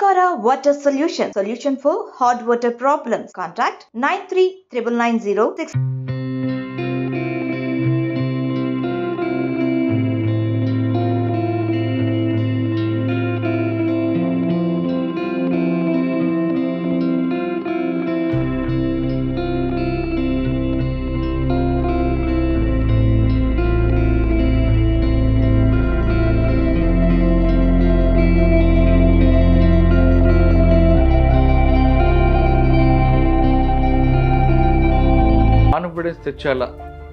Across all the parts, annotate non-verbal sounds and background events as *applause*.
Kalkara Water Solution. Solution for hot water problems. Contact 939990 తెచ్చేలా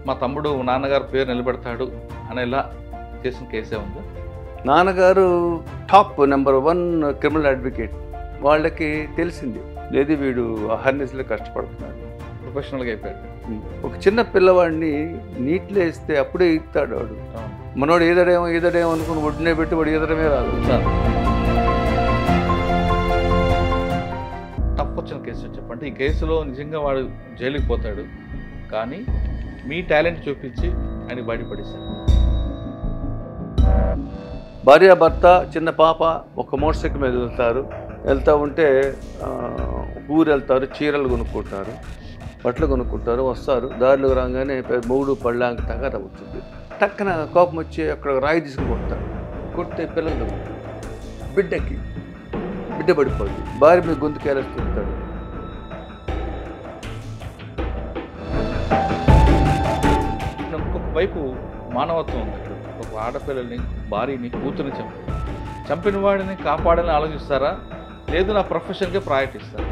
మా తమ్ముడు నాన్నగారు పేరు నిలబెడతాడు అనేలా చేసిన కేసే ఉంది నాన్నగారు top number one criminal advocate వాళ్ళకి తెలిసింది లేదు వీడు అహర్నిస్లు కష్టపడుతున్నాడు ప్రొఫెషనల్గా అయిపోయాడు ఒక చిన్న పిల్లవాడిని నీట్లో వేస్తే అప్పుడే ఇస్తాడు వాడు మనోడు ఈదడేమో ఈదడేమో అనుకుని ఒడ్డునే పెట్టి వాడు ఈదడమే రాదు తప్పు వచ్చిన కేసు చెప్పండి ఈ కేసులో నిజంగా వాడు జైలుకి పోతాడు కానీ మీ టాలెంట్ చూపించి ఆయన బయటపడేశారు భార్య భర్త చిన్న పాప ఒక మోటార్ సైకిల్ మీద వెళ్తారు వెళ్తూ ఉంటే ఊరు వెళ్తారు చీరలు కొనుక్కుంటారు బట్టలు కొనుక్కుంటారు వస్తారు దారిలో రాగానే మూడు పళ్ళాంకి తగాద అవుతుంది టక్కన కోపం వచ్చి అక్కడ రాయి తీసుకుని కొడతారు కొడితే పిల్లలు బిడ్డకి బిడ్డ పడిపోయింది భార్య మీద గొంతుకేలేస్తుంటాడు వైపు మానవత్వం ఉంది ఒక ఆడపిల్లల్ని భార్యని కూతుర్ని చంపి చంపిన వాడిని కాపాడని ఆలోచిస్తారా లేదు నా ప్రొఫెషన్కే ప్రయారిటీ ఇస్తారా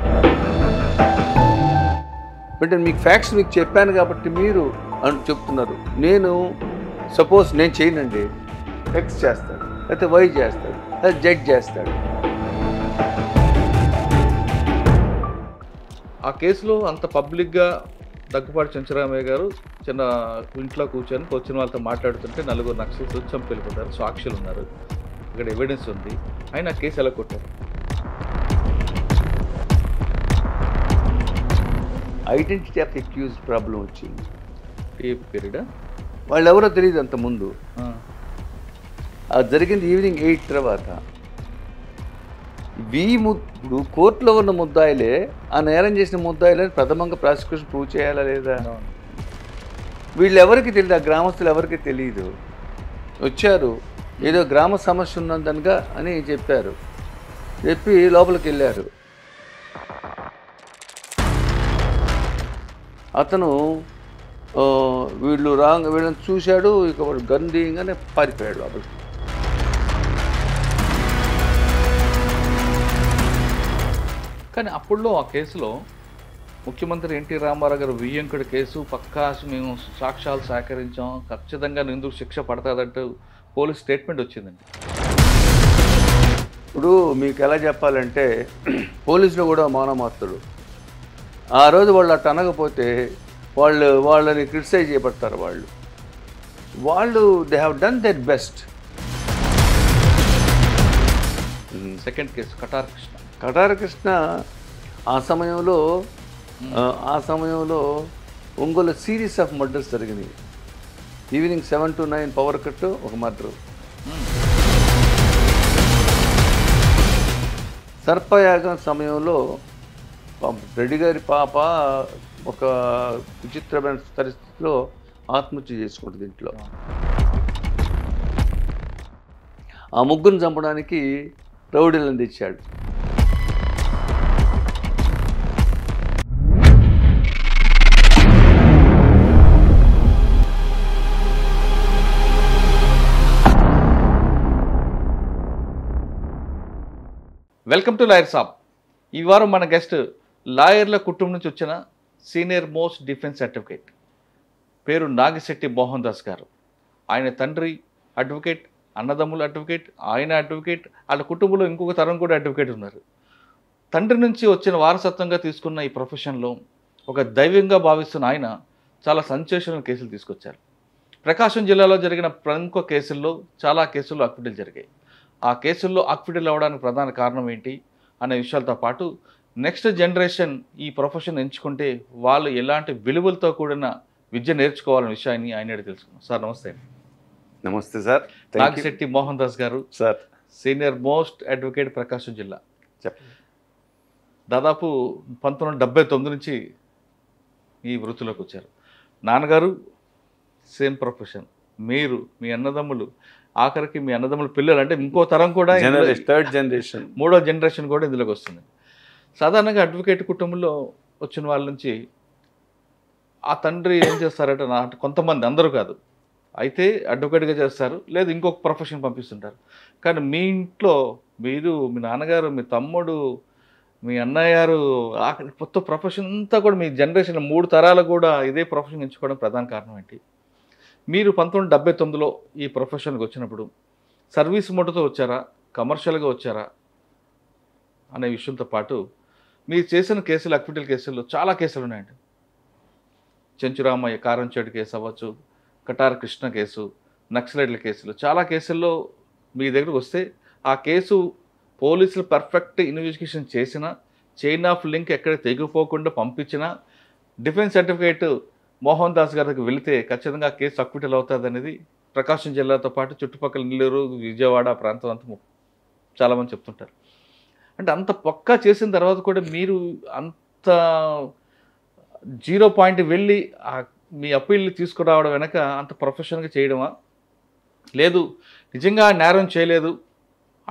అంటే మీకు ఫ్యాక్ట్స్ మీకు చెప్పాను కాబట్టి మీరు అని చెప్తున్నారు నేను సపోజ్ నేను చేయనండి ఎక్స్ చేస్తాడు లేకపోతే వై చేస్తాడు లేదా జడ్ చేస్తాడు ఆ కేసులో అంత పబ్లిక్గా దగ్గుపాటి చెంచరామయ్య గారు చిన్న ఇంట్లో కూర్చొని వచ్చిన వాళ్ళతో మాట్లాడుతుంటే నలుగురు నక్సల్స్ చంపెళ్ళిపోతారు సాక్షులు ఉన్నారు ఇక్కడ ఎవిడెన్స్ ఉంది ఆయన కేసు ఎలా కొట్టారు ఐడెంటిటీ ఆఫ్ ఎక్యూజ్ ప్రాబ్లం వచ్చింది ఏ పీరియడ్ వాళ్ళు ఎవరో తెలియదు అంత అది జరిగింది ఈవినింగ్ ఎయిట్ తర్వాత వీ ముద్దు కోర్టులో ఉన్న ముద్దాయిలే ఆ నేరం చేసిన ముద్దాయిలే ప్రథమంగా ప్రాసిక్యూషన్ ప్రూవ్ చేయాలా లేదా వీళ్ళు ఎవరికి తెలియదు ఆ గ్రామస్తులు ఎవరికి తెలియదు వచ్చారు ఏదో గ్రామ సమస్య ఉన్నదనగా అని చెప్పారు చెప్పి లోపలికి వెళ్ళారు అతను వీళ్ళు రాంగ్ వీళ్ళని చూశాడు ఇక గంధీయంగానే పారిపోయాడు లోపలికి కానీ అప్పుడులో ఆ కేసులో ముఖ్యమంత్రి ఎన్టీ రామారావు గారు వియ్యంకుడి కేసు పక్కా మేము సాక్ష్యాలు సేకరించాం ఖచ్చితంగా నిందుకు శిక్ష పడతాదంటూ పోలీస్ స్టేట్మెంట్ వచ్చిందండి ఇప్పుడు మీకు ఎలా చెప్పాలంటే పోలీసులు కూడా మానమాత్రుడు ఆ రోజు వాళ్ళు అట్ట అనకపోతే వాళ్ళు వాళ్ళని క్రిటిసైజ్ చేయబడతారు వాళ్ళు వాళ్ళు they have done that best second case Katar Krishna Katara Krishna ఆ సమయంలో ఆ సమయంలో ఒంగోలు సిరీస్ ఆఫ్ మర్డర్స్ జరిగినాయి evening seven to nine power cut ఒక మర్డర్ సర్పయాగం సమయంలో రెడ్డి గారి పాప ఒక విచిత్రమైన పరిస్థితిలో ఆత్మహత్య చేసుకుంటుంది ఇంట్లో ఆ ముగ్గురు చంపడానికి రౌడీలను తెచ్చాడు వెల్కమ్ టు లాయర్ సాబ్ ఈ వారం మన గెస్ట్ లాయర్ల కుటుంబం నుంచి వచ్చిన సీనియర్ మోస్ట్ డిఫెన్స్ అడ్వకేట్ పేరు నాగిశెట్టి మోహన్ దాస్ గారు ఆయన తండ్రి అడ్వకేట్ అన్నదమ్ముల అడ్వకేట్ ఆయన అడ్వకేట్ వాళ్ళ కుటుంబంలో ఇంకొక తరం కూడా అడ్వకేట్ ఉన్నారు తండ్రి నుంచి వచ్చిన వారసత్వంగా తీసుకున్న ఈ ప్రొఫెషన్లో ఒక దైవంగా భావిస్తున్న ఆయన చాలా సంచేషణ కేసులు తీసుకొచ్చారు ప్రకాశం జిల్లాలో జరిగిన ప్రముఖ కేసుల్లో చాలా కేసులు అక్విడలు జరిగాయి ఆ కేసుల్లో అక్విడల్ అవ్వడానికి ప్రధాన కారణం ఏంటి అనే విషయాలతో పాటు నెక్స్ట్ జనరేషన్ ఈ ప్రొఫెషన్ ఎంచుకుంటే వాళ్ళు ఎలాంటి విలువలతో కూడిన విద్య నేర్చుకోవాలనే విషయాన్ని ఆయన తెలుసుకున్నాం సార్ నమస్తే నమస్తే సార్ నాగశెట్టి మోహన్ దాస్ గారు sir senior most advocate Prakasam జిల్లా దాదాపు పంతొమ్మిది వందల తొమ్మిది నుంచి ఈ వృత్తిలోకి వచ్చారు నాన్నగారు సేమ్ ప్రొఫెషన్ మీరు మీ అన్నదమ్ములు ఆఖరికి మీ అన్నదమ్ముల పిల్లలు అంటే ఇంకో తరం కూడా థర్డ్ జనరేషన్ మూడో జనరేషన్ కూడా ఇందులోకి వస్తుంది సాధారణంగా అడ్వకేట్ కుటుంబంలో వచ్చిన వాళ్ళ నుంచి ఆ తండ్రి ఏం చేస్తారంటే నా కొంతమంది అందరూ కాదు అయితే అడ్వకేట్గా చేస్తారు లేదు ఇంకొక ప్రొఫెషన్ పంపిస్తుంటారు కానీ మీ ఇంట్లో మీరు మీ నాన్నగారు మీ తమ్ముడు మీ అన్నయ్యారు కొత్త ప్రొఫెషన్ అంతా కూడా మీ జనరేషన్ మూడు తరాలు కూడా ఇదే ప్రొఫెషన్ ఎంచుకోవడం ప్రధాన కారణం ఏంటి మీరు పంతొమ్మిది డెబ్బై తొమ్మిదిలో ఈ ప్రొఫెషన్కి వచ్చినప్పుడు సర్వీస్ మోటోతో వచ్చారా కమర్షియల్గా వచ్చారా అనే విషయంతో పాటు మీరు చేసిన కేసులు అక్విటల్ కేసుల్లో చాలా కేసులు ఉన్నాయండి చెంచురామయ్య కారంచేటి కేసు అవ్వచ్చు కటార కృష్ణ కేసు నక్సలైట్ల కేసులు చాలా కేసుల్లో మీ దగ్గరకు వస్తే ఆ కేసు పోలీసులు పర్ఫెక్ట్ ఇన్వెస్టిగేషన్ చేసినా చైన్ ఆఫ్ లింక్ ఎక్కడ తెగిపోకుండా పంపించినా డిఫెన్స్ సర్టిఫికేట్ మోహన్ దాస్ గారికి వెళితే ఖచ్చితంగా కేసు అక్విటల్ అవుతుంది అనేది ప్రకాశం జిల్లాతో పాటు చుట్టుపక్కల నెల్లూరు విజయవాడ ప్రాంతం అంతా చాలామంది చెప్తుంటారు అంటే అంత పక్కా చేసిన తర్వాత కూడా మీరు అంత జీరో పాయింట్ వెళ్ళి మీ అప్పీల్ని తీసుకురావడం వెనక అంత ప్రొఫెషనల్గా చేయడమా లేదు నిజంగా నేరం చేయలేదు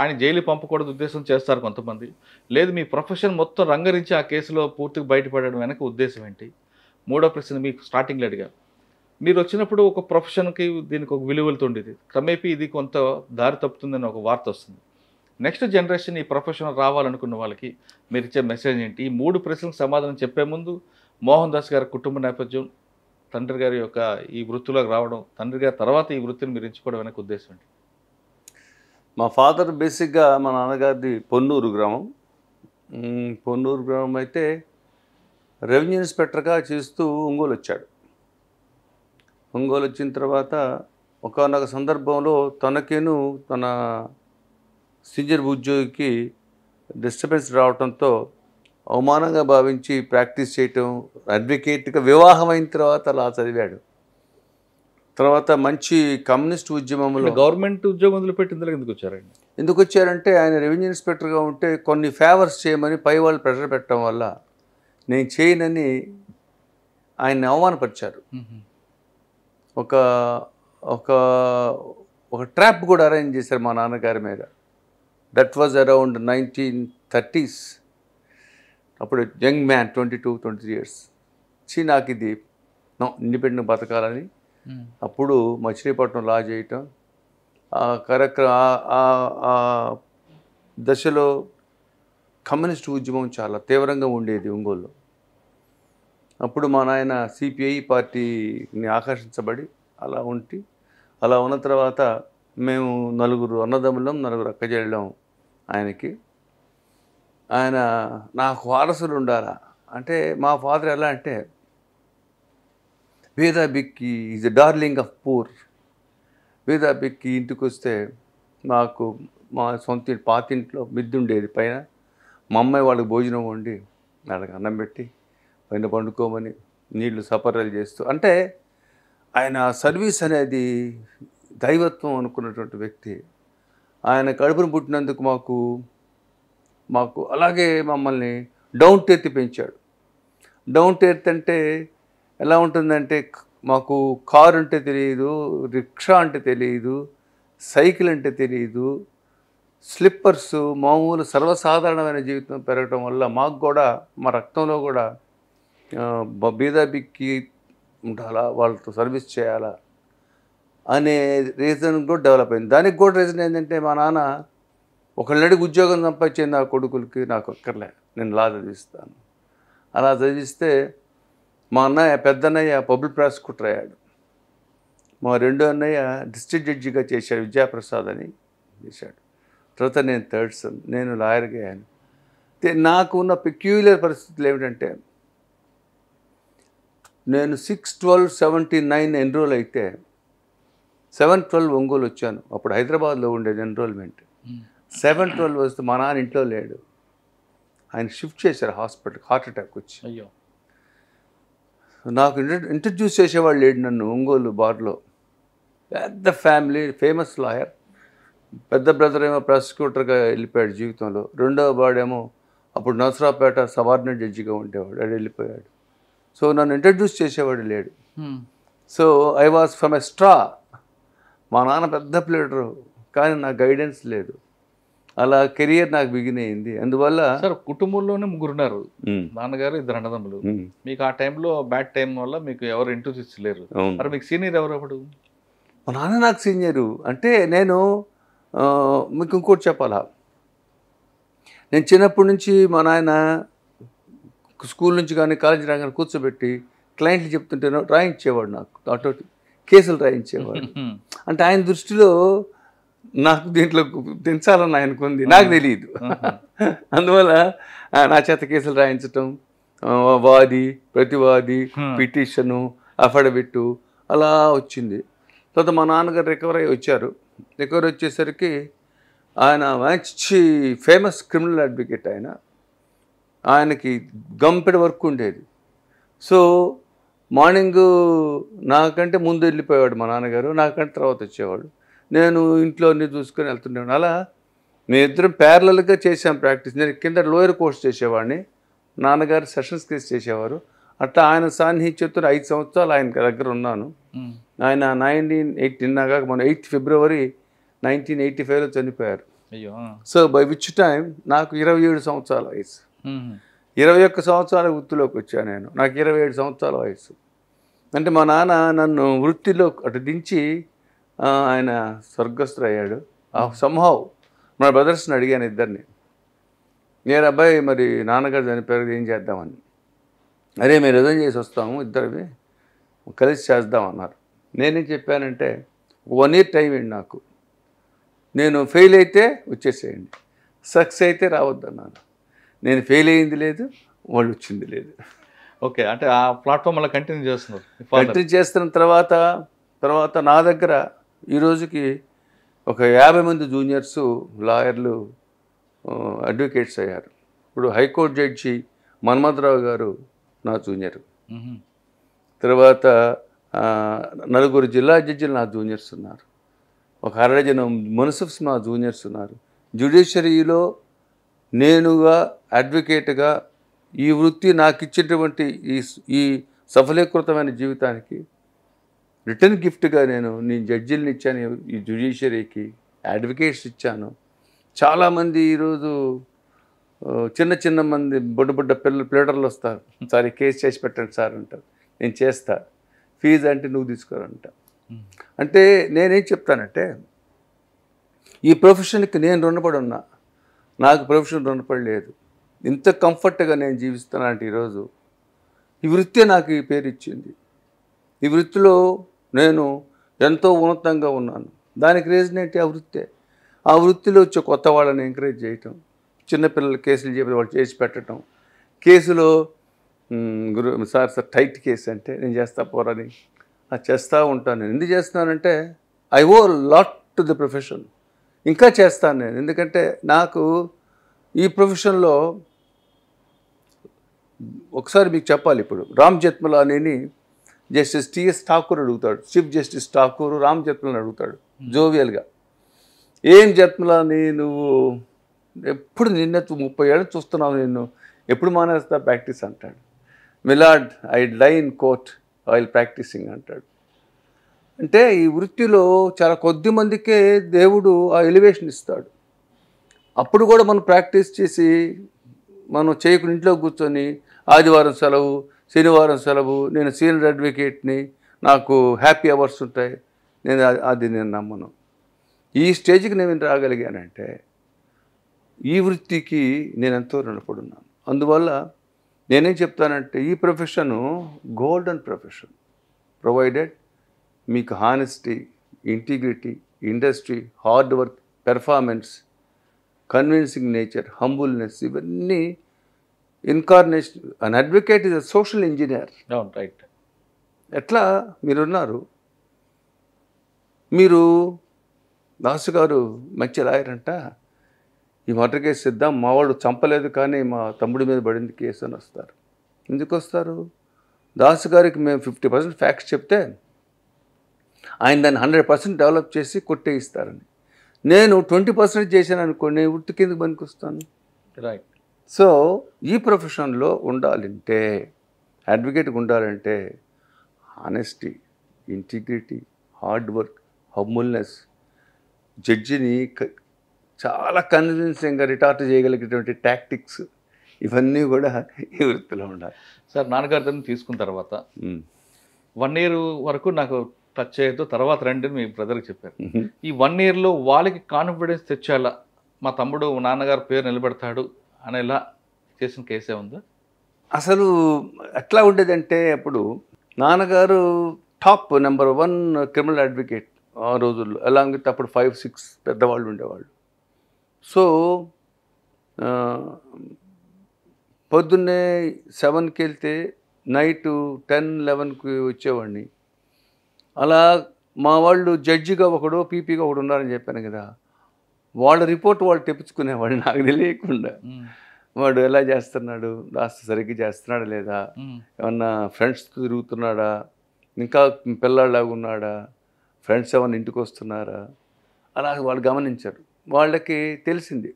ఆయన జైలు పంపకూడదు ఉద్దేశం చేస్తారు కొంతమంది లేదు మీ ప్రొఫెషన్ మొత్తం రంగరించి ఆ కేసులో పూర్తిగా బయటపడడం వెనక ఉద్దేశం ఏంటి మూడో ప్రశ్న మీకు స్టార్టింగ్లో అడిగాను మీరు వచ్చినప్పుడు ఒక ప్రొఫెషన్కి దీనికి ఒక ఉండేది క్రమేపీ ఇది కొంత దారి తప్పుతుందని ఒక వార్త వస్తుంది నెక్స్ట్ జనరేషన్ ఈ ప్రొఫెషన్ రావాలనుకున్న వాళ్ళకి మీరు ఇచ్చే మెసేజ్ ఏంటి ఈ మూడు ప్రశ్నలకు సమాధానం చెప్పే ముందు మోహన్ దాస్ గారి కుటుంబ నేపథ్యం తండ్రి గారి యొక్క ఈ వృత్తిలోకి రావడం తండ్రి గారి తర్వాత ఈ వృత్తిని మీరు ఎంచుకోవడం వెనక ఉద్దేశం ఏంటి మా ఫాదర్ బేసిక్గా మా నాన్నగారిది పొన్నూరు గ్రామం పొన్నూరు గ్రామం అయితే రెవెన్యూ ఇన్స్పెక్టర్గా చేస్తూ ఒంగోలు వచ్చాడు ఒంగోలు వచ్చిన తర్వాత ఒకనొక సందర్భంలో తనకేను తన సీనియర్ ఉద్యోగికి డిస్టర్బెన్స్ రావడంతో అవమానంగా భావించి ప్రాక్టీస్ చేయటం అడ్వకేట్గా వివాహం అయిన తర్వాత అలా చదివాడు తర్వాత మంచి కమ్యూనిస్ట్ ఉద్యమంలో గవర్నమెంట్ ఉద్యోగం వదిలిపెట్టిందో ఎందుకు వచ్చారండి ఎందుకు వచ్చారంటే ఆయన రెవెన్యూ ఇన్స్పెక్టర్గా ఉంటే కొన్ని ఫేవర్స్ చేయమని పై వాళ్ళు ప్రెషర్ పెట్టడం వల్ల నేను చేయనని ఆయన్ని అవమానపరిచారు ఒక ఒక ఒక ట్రాప్ కూడా అరేంజ్ చేశారు మా నాన్నగారి మీద that was around nineteen thirties అప్పుడు young man twenty two twenty three years చి నాకు ఇది ఇండిపెండెంట్ బతకాలని అప్పుడు మచిలీపట్నం లా చేయటం ఆ కార్యక్రమ దశలో కమ్యూనిస్ట్ ఉద్యమం చాలా తీవ్రంగా ఉండేది ఒంగోలులో అప్పుడు మా నాయన సిపిఐ పార్టీని ఆకర్షించబడి అలా ఉంటి అలా ఉన్న తర్వాత మేము నలుగురు అన్నదమ్ములం నలుగురు అక్కజెళ్ళాం ఆయనకి ఆయన నాకు వారసులు ఉండాలా అంటే మా ఫాదర్ ఎలా అంటే Veda Bikki is the darling of poor Veda Bikki ఇంటికి వస్తే మాకు మా సొంత పాతింట్లో మిద్దుండేది పైన మా అమ్మాయి వాళ్ళకి భోజనం వండి వాళ్ళకి అన్నం పెట్టి పైన పండుకోమని నీళ్లు సపర్యలు చేస్తూ అంటే ఆయన సర్వీస్ అనేది దైవత్వం అనుకున్నటువంటి వ్యక్తి ఆయన కడుపును పుట్టినందుకు మాకు మాకు అలాగే మమ్మల్ని డౌన్ టెర్త్ పెంచాడు డౌన్ టెర్త్ అంటే ఎలా ఉంటుందంటే మాకు కారు అంటే తెలియదు రిక్షా అంటే తెలియదు సైకిల్ అంటే తెలియదు స్లిప్పర్స్ మామూలు సర్వసాధారణమైన జీవితం పెరగటం వల్ల మాకు కూడా మా రక్తంలో కూడా బీదాబిక్కి ఉండాలా వాళ్ళతో సర్వీస్ చేయాలా అనే రీజన్ కూడా డెవలప్ అయింది దానికి కూడా రీజన్ ఏంటంటే మా నాన్న ఒకళ్ళడికి ఉద్యోగం సంపాదించే నా కొడుకులకి నాకు ఒక్కర్లే నేను లా చదివిస్తాను అలా చదివిస్తే మా అన్నయ్య పెద్దన్నయ్య పబ్లిక్ ప్రాసిక్యూటర్ అయ్యాడు మా రెండో అన్నయ్య డిస్ట్రిక్ట్ జడ్జిగా చేశాడు విజయప్రసాద్ అని చేశాడు తర్వాత నేను థర్డ్ సన్ నేను లాయర్గా అయ్యాను నాకు ఉన్న పెక్యులర్ పరిస్థితులు ఏమిటంటే నేను six twelve seventy nine enrol అయితే సెవెన్ ట్వెల్వ్ ఒంగోలు వచ్చాను అప్పుడు హైదరాబాద్లో ఉండేది ఎన్రోల్మెంట్ సెవెన్ ట్వెల్వ్ వస్తే మా నాన్న ఇంట్లో లేడు ఆయన షిఫ్ట్ చేశారు హాస్పిటల్ హార్ట్ అటాక్ వచ్చి అయ్యో నాకు ఇంట్రడ్యూస్ చేసేవాళ్ళు లేడు నన్ను ఒంగోలు బార్లో పెద్ద ఫ్యామిలీ ఫేమస్ లాయర్ పెద్ద బ్రదర్ ఏమో ప్రాసిక్యూటర్గా వెళ్ళిపోయాడు జీవితంలో రెండవ వాడేమో అప్పుడు నసరాపేట సబార్డినేట్ జడ్జిగా ఉండేవాడు ఆడు వెళ్ళిపోయాడు సో నన్ను ఇంట్రడ్యూస్ చేసేవాడు లేడు hmm. So I was from a స్ట్రా మా నాన్న పెద్ద ప్లేటరు కానీ నాకు గైడెన్స్ లేదు అలా కెరియర్ నాకు బిగిన్ అయింది అందువల్ల సార్ కుటుంబంలోనే ముగ్గురున్నారు hmm. నాన్నగారు ఇద్దరు అన్నదమ్ములు hmm. మీకు ఆ టైంలో బ్యాడ్ టైం వల్ల మీకు ఎవరు ఇంట్రడ్యూస్ ఇచ్చలేరు మరి మీకు సీనియర్ ఎవరు అప్పుడు మా నాన్న నాకు సీనియరు అంటే నేను మీకు ఇంకోటి చెప్పాలా నేను చిన్నప్పటి నుంచి మా నాయన స్కూల్ నుంచి కానీ కాలేజీ రాగానే కూర్చోబెట్టి క్లయింట్లు చెప్తుంటే రాయించేవాడు నాకు అటు కేసులు రాయించేవాడు *laughs* అంటే ఆయన దృష్టిలో నాకు దీంట్లో దించాలని ఆయనకుంది నాకు తెలియదు *laughs* అందువల్ల నా చేత కేసులు రాయించటం వాది ప్రతివాది పిటిషను అఫడవిట్టు అలా వచ్చింది తర్వాత మా నాన్నగారు రికవర్ అయ్యి వచ్చారు దగ్గర వచ్చేసరికి ఆయన మంచి ఫేమస్ క్రిమినల్ అడ్వకేట్ ఆయన ఆయనకి గంపెడ వర్క్ ఉండేది సో మార్నింగ్ నాకంటే ముందు వెళ్ళిపోయేవాడు మా నాన్నగారు నాకంటే తర్వాత వచ్చేవాడు నేను ఇంట్లో అన్నీ చూసుకొని వెళ్తుండేవాడు అలా ఇద్దరం ప్యారలల్గా చేసాం ప్రాక్టీస్ నేను కింద లోయర్ కోర్స్ చేసేవాడిని నాన్నగారు సెషన్స్ కేసు చేసేవారు అట్లా ఆయన సాన్నిహిత్యతో ఐదు సంవత్సరాలు ఆయన దగ్గర ఉన్నాను ఆయన నైన్టీన్ ఎయిటీన్ నాగా మన ఎయిత్ ఫిబ్రవరి నైన్టీన్ ఎయిటీ ఫైవ్లో చనిపోయారు సో బై విచ్ టైం నాకు ఇరవై ఏడు సంవత్సరాల వయసు ఇరవై ఒక్క సంవత్సరాల వృత్తిలోకి వచ్చాను నేను నాకు ఇరవై ఏడు సంవత్సరాల వయసు అంటే మా నాన్న నన్ను వృత్తిలో అటు దించి ఆయన స్వర్గస్థుడయ్యాడు సంహవ్ మన బ్రదర్స్ని అడిగాను ఇద్దరిని నేను అబ్బాయి మరి నాన్నగారు చనిపోయారు ఏం చేద్దామని అరే మేము రిజైన్ చేసి వస్తాము ఇద్దరివి కలిసి చేద్దాం అన్నారు నేనేం చెప్పానంటే వన్ ఇయర్ టైం ఇవ్వండి నాకు నేను ఫెయిల్ అయితే వచ్చేసేయండి సక్సెస్ అయితే రావద్దన్నాను నేను ఫెయిల్ అయ్యింది లేదు వాళ్ళు వచ్చింది లేదు ఓకే అంటే ఆ ప్లాట్ఫామ్ అలా కంటిన్యూ చేస్తున్నారు కంటిన్యూ చేస్తున్న తర్వాత తర్వాత నా దగ్గర ఈ రోజుకి ఒక యాభై మంది జూనియర్స్ లాయర్లు అడ్వకేట్స్ అయ్యారు ఇప్పుడు హైకోర్టు జడ్జి మన్మథరావు గారు నా జూనియర్ తర్వాత నలుగురు జిల్లా జడ్జిలు నా జూనియర్స్ ఉన్నారు ఒక అరడజనం మున్సిఫ్స్ మా జూనియర్స్ ఉన్నారు జ్యుడిషియరీలో నేనుగా అడ్వకేట్గా ఈ వృత్తి నాకు ఇచ్చినటువంటి ఈ ఈ సఫలీకృతమైన జీవితానికి రిటర్న్ గిఫ్ట్గా నేను నీ జడ్జిల్ని ఇచ్చాను ఈ జ్యుడిషియరీకి అడ్వకేట్స్ ఇచ్చాను చాలామంది ఈరోజు చిన్న చిన్న మంది బుడ్డ బుడ్డ పిల్లలు ప్లేటర్లు వస్తారు సార్ కేసు చేసి పెట్టండి సార్ అంటారు నేను చేస్తా ఫీజు అంటే నువ్వు తీసుకోరంట అంటే నేనేం చెప్తానంటే ఈ ప్రొఫెషన్కి నేను రుణపడి ఉన్నా నాకు ప్రొఫెషన్ రుణపడి లేదు ఇంత కంఫర్ట్గా నేను జీవిస్తున్నా అంటే ఈరోజు ఈ వృత్తే నాకు ఈ పేరు ఇచ్చింది ఈ వృత్తిలో నేను ఎంతో ఉన్నతంగా ఉన్నాను దానికి రీజన్ ఏంటి ఆ వృత్తే ఆ వృత్తిలో వచ్చే కొత్త వాళ్ళని ఎంకరేజ్ చేయటం చిన్నపిల్లలు కేసులు చెప్పి వాళ్ళు చేసి పెట్టడం కేసులో గురు సార్ సార్ టైట్ కేసు అంటే నేను చేస్తా పోరాని అది చేస్తూ ఉంటాను నేను ఎందుకు చేస్తున్నానంటే I owe lot to the profession ఇంకా చేస్తాను నేను ఎందుకంటే నాకు ఈ ప్రొఫెషన్లో ఒకసారి మీకు చెప్పాలి ఇప్పుడు రామ్ జత్మలానీని జస్టిస్ టిఎస్ ఠాకూర్ అడుగుతాడు చీఫ్ జస్టిస్ ఠాకూర్ రామ్ జత్మలని అడుగుతాడు జోవియల్గా ఏం జత్మలాని నువ్వు ఎప్పుడు నిన్న ముప్పై ఏళ్ళు చూస్తున్నావు నిన్ను ఎప్పుడు మానేస్తా ప్రాక్టీస్ అంటాడు milord I lie in court I practising అంటాడు అంటే ఈ వృత్తిలో చాలా కొద్ది మందికే దేవుడు ఆ ఎలివేషన్ ఇస్తాడు అప్పుడు కూడా మనం ప్రాక్టీస్ చేసి మనం చేయకుని ఇంట్లో కూర్చొని ఆదివారం సెలవు శనివారం సెలవు నేను సీనియర్ అడ్వకేట్ని నాకు హ్యాపీ అవర్స్ ఉంటాయి నేను అది నేను నమ్మను ఈ స్టేజ్కి నేను రాగలిగానంటే ఈ వృత్తికి నేను ఎంతో రుణపడున్నాను అందువల్ల నేనేం చెప్తానంటే ఈ ప్రొఫెషను గోల్డెన్ ప్రొఫెషన్ ప్రొవైడెడ్ మీకు honesty integrity industry hard work performance convincing nature humbleness ఇవన్నీ incarnation an advocate is a social engineer right ఎట్లా మీరున్నారు మీరు దాసు గారు మంచి రాయరంట ఈ మర్డర్ కేసు ఇద్దాం మా వాళ్ళు చంపలేదు కానీ మా తమ్ముడి మీద పడింది కేసు అని వస్తారు ఎందుకు వస్తారు దాసు గారికి మేము ఫిఫ్టీ పర్సెంట్ ఫ్యాక్ట్స్ చెప్తే ఆయన దాన్ని హండ్రెడ్ పర్సెంట్ డెవలప్ చేసి కొట్టేయిస్తారని నేను ట్వంటీ పర్సెంట్ చేశాను అనుకోండి నేను ఉట్టి కిందకి పనికొస్తాను రైట్ సో ఈ ప్రొఫెషన్లో ఉండాలంటే అడ్వకేట్గా ఉండాలంటే honesty integrity hard work humbleness జడ్జిని చాలా కన్విన్సింగ్గా రిటార్ట్ చేయగలిగేటువంటి టాక్టిక్స్ ఇవన్నీ కూడా ఈ వృత్తిలో ఉండాలి సార్ నాన్నగారితో తీసుకున్న తర్వాత వన్ ఇయర్ వరకు నాకు టచ్ చేయొద్దు తర్వాత రండి మీ బ్రదర్కి చెప్పారు ఈ వన్ ఇయర్లో వాళ్ళకి కాన్ఫిడెన్స్ తెచ్చేలా మా తమ్ముడు నాన్నగారు పేరు నిలబెడతాడు అనేలా చేసిన కేసే ఉందా అసలు ఎట్లా ఉండేదంటే అప్పుడు నాన్నగారు top number one criminal advocate ఆ రోజుల్లో అలాగే అప్పుడు ఫైవ్ సిక్స్ పెద్దవాళ్ళు ఉండేవాళ్ళు సో పొద్దున్నే సెవెన్కి వెళ్తే నైట్ టెన్ లెవెన్కి వచ్చేవాడిని అలా మా వాళ్ళు జడ్జిగా ఒకడు పీపీగా ఒకడు ఉన్నారని చెప్పాను కదా వాళ్ళ రిపోర్ట్ వాళ్ళు తెప్పించుకునేవాడు నాకు తెలియకుండా వాడు ఎలా చేస్తున్నాడు లాస్ట్ సరిగ్గా చేస్తున్నాడా లేదా ఏమన్నా ఫ్రెండ్స్ తిరుగుతున్నాడా ఇంకా పిల్లాడిలాగా ఉన్నాడా ఫ్రెండ్స్ ఏమన్నా ఇంటికి వస్తున్నారా అలా వాళ్ళు గమనించారు వాళ్ళకి తెలిసింది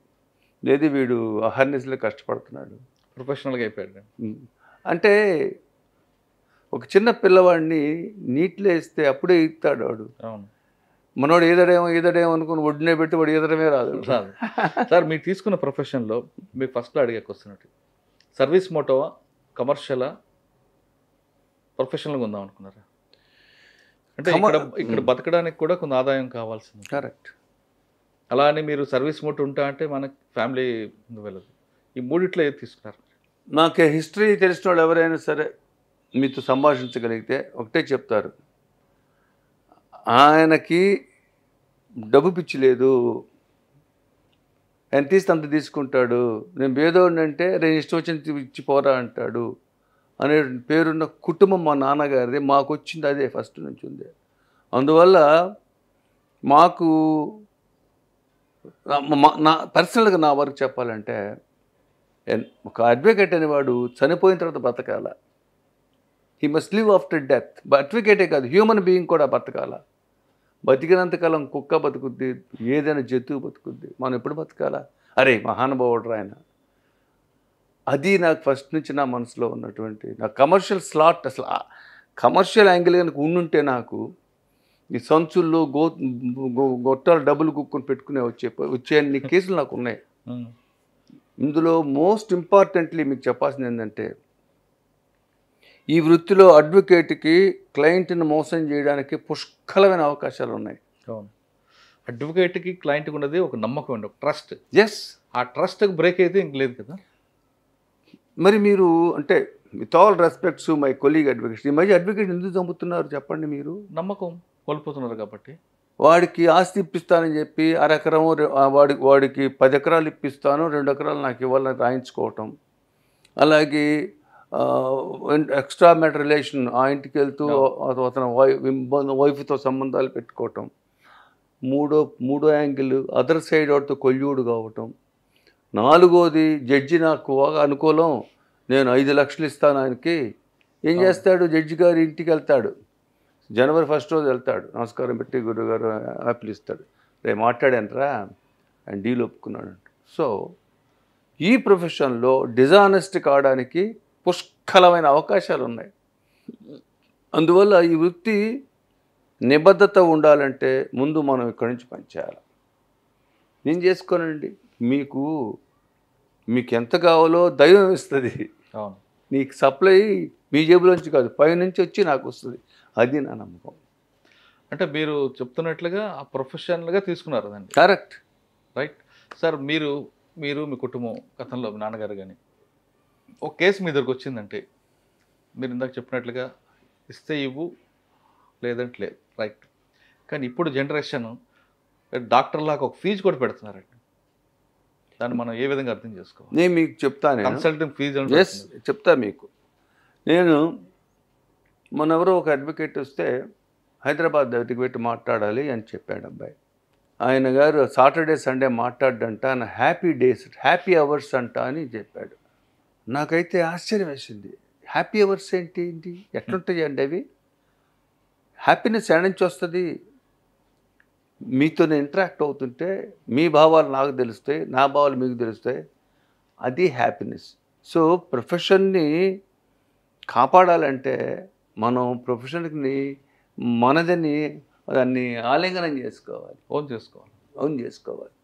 లేదు వీడు అహర్నిస్లో కష్టపడుతున్నాడు ప్రొఫెషనల్గా అయిపోయాడు అంటే ఒక చిన్న పిల్లవాడిని నీట్లో వేస్తే అప్పుడే ఈతాడు వాడు మనోడు ఈదడేమో ఈదడేమో అనుకుని ఒడ్డునే పెట్టి వాడు ఈదడమే రాదు రాదు సార్ మీరు తీసుకున్న ప్రొఫెషన్లో మీకు ఫస్ట్లో అడిగాక వస్తున్నట్టు సర్వీస్ మోటోవా కమర్షియలా ప్రొఫెషనల్గా ఉందాం అనుకున్నారా అంటే ఇక్కడ ఇక్కడ బతకడానికి కూడా కొంత ఆదాయం కావాల్సింది కరెక్ట్ అలా అని మీరు సర్వీస్ మోట్ ఉంటా అంటే మన ఫ్యామిలీ వెళ్ళదు ఈ మూడిట్లో ఏది తీసుకున్నారు నాకు హిస్టరీ తెలిసిన వాళ్ళు ఎవరైనా సరే మీతో సంభాషించగలిగితే ఒకటే చెప్తారు ఆయనకి డబ్బు పిచ్చి లేదు ఆయన తీస్తే అంత తీసుకుంటాడు నేను అంటే నేను ఇష్టం వచ్చిన ఇచ్చిపోరా అంటాడు అనే పేరున్న కుటుంబం మా నాన్నగారిది మాకు వచ్చింది అదే ఫస్ట్ నుంచి ఉంది అందువల్ల మాకు నా పర్సనల్గా నా వరకు చెప్పాలంటే ఒక అడ్వకేట్ అనేవాడు చనిపోయిన తర్వాత బతకాల he must live after death అడ్వకేటే కాదు హ్యూమన్ బీయింగ్ కూడా బతకాల బతికినంతకాలం కుక్క బతుకుద్ది ఏదైనా జంతువు బతుకుద్ది మనం ఎప్పుడు బతకాలా అరే మహానుభావుడు ఆయన అది నాకు ఫస్ట్ నుంచి నా మనసులో ఉన్నటువంటి నా కమర్షియల్ స్లాట్ అసలు కమర్షియల్ యాంగిల్ కనుక ఉండుంటే నాకు ఈ సంచుల్లో గో గొట్టాలు డబ్బులు కుక్కుని పెట్టుకునే వచ్చే వచ్చే అన్ని కేసులు నాకు ఉన్నాయి ఇందులో మోస్ట్ ఇంపార్టెంట్లీ మీకు చెప్పాల్సింది ఏంటంటే ఈ వృత్తిలో అడ్వకేట్కి క్లయింట్ని మోసం చేయడానికి పుష్కలమైన అవకాశాలు ఉన్నాయి అడ్వకేట్కి క్లయింట్కి ఉన్నది ఒక నమ్మకం అండి ఒక ట్రస్ట్ ఎస్ ఆ ట్రస్ట్కి బ్రేక్ అయితే ఇంక లేదు కదా మరి మీరు అంటే with all respects my colleague advocation ఈ మధ్య అడ్వకేట్ ఎందుకు చంపుతున్నారు చెప్పండి మీరు నమ్మకం కోల్పోతున్నారు కాబట్టి వాడికి ఆస్తి ఇప్పిస్తానని చెప్పి అరెకరం వాడి వాడికి పది ఎకరాలు ఇప్పిస్తాను రెండు ఎకరాలు నాకు ఇవ్వాలని రాయించుకోవటం అలాగే ఎక్స్ట్రా మ్యాటర్ రిలేషన్ ఆ ఇంటికి వెళ్తూ అతను వైఫ్తో సంబంధాలు పెట్టుకోవటం మూడో మూడో యాంగిల్ అదర్ సైడ్ వాడితో కొల్యూడు కావటం నాలుగోది జడ్జి నాకు అనుకూలం నేను ఐదు లక్షలు ఇస్తాను ఆయనకి ఏం చేస్తాడు జడ్జి గారి ఇంటికి వెళ్తాడు జనవరి ఫస్ట్ రోజు వెళ్తాడు నమస్కారం పెట్టి గురుగారు ఆపిల్ ఇస్తాడు రేపు మాట్లాడానరా అండ్ డీల్ ఒప్పుకున్నాడు సో ఈ ప్రొఫెషన్లో డిజానెస్ట్ కావడానికి పుష్కలమైన అవకాశాలు ఉన్నాయి అందువల్ల ఈ వృత్తి నిబద్ధత ఉండాలంటే ముందు మనం ఇక్కడి నుంచి పనిచేయాలి నేను చేసుకోనండి మీకు మీకు ఎంత కావాలో దైవం ఇస్తుంది నీకు సప్లై మీ జేబులోంచి కాదు పైనుంచి వచ్చి నాకు వస్తుంది అది నా నమ్మకం అంటే మీరు చెప్తున్నట్లుగా ఆ ప్రొఫెషనల్గా తీసుకున్నారు దాన్ని కరెక్ట్ రైట్ సార్ మీరు మీరు మీ కుటుంబం గతంలో మీ నాన్నగారు కానీ ఒక కేసు మీ దగ్గరకు వచ్చిందంటే మీరు ఇందాక చెప్పినట్లుగా ఇస్తే ఇవ్వు లేదంటే లేదు రైట్ కానీ ఇప్పుడు జనరేషన్ డాక్టర్లాగా ఒక ఫీజు కూడా పెడుతున్నారండి దాన్ని మనం ఏ విధంగా అర్థం చేసుకోవాలి నేను మీకు చెప్తాను కన్సల్టింగ్ ఫీజు చెప్తా మీకు నేను మొన్నెవరో ఒక అడ్వకేట్ వస్తే హైదరాబాద్ దగ్గరికి పెట్టి మాట్లాడాలి అని చెప్పాడు అబ్బాయి ఆయన గారు సాటర్డే సండే మాట్లాడంట ఆయన హ్యాపీ డేస్ హ్యాపీ అవర్స్ అంట అని చెప్పాడు నాకైతే ఆశ్చర్యం వేసింది హ్యాపీ అవర్స్ ఏంటి ఏంటి ఎట్లుంటాయి అండి అవి హ్యాపీనెస్ ఎడ నుంచి వస్తుంది మీతో ఇంటరాక్ట్ అవుతుంటే మీ భావాలు నాకు తెలుస్తాయి నా భావాలు మీకు తెలుస్తాయి అది హ్యాపీనెస్ సో ప్రొఫెషన్ని కాపాడాలంటే మనం ప్రొఫెషన్కి మనదని దాన్ని ఆలింగనం చేసుకోవాలి ఓన్ చేసుకోవాలి ఓన్ చేసుకోవాలి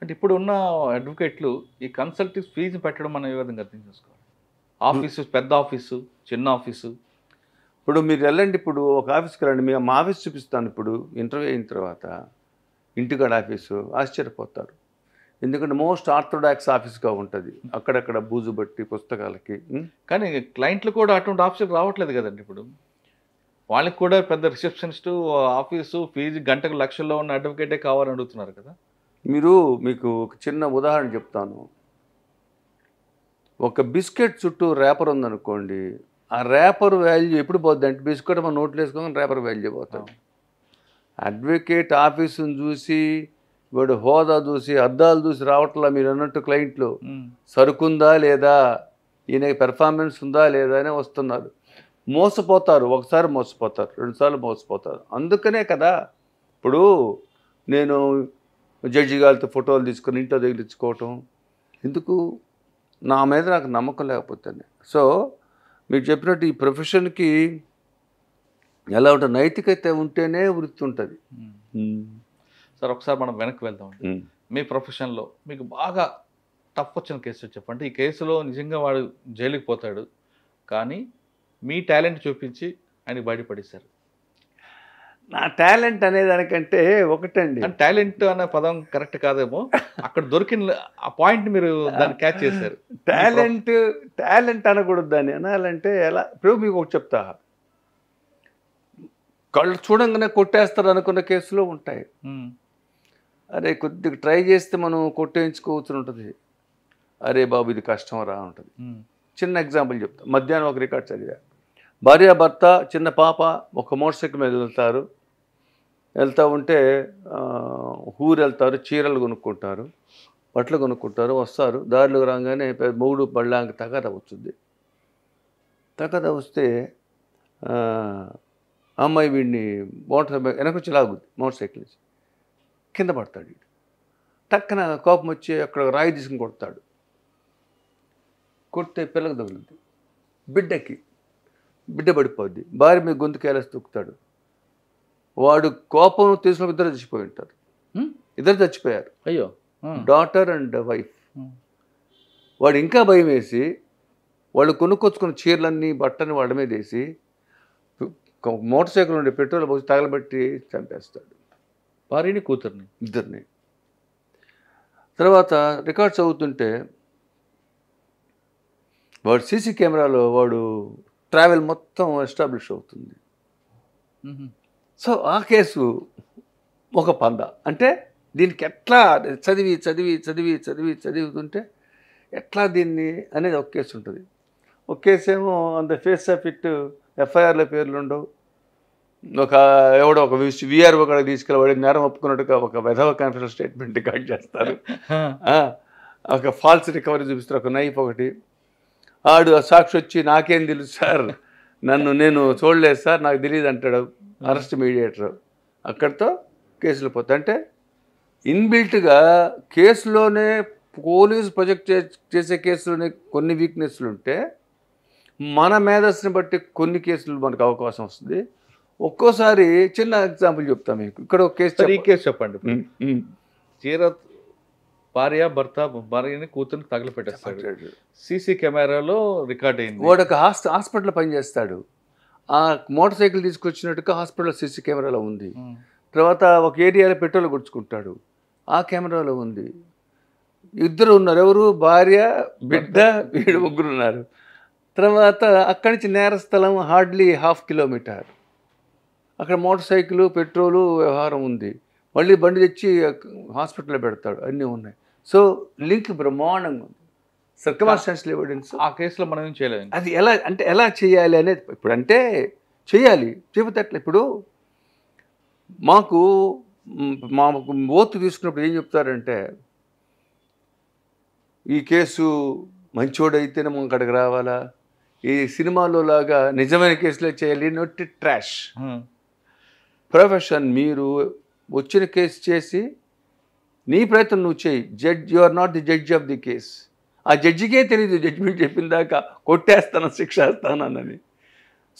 అంటే ఇప్పుడు ఉన్న అడ్వకేట్లు ఈ కన్సల్టివ్ ఫీజు పెట్టడం మనం ఏ విధంగా అర్థం చేసుకోవాలి ఆఫీసు పెద్ద ఆఫీసు చిన్న ఆఫీసు ఇప్పుడు మీరు వెళ్ళండి ఇప్పుడు ఒక ఆఫీస్కి రండి మేము మా ఆఫీస్ చూపిస్తాను ఇప్పుడు ఇంటర్వ్యూ అయిన తర్వాత ఇంటికాడ ఆఫీసు ఆశ్చర్యపోతారు ఎందుకంటే మోస్ట్ ఆర్థోడాక్స్ ఆఫీస్గా ఉంటుంది అక్కడక్కడ బూజు బట్టి పుస్తకాలకి కానీ క్లయింట్లు కూడా అటువంటి ఆప్షన్ రావట్లేదు కదండి ఇప్పుడు వాళ్ళకి కూడా పెద్ద రిసెప్షనిస్ట్ ఆఫీసు ఫీజు గంటకు లక్షల్లో ఉన్న అడ్వకేటే కావాలని అడుగుతున్నారు కదా మీరు మీకు ఒక చిన్న ఉదాహరణ చెప్తాను ఒక బిస్కెట్ చుట్టూ రేపర్ ఉందనుకోండి ఆ రేపర్ వాల్యూ ఎప్పుడు పోతుంది అంటే బిస్కెట్ మనం నోట్లు వేసుకోవాలి రేపర్ వాల్యూ పోతాం అడ్వకేట్ ఆఫీసును చూసి వీడు హోదా చూసి అద్దాలు చూసి రావట్లా మీరు అన్నట్టు క్లయింట్లు సరుకుందా లేదా ఈయన పెర్ఫార్మెన్స్ ఉందా లేదా అని వస్తున్నారు మోసపోతారు ఒకసారి మోసపోతారు రెండుసార్లు మోసపోతారు అందుకనే కదా ఇప్పుడు నేను జడ్జి గారితో ఫోటోలు తీసుకుని ఇంట్లో తగిలించుకోవటం ఎందుకు నా మీద నాకు నమ్మకం లేకపోతేనే సో మీరు చెప్పినట్టు ఈ ప్రొఫెషన్కి ఎలా ఉంటే నైతికత ఉంటేనే వృత్తి ఉంటుంది సార్ ఒకసారి మనం వెనక్కి వెళ్దాం మీ ప్రొఫెషన్లో మీకు బాగా టఫ్ వచ్చిన కేసు చెప్పండి ఈ కేసులో నిజంగా వాడు జైలుకి పోతాడు కానీ మీ టాలెంట్ చూపించి ఆయన బయటపడేశారు నా టాలెంట్ అనే దానికంటే ఒకటండి టాలెంట్ అనే పదం కరెక్ట్ కాదేమో అక్కడ దొరికిన ఆ పాయింట్ మీరు దాన్ని క్యాచ్ చేశారు టాలెంట్ టాలెంట్ అనకూడదు దాన్ని అనాలంటే ఎలా ఇప్పుడు మీకు ఒకటి చెప్తా కళ్ళు చూడంగానే కొట్టేస్తారు అనుకున్న కేసులో ఉంటాయి అరే కొద్దిగా ట్రై చేస్తే మనం కొట్టేయించుకోవచ్చు ఉంటుంది అరే బాబు ఇది కష్టం రా ఉంటుంది చిన్న ఎగ్జాంపుల్ చెప్తా మధ్యాహ్నం ఒక రికార్డ్ చదివా భార్య భర్త చిన్న పాప ఒక మోటార్ సైకిల్ మీద వెళ్తారు వెళ్తూ ఉంటే ఊరు వెళ్తారు చీరలు కొనుక్కుంటారు బట్టలు కొనుక్కుంటారు వస్తారు దారిలో రాగానే మూడు బళ్ళాంకి తగాద వస్తుంది తగాద వస్తే అమ్మాయి వీడిని మోటార్ వెనకొచ్చి లాగుద్ది మోటార్ సైకిల్ నుంచి కింద పడతాడు టక్కన కోపం వచ్చి అక్కడ రాయి తీసుకుని కొడతాడు కొడితే పిల్లకు తగులుద్ది బిడ్డకి బిడ్డ పడిపోద్ది భార్య మీద గొంతు కేలేసి తొక్కుతాడు వాడు కోపం తీసుకున్న ఇద్దరు చచ్చిపోయి ఉంటారు ఇద్దరు చచ్చిపోయారు అయ్యో డాటర్ అండ్ వైఫ్ వాడు ఇంకా భయం వేసి వాళ్ళు కొనుక్కొచ్చుకున్న చీరలన్నీ బట్టని వాళ్ళ మీద వేసి మోటార్ సైకిల్ ఉండే పెట్రోల్ పోసి తగలబెట్టి చంపేస్తాడు భార్యని కూతుర్ని ఇద్దరిని తర్వాత రికార్డ్స్ అవుతుంటే వాడు సీసీ కెమెరాలో వాడు ట్రావెల్ మొత్తం ఎస్టాబ్లిష్ అవుతుంది సో ఆ కేసు ఒక పంద అంటే దీనికి ఎట్లా చదివి చదివి చదివి చదివి చదువుతుంటే ఎట్లా దీన్ని అనేది ఒక కేసు ఉంటుంది ఒక కేసు ఏమో అంత ఫేస్ ఆఫ్ ఇట్ ఎఫ్ఐఆర్ల పేర్లు ఉండవు ఒక ఎవడో ఒక విఆర్ఓ కాడికి తీసుకెళ్ళబడి నేరం ఒప్పుకున్నట్టుగా ఒక వెధవ కన్ఫిడెన్స్ స్టేట్మెంట్ రికార్డ్ చేస్తారు ఒక ఫాల్స్ రికవరీ చూపిస్తారు ఒక నైఫ్ ఒకటి ఆడు ఆ సాక్షి వచ్చి నాకేం తెలుసు సార్ నన్ను నేను చూడలేదు సార్ నాకు తెలియదు అంటాడు అరెస్ట్ మీడియేటర్ అక్కడితో కేసులు పోతాయి అంటే ఇన్బిల్ట్గా కేసులోనే పోలీసు ప్రొజెక్ట్ చేసే కేసులోనే కొన్ని వీక్నెస్లు ఉంటే మన మేధస్సుని బట్టి కొన్ని కేసులు మనకు అవకాశం వస్తుంది ఒక్కోసారి చిన్న ఎగ్జాంపుల్ చెప్తా మీకు ఇక్కడ ఒక కేసు ఈ కేసు చెప్పండి చీర భార్య భర్త భార్యని కూతురు పెట్టేస్తాడు సీసీ కెమెరాలో రికార్డ్ అయింది వాడు ఒక హాస్పిటల్ పనిచేస్తాడు ఆ మోటార్ సైకిల్ తీసుకొచ్చినట్టుగా హాస్పిటల్ సీసీ కెమెరాలో ఉంది తర్వాత ఒక ఏరియాలో పెట్రోల్ గుడుచుకుంటాడు ఆ కెమెరాలో ఉంది ఇద్దరు ఉన్నారు ఎవరు భార్య బిడ్డ వీడు ముగ్గురు ఉన్నారు తర్వాత అక్కడి నుంచి నేర స్థలం హార్డ్లీ హాఫ్ కిలోమీటర్ అక్కడ మోటార్ సైకిల్ పెట్రోలు వ్యవహారం ఉంది మళ్ళీ బండి తెచ్చి హాస్పిటల్లో పెడతాడు అన్నీ ఉన్నాయి సో లింక్ బ్రహ్మాండంగా ఉంది సర్కమాస్టాన్షియల్ ఎవిడెన్స్ ఆ కేసులో మనం ఏం చేయలేదు అది ఎలా అంటే ఎలా చేయాలి అనేది ఇప్పుడు అంటే చేయాలి చెబుతట్లే ఇప్పుడు మాకు మాకు ఓత్తు తీసుకున్నప్పుడు ఏం చెప్తారంటే ఈ కేసు మంచోడైతేనే మనం అక్కడికి రావాలా ఈ సినిమాలో లాగా నిజమైన కేసులే చేయాలి నొట్టి ట్రాష్ ప్రొఫెషన్ మీరు వచ్చిన కేసు చేసి నీ ప్రయత్నం నువ్వు చేయి judge you are not the judge of the case ఆ జడ్జికే తెలియదు జడ్జిమెంట్ చెప్పిన దాకా కొట్టేస్తాను శిక్షేస్తానని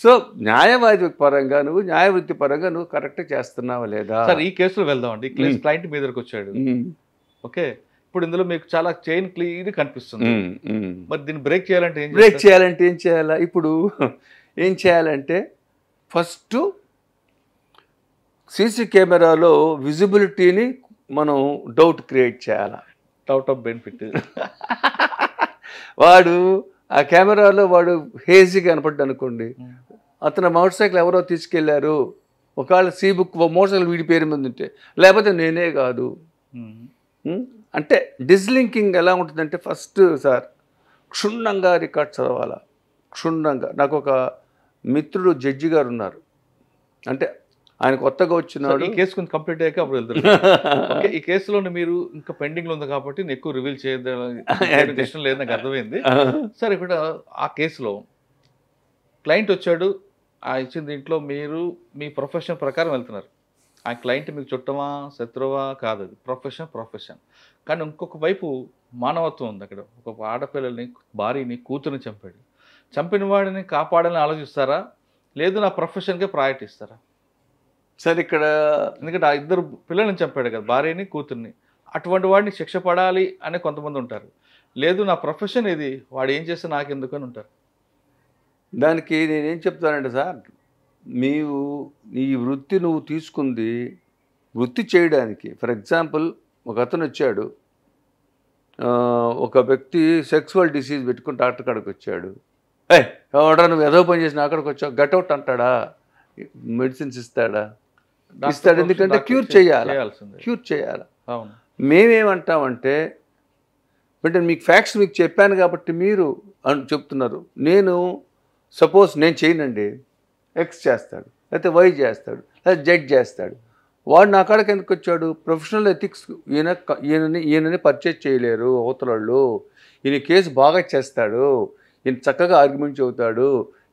సో న్యాయవాది పరంగా నువ్వు న్యాయవృత్తి పరంగా నువ్వు కరెక్ట్ చేస్తున్నావా లేదా సార్ ఈ కేసులో వెళ్దామండి క్లయింట్ మీ దగ్గరకు వచ్చాడు ఓకే ఇప్పుడు ఇందులో మీకు చాలా చైన్ క్లియర్ కనిపిస్తుంది మరి దీన్ని బ్రేక్ చేయాలంటే బ్రేక్ చేయాలంటే ఏం చేయాలా ఇప్పుడు ఏం చేయాలంటే ఫస్ట్ సీసీ కెమెరాలో విజిబిలిటీని మనం డౌట్ క్రియేట్ చేయాలి డౌట్ ఆఫ్ బెనిఫిట్ వాడు ఆ కెమెరాలో వాడు హేజీ కనపడ్డా అనుకోండి hmm. అతను మోటార్ సైకిల్ ఎవరో తీసుకెళ్లారు ఒకవేళ సీ బుక్ మోటార్ సైకిల్ వీడి పేరు మీద ఉంటే లేకపోతే నేనే కాదు hmm. Hmm? అంటే డిజ్లింకింగ్ ఎలా ఉంటుందంటే ఫస్ట్ సార్ క్షుణ్ణంగా రికార్డ్ చదవాలా క్షుణ్ణంగా నాకు ఒక మిత్రుడు జడ్జి గారు ఉన్నారు అంటే ఆయన కొత్తగా వచ్చినాడు ఈ కేసు కొంచెం కంప్లీట్ అయ్యాక అప్పుడు వెళ్తారు *laughs* ఈ కేసులో మీరు ఇంకా పెండింగ్లో ఉంది కాబట్టి నేను ఎక్కువ రివీల్ చేయడం *laughs* లేదు నాకు అర్థమైంది సరే ఇక్కడ ఆ కేసులో క్లయింట్ వచ్చాడు ఆ ఇచ్చిన దీంట్లో మీరు మీ ప్రొఫెషన్ ప్రకారం వెళ్తున్నారు ఆ క్లయింట్ మీకు చుట్టమా శత్రువా కాదు అది ప్రొఫెషన్ ప్రొఫెషన్ కానీ ఇంకొక వైపు మానవత్వం ఉంది అక్కడ ఒక ఆడపిల్లల్ని భార్యని కూతురుని చంపాడు చంపిన వాడిని కాపాడాలని ఆలోచిస్తారా లేదు నా ప్రొఫెషన్కే ప్రయారిటీ ఇస్తారా సరే ఇక్కడ ఎందుకంటే ఆ ఇద్దరు పిల్లల్ని చంపాడు కదా భార్యని కూతుర్ని అటువంటి వాడిని శిక్ష పడాలి అని కొంతమంది ఉంటారు లేదు నా ప్రొఫెషన్ ఇది వాడు ఏం చేస్తే నాకెందుకు అని ఉంటారు దానికి నేనేం చెప్తానంటే సార్ నీవు నీ వృత్తి నువ్వు తీసుకుంది వృత్తి చేయడానికి ఫర్ ఎగ్జాంపుల్ ఒక అతను వచ్చాడు ఒక వ్యక్తి సెక్సువల్ డిసీజ్ పెట్టుకుని డాక్టర్ కాడికి వచ్చాడు ఏ ఎవడ నువ్వు ఏదో పని చేసినా అక్కడికి వచ్చావు గట్అవుట్ అంటాడా మెడిసిన్స్ ఇస్తాడా ఇస్తాడు ఎందుకంటే క్యూర్ చేయాలి క్యూర్ చేయాలి మేమేమంటామంటే అంటే మీకు ఫ్యాక్ట్స్ మీకు చెప్పాను కాబట్టి మీరు అని చెప్తున్నారు నేను సపోజ్ నేను చేయనండి ఎక్స్ చేస్తాడు లేకపోతే వై చేస్తాడు లేదా జడ్జ్ చేస్తాడు వాడు నా కాడకి ఎందుకు వచ్చాడు ప్రొఫెషనల్ ఎథిక్స్ ఈయన ఈయనని ఈయనని పర్చేజ్ చేయలేరు అవతలళ్ళు ఈయన కేసు బాగా చేస్తాడు ఈయన చక్కగా ఆర్గ్యుమెంట్ చెబుతాడు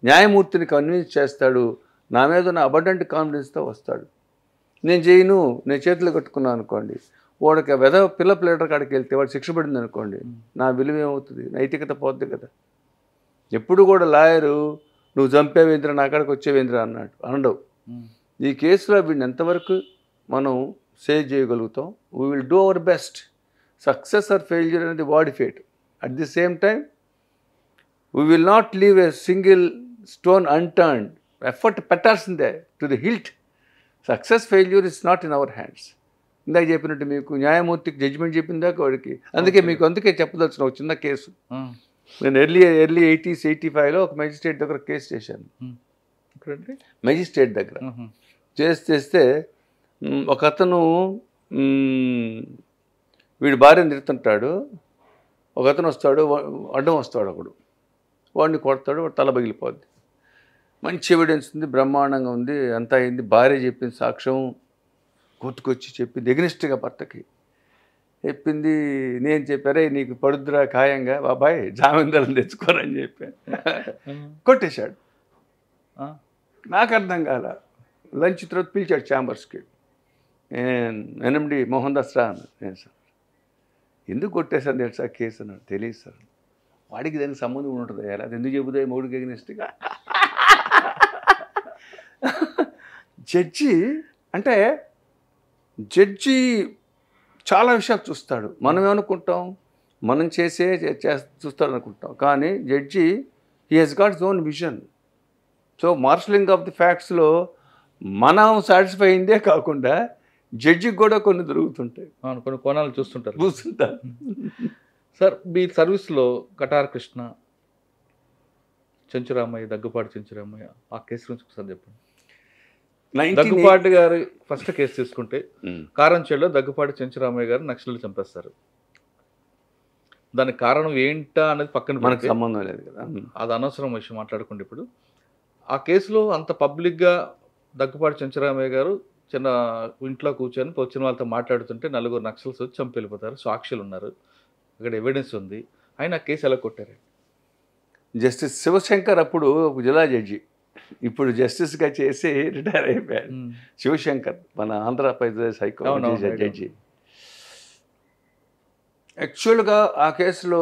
న్యాయమూర్తిని కన్విన్స్ చేస్తాడు నా మీద ఉన్న అబండెంట్ కాన్ఫిడెన్స్తో వస్తాడు నేను చేయను నేను చేతులు కట్టుకున్నాను అనుకోండి వాడికి వెద పిల్ల ప్లేటర్ కాడికి వెళ్తే వాడు శిక్ష పడింది అనుకోండి నా విలువ ఏమవుతుంది నైతికత పోద్ది కదా ఎప్పుడు కూడా లాయరు నువ్వు చంపేవేంద్ర నా కాడికి వచ్చేవేంద్ర అన్నట్టు అనడవు ఈ కేసులో వీడిని ఎంతవరకు మనం సేవ్ చేయగలుగుతాం we will do our best success or failure అనేది వాడి fate at the same time we will not leave a single stone unturn effort పెట్టాల్సిందే to the hilt success failure is not in our hands ఇందాక చెప్పినట్టు మీకు న్యాయమూర్తికి judgement చెప్పిందాక వాడికి అందుకే మీకు అందుకే చెప్పదలసిన ఒక చిన్న కేసు hmm. నేను ఎర్లీ ఎర్లీ ఎయిటీస్ ఎయిటీ ఫైవ్లో ఒక మెజిస్ట్రేట్ దగ్గర కేసు చేశాను మెజిస్ట్రేట్ hmm. దగ్గర చేసి hmm, చేస్తే ఒక అతను వీడి భార్య నిరుతుంటాడు ఒక అతను వస్తాడు అడ్డం వస్తాడు ఒకడు వాడిని కొడతాడు వాడు తల పగిలిపోద్ది మంచి ఎవిడెన్స్ ఉంది బ్రహ్మాండంగా ఉంది అంతా అయింది భార్య చెప్పింది సాక్ష్యం గుర్తుకొచ్చి చెప్పింది ఎగ్నిస్ట్గా భర్తకి చెప్పింది నేను చెప్పారే నీకు పడుద్రా ఖాయంగా బాబాయ్ జామీందారం తెచ్చుకోరని చెప్పాను *laughs* కొట్టేశాడు నాకు అర్థం కాల లంచ్ తర్వాత పిలిచాడు ఛాంబర్స్కి ఎనిమిది మోహన్ దాస్ రా నేను సార్ ఎందుకు కొట్టేశాను తెలుసా కేసు అన్నాడు తెలియదు సార్ వాడికి దానికి సంబంధం ఉంటుంది అది ఎందుకు చెబుతాయి మూడు ఎగ్నిస్ట్గా *laughs* జడ్జి అంటే జడ్జి చాలా విషయాలు చూస్తాడు మనం ఏమనుకుంటాం మనం చేసే చూస్తాడు అనుకుంటాం కానీ judge he has got zone vision so marshalling of the ఫ్యాక్ట్స్లో మనం సాటిస్ఫై అయిందే కాకుండా జడ్జికి కూడా కొన్ని దొరుకుతుంటాయి కొన్ని కోణాలు చూస్తుంటారు చూస్తుంటా *laughs* సార్ మీ సర్వీస్లో కటార్ కృష్ణ చెంచురామయ్య దగ్గుపాటి చెంచురామయ్య ఆ కేసు గురించి ఒకసారి చెప్పండి దగ్గుపాటి గారు ఫస్ట్ కేసు తీసుకుంటే కారంచేడులో దగ్గుపాటి చెంచురామయ్య గారు నక్సలు చంపేస్తారు దానికి కారణం ఏంటా అనేది పక్కన మనకు సంబంధం లేదు కదా అది అనవసరం విషయం మాట్లాడుకుంటే ఇప్పుడు ఆ కేసులో అంత పబ్లిక్గా దగ్గుపాటి చెంచురామయ్య గారు చిన్న ఇంట్లో కూర్చొని వచ్చిన వాళ్ళతో మాట్లాడుతుంటే నలుగురు నక్సల్స్ వచ్చి చంపి వెళ్ళిపోతారు సాక్షులు ఉన్నారు అక్కడ ఎవిడెన్స్ ఉంది ఆయన ఆ కేసు ఎలా కొట్టారు జస్టిస్ శివశంకర్ అప్పుడు జిల్లా జడ్జి ఇప్పుడు జస్టిస్గా చేసి రిటైర్ అయిపోయాడు శివశంకర్ మన ఆంధ్రప్రదేశ్ హైకోర్టు జడ్జి యాక్చువల్గా ఆ కేసులో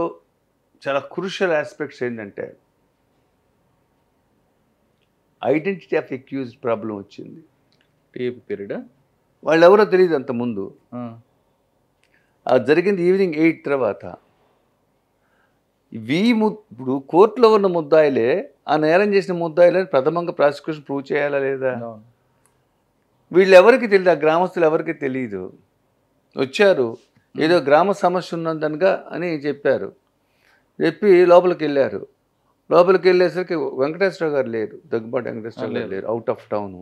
చాలా క్రూషల్ ఆస్పెక్ట్స్ ఏంటంటే ఐడెంటిటీ ఆఫ్ ఎక్యూజ్ ప్రాబ్లం వచ్చింది పీరియడ్ వాళ్ళు ఎవరో తెలియదు అంత ముందు అది జరిగింది ఈవినింగ్ ఎయిట్ తర్వాత వి ఇప్పుడు కోర్టులో ఉన్న ముద్దాయిలే ఆ నేరం చేసిన ముద్దాయిలని ప్రథమంగా ప్రాసిక్యూషన్ ప్రూవ్ చేయాలా లేదా వీళ్ళు ఎవరికి తెలియదు ఆ గ్రామస్తులు ఎవరికి తెలియదు వచ్చారు ఏదో గ్రామ సమస్య ఉన్నదనగా అని చెప్పారు చెప్పి లోపలికి వెళ్ళారు లోపలికి వెళ్ళేసరికి వెంకటేశ్వర గారు లేరు దగ్గుబాటు వెంకటేశ్వర గారు లేరు అవుట్ ఆఫ్ టౌన్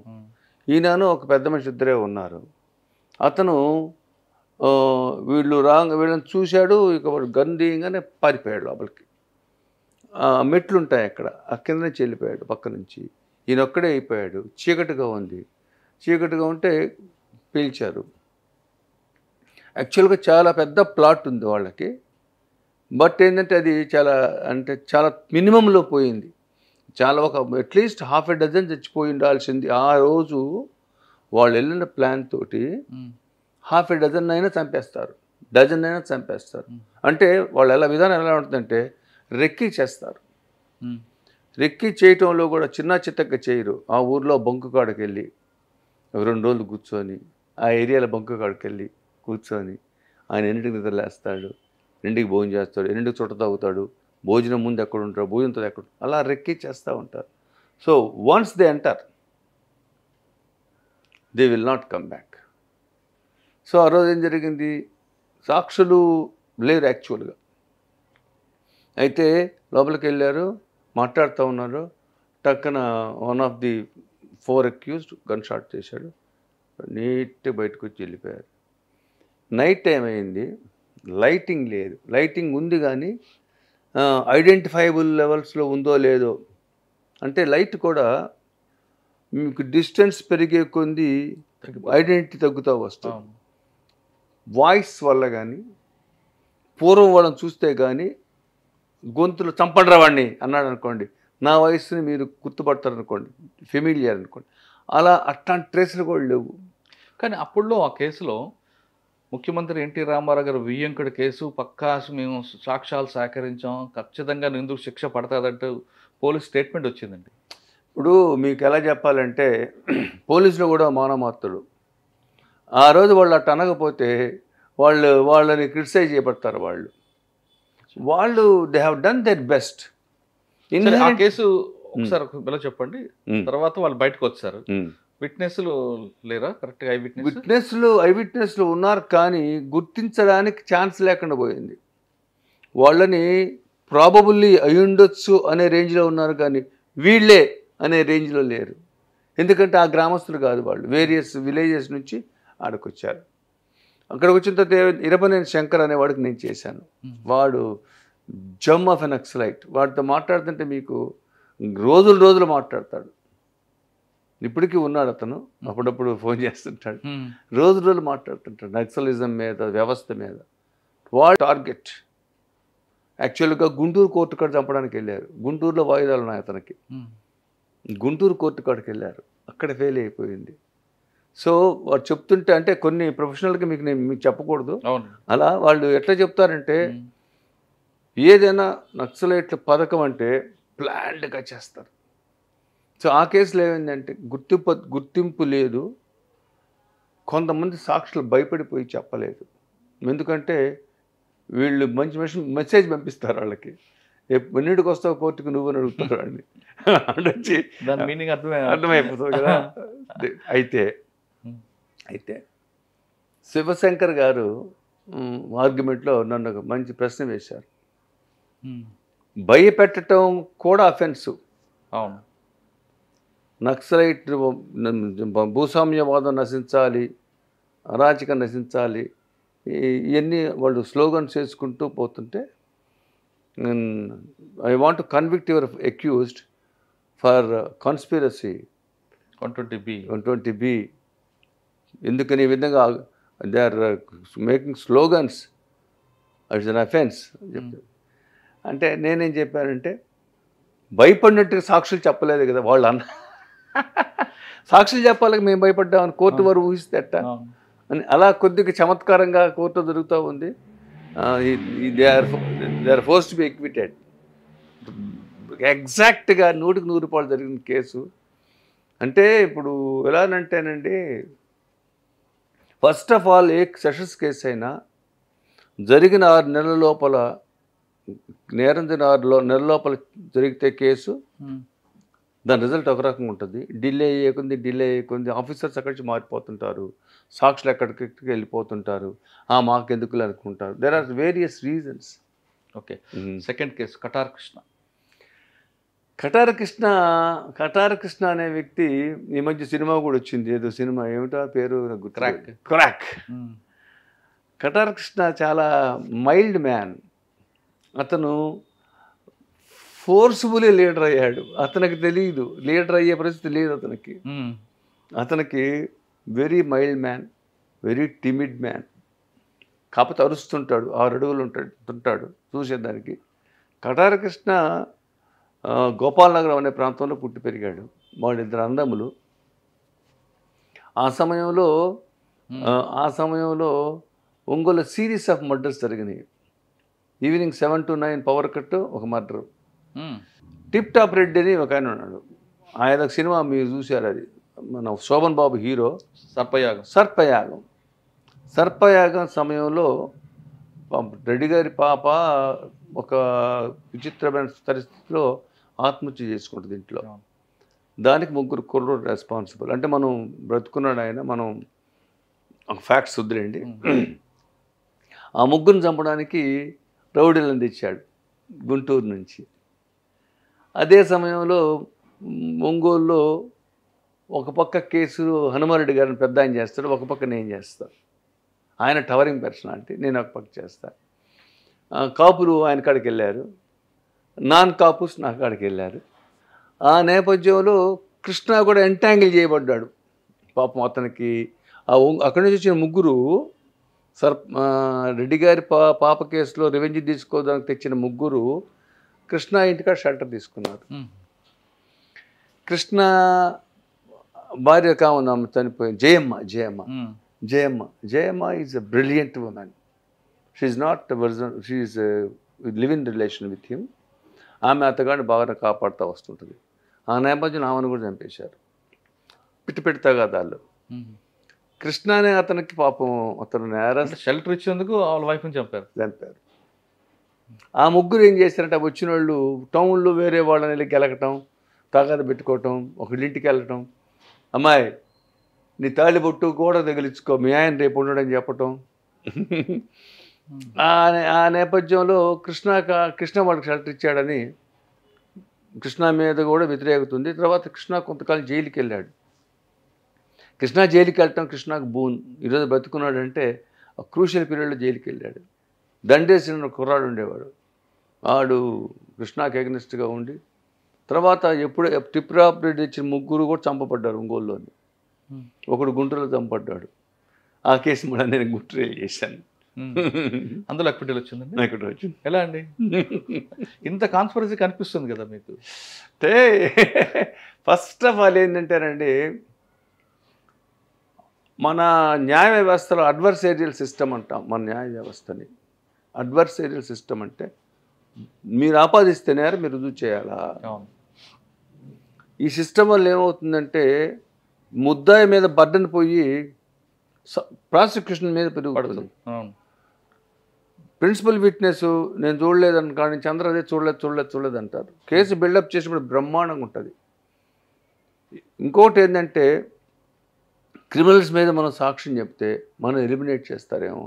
ఈయనను ఒక పెద్ద మనిషి ఇద్దరే ఉన్నారు అతను వీళ్ళు రాంగ్ వీళ్ళని చూశాడు ఇక గన్ పారిపోయాడు లోపలికి మెట్లు ఉంటాయి అక్కడ ఆ కింద నుంచి వెళ్ళిపోయాడు పక్క నుంచి ఒక్కడే అయిపోయాడు చీకటిగా ఉంది చీకటిగా ఉంటే పీల్చారు యాక్చువల్గా చాలా పెద్ద ప్లాట్ ఉంది వాళ్ళకి బట్ ఏంటంటే అది చాలా అంటే చాలా మినిమంలో పోయింది చాలా ఒక అట్లీస్ట్ హాఫ్ ఎ డజన్ చచ్చిపోయి ఉండాల్సింది ఆ రోజు వాళ్ళు వెళ్ళిన ప్లాన్ తోటి హాఫ్ ఎ డజన్ అయినా చంపేస్తారు డజన్ అయినా చంపేస్తారు అంటే వాళ్ళు ఎలా విధానం ఎలా ఉంటుందంటే రెక్కి చేస్తారు రెక్కి చేయటంలో కూడా చిన్న చిత్తక్క చేయరు ఆ ఊర్లో బొంకు కాడకి వెళ్ళి రెండు రోజులు కూర్చొని ఆ ఏరియాలో బొంకు కాడకి వెళ్ళి కూర్చొని ఆయన ఎన్నింటికి నిద్రలేస్తాడు ఎన్నింటికి భోజనం చేస్తాడు ఎన్నింటికి చుట్ట తాగుతాడు భోజనం ముందు ఎక్కడ ఉంటాడు భోజనం తో ఎక్కడ అలా రెక్కి చేస్తూ ఉంటారు so once they enter they will not come back so ఆ రోజు ఏం జరిగింది సాక్షులు లేరు యాక్చువల్గా అయితే లోపలికి వెళ్ళారు మాట్లాడుతూ ఉన్నారు టక్కన one of the four accused gun shot చేశాడు నీట్ బయటకు వచ్చి వెళ్ళిపోయారు నైట్ టైం అయింది లైటింగ్ లేదు లైటింగ్ ఉంది కానీ ఐడెంటిఫైబుల్ లెవెల్స్లో ఉందో లేదో అంటే లైట్ కూడా మీకు డిస్టెన్స్ పెరిగే కొంది ఐడెంటిటీ తగ్గుతూ వస్తాం వాయిస్ వల్ల కానీ పూర్వం వాళ్ళని చూస్తే కానీ గొంతులు చంపండి వాడిని అన్నాడు అనుకోండి నా వయసుని మీరు గుర్తుపడతారు అనుకోండి ఫెమిలియర్ అనుకోండి అలా అట్లాంటి ట్రేసులు కూడా లేవు కానీ అప్పుడులో ఆ కేసులో ముఖ్యమంత్రి ఎన్టీ రామారావు గారు వియ్యంకుడి కేసు పక్కా మేము సాక్ష్యాలు సేకరించాం ఖచ్చితంగా నిందుకు శిక్ష పడతాదంటూ పోలీస్ స్టేట్మెంట్ వచ్చిందండి ఇప్పుడు మీకు ఎలా చెప్పాలంటే పోలీసులు కూడా మానమాత్రుడు ఆ రోజు వాళ్ళు అట్ట అనకపోతే వాళ్ళు వాళ్ళని క్రిటిసైజ్ చేయబడతారు వాళ్ళు వాళ్ళు they have done their best ఆ కేసు ఒకసారి hmm. ఒకవేళ చెప్పండి hmm. తర్వాత వాళ్ళు బయటకు వచ్చారు hmm. విట్నెస్లు లేరా కరెక్ట్గా ఐ విట్నెస్ విట్నెస్లు ఐ విట్నెస్లు ఉన్నారు కానీ గుర్తించడానికి ఛాన్స్ లేకుండా పోయింది వాళ్ళని ప్రాబబుల్లీ అయ్యుండొచ్చు అనే రేంజ్లో ఉన్నారు కానీ వీళ్ళే అనే రేంజ్లో లేరు ఎందుకంటే ఆ గ్రామస్తులు కాదు వాళ్ళు వేరియస్ విలేజెస్ నుంచి ఆడకొచ్చారు అక్కడికి వచ్చిన తర్వాత ఇరపనేని శంకర్ అనేవాడికి నేను చేశాను వాడు జమ్ ఆఫ్ అన్ ఎక్సలైట్ వాడితో మాట్లాడుతుంటే మీకు రోజులు రోజులు మాట్లాడతాడు ఇప్పటికీ ఉన్నాడు అతను అప్పుడప్పుడు ఫోన్ చేస్తుంటాడు రోజు రోజులు మాట్లాడుతుంటాడు నక్సలిజం మీద వ్యవస్థ మీద వాడు టార్గెట్ యాక్చువల్గా గుంటూరు కోర్టు కాడ చంపడానికి వెళ్ళారు గుంటూరులో వాయిదాలు ఉన్నాయి అతనికి గుంటూరు కోర్టు కాడికి వెళ్ళారు అక్కడ ఫెయిల్ అయిపోయింది సో వాడు చెప్తుంటే అంటే కొన్ని ప్రొఫెషనల్కి మీకు నేను మీకు చెప్పకూడదు అలా వాళ్ళు ఎట్లా చెప్తారంటే ఏదైనా నక్సలైట్ల పథకం అంటే ప్లాన్డ్గా చేస్తారు సో ఆ కేసులో ఏమైందంటే గుర్తింపు గుర్తింపు లేదు కొంతమంది సాక్షులు భయపడిపోయి చెప్పలేదు ఎందుకంటే వీళ్ళు మంచి మెషన్ మెసేజ్ పంపిస్తారు వాళ్ళకి ఎన్నిటికి వస్తావు కోర్టుకు నువ్వు అని అడుగుతారు వాడిని అర్థమైపోతుంది కదా *laughs* అయితే అయితే శివశంకర్ గారు ఆర్గ్యుమెంట్లో నన్ను ఒక మంచి ప్రశ్న వేశారు భయపెట్టడం కూడా అఫెన్సు అవును నక్సలైట్ భూస్వామ్యవాదం నశించాలి అరాచకం నశించాలి ఇవన్నీ వాళ్ళు స్లోగన్స్ చేసుకుంటూ పోతుంటే I want convict your accused for conspiracy one twenty B one twenty B ఎందుకని ఈ విధంగా they are making slogans it's an offence అంటే నేనేం చెప్పానంటే భయపడినట్టుగా సాక్షులు చెప్పలేదు కదా వాళ్ళు అన్న *laughs* సాక్షులు చెప్పాలి మేము భయపడ్డామని కోర్టు వారు ఊహిస్తేట అని అలా కొద్దిగా చమత్కారంగా కోర్టు దొరుకుతూ ఉంది they are they are force to be acquitted ఎగ్జాక్ట్గా నూటికి నూరు రూపాయలు జరిగిన కేసు అంటే ఇప్పుడు ఎలా అంటేనండి first of all a sessions case అయినా జరిగిన ఆరు నెలల లోపల నేరం జరిగిన ఆరు నెల లోపల జరిగితే కేసు దాని రిజల్ట్ ఒక రకంగా ఉంటుంది డిలే అయ్యే కొంది డిలే అయ్యే కొంది ఆఫీసర్స్ అక్కడి నుంచి మారిపోతుంటారు సాక్షులు ఎక్కడికి వెళ్ళిపోతుంటారు ఆ మాకు ఎందుకు అనుకుంటారు there are various reasons okay second case Katar Krishna Katara Krishna Katara Krishna అనే వ్యక్తి ఈ మధ్య సినిమా కూడా వచ్చింది ఏదో సినిమా ఏమిటో పేరు క్రాక్ క్రాక్ కటార కృష్ణ చాలా మైల్డ్ మ్యాన్ అతను ఫోర్స్ఫుల్లీ లీడర్ అయ్యాడు అతనికి తెలియదు లీడర్ అయ్యే పరిస్థితి లేదు అతనికి అతనికి very mild man very timid man కాకపోతే అరుస్తుంటాడు ఆరు అడుగులు ఉంటాడు ఉంటాడు చూసేదానికి కటార కృష్ణ గోపాలనగరం అనే ప్రాంతంలో పుట్టి పెరిగాడు వాళ్ళిద్దరు అందములు ఆ సమయంలో ఆ సమయంలో ఒంగోలు సిరీస్ ఆఫ్ మర్డర్స్ జరిగినాయి evening seven to nine power cut ఒక మర్డర్ టిప్ టాప్ రెడ్డి అని ఒక ఆయన ఉన్నాడు ఆయన సినిమా మీరు చూశారు అది మన శోభన్ బాబు హీరో సర్పయాగం సర్పయాగం సర్పయాగం సమయంలో రెడ్డి గారి పాప ఒక విచిత్రమైన పరిస్థితిలో ఆత్మహత్య చేసుకుంటుంది ఇంట్లో దానికి ముగ్గురు కుర్రు రెస్పాన్సిబుల్ అంటే మనం బ్రతుకున్నాడు ఆయన మనం ఒక ఫ్యాక్ట్స్ వద్దులేండి ఆ ముగ్గురిని చంపడానికి రౌడీలను తెచ్చాడు గుంటూరు నుంచి అదే సమయంలో ఒంగోలులో ఒక పక్క కేసు హనుమారెడ్డి గారిని పెద్ద ఆయన చేస్తాడు ఒక పక్క నేను చేస్తాను ఆయన టవరింగ్ పర్సనాలిటీ నేను ఒక పక్క చేస్తాను కాపులు ఆయన కాడికి వెళ్ళారు నాన్ కాపుస్ నా కాడికి వెళ్ళారు ఆ నేపథ్యంలో కృష్ణ కూడా ఎంటాంగిల్ చేయబడ్డాడు పాపం అతనికి అక్కడి నుంచి వచ్చిన ముగ్గురు సర్ రెడ్డి గారి పా పాప కేసులో రివెంజ్ తీసుకోవడానికి తెచ్చిన ముగ్గురు కృష్ణ ఇంటికాడ షెల్టర్ తీసుకున్నారు కృష్ణ భార్య కావున్నాము చనిపోయింది Jayamma Jayamma Jayamma Jayamma is a brilliant woman she not virgin she live in relation with him ఆమె అతగాడిని బాగా కాపాడుతూ వస్తుంటుంది ఆ నేపథ్యం ఆమెను కూడా చంపేశారు పిట్టి పెట్టి తగాదాళ్ళు కృష్ణ అనే అతనికి పాపం అతను నేరం షెల్టర్ ఇచ్చేందుకు వాళ్ళ వైఫ్ని చంపారు చంపారు ఆ ముగ్గురు ఏం చేశారంటే వచ్చిన వాళ్ళు టౌన్లో వేరే వాళ్ళని వెళ్ళి గెలకటం తాగాద పెట్టుకోవటం ఇంటికి వెళ్ళటం అమ్మాయి నీ తాళి బొట్టు తగిలించుకో మీ ఆయన రేపు ఉండడం చెప్పటం ఆ ఆ నేపథ్యంలో కృష్ణ కృష్ణ వాళ్ళకి షెల్టర్ ఇచ్చాడని కృష్ణ మీద కూడా వ్యతిరేకత ఉంది తర్వాత కృష్ణ కొంతకాలం జైలుకి వెళ్ళాడు కృష్ణ జైలుకి వెళ్తాం కృష్ణకు బూన్ ఈరోజు అంటే ఆ క్రూషియల్ పీరియడ్లో జైలుకి వెళ్ళాడు దండేసిన కుర్రాడు ఉండేవాడు ఆడు కృష్ణాకి ఎగ్నెస్ట్గా ఉండి తర్వాత ఎప్పుడు టిప్రాప్ రెడ్డి ఇచ్చిన ముగ్గురు కూడా చంపబడ్డారు ఒంగోలులోని ఒకడు గుంటూరులో చంపబడ్డాడు ఆ కేసు మళ్ళీ నేను గుంటూరు చేశాను *laughs* అందులో అక్విటల్ వచ్చిందండి వచ్చింది ఎలా అండి *laughs* ఇంత కాన్స్పరసీ కనిపిస్తుంది కదా మీకు అంటే ఫస్ట్ ఆఫ్ ఆల్ ఏంటంటేనండి మన న్యాయ వ్యవస్థలో అడ్వర్సేరియల్ సిస్టమ్ అంటాం మన న్యాయ వ్యవస్థని అడ్వర్సేరియల్ సిస్టమ్ అంటే మీరు ఆపాదిస్తేనే మీరు రుజువు చేయాలా ఈ సిస్టమ్ వల్ల ఏమవుతుందంటే ముద్దాయి మీద బర్డన్ పోయి ప్రాసిక్యూషన్ మీద పెరుగుతుంది ప్రిన్సిపల్ విట్నెస్ నేను చూడలేదని కానీ చంద్ర అదే చూడలేదు చూడలేదు చూడలేదు అంటారు కేసు బిల్డప్ చేసినప్పుడు బ్రహ్మాండంగా ఉంటుంది ఇంకోటి ఏంటంటే క్రిమినల్స్ మీద మనం సాక్ష్యం చెప్తే మనం ఎలిమినేట్ చేస్తారేమో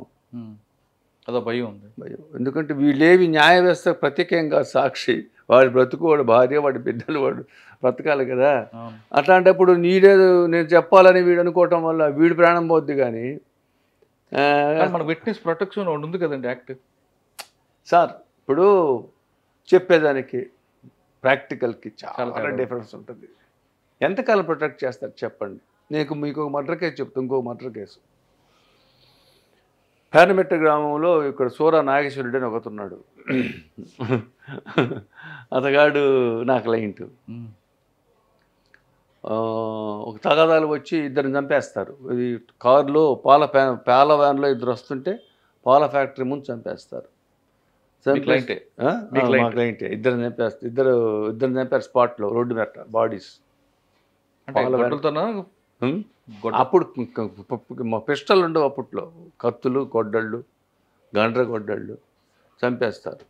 అదో భయం ఉంది భయం ఎందుకంటే వీళ్ళేవి న్యాయ వ్యవస్థ ప్రత్యేకంగా సాక్షి వాడు బ్రతుకు వాడు భార్య వాడి బిడ్డలు వాడు బ్రతకాలి కదా అట్లాంటప్పుడు నీడేదో నేను చెప్పాలని వీడు అనుకోవటం వల్ల వీడి ప్రాణం పోద్ది కానీ మన విట్నెస్ ప్రొటెక్షన్ ఉంది కదండి యాక్ట్ సార్ ఇప్పుడు చెప్పేదానికి ప్రాక్టికల్కి చాలా డిఫరెన్స్ ఉంటుంది ఎంతకాలం ప్రొటెక్ట్ చేస్తారు చెప్పండి నీకు మీకు ఒక మర్డర్ కేసు చెప్తాను ఇంకో మర్డర్ కేసు పేనమెట్ట గ్రామంలో ఇక్కడ సూర నాగేశ్వరుడు అని ఒకతున్నాడు *coughs* అతగాడు నా క్లయింట్ ఒక తగాదాలు వచ్చి ఇద్దరిని చంపేస్తారు ఇది కారులో పాల పాల వ్యాన్లో ఇద్దరు వస్తుంటే పాల ఫ్యాక్టరీ ముందు చంపేస్తారు క్లయింటే ఇద్దరు చంపేస్తారు ఇద్దరు ఇద్దరు చంపారు స్పాట్లో రోడ్డు మీద బాడీస్ అప్పుడు పిస్టల్ ఉండవు అప్పట్లో కత్తులు గొడ్డళ్ళు గండ్ర గొడ్డళ్ళు చంపేస్తారు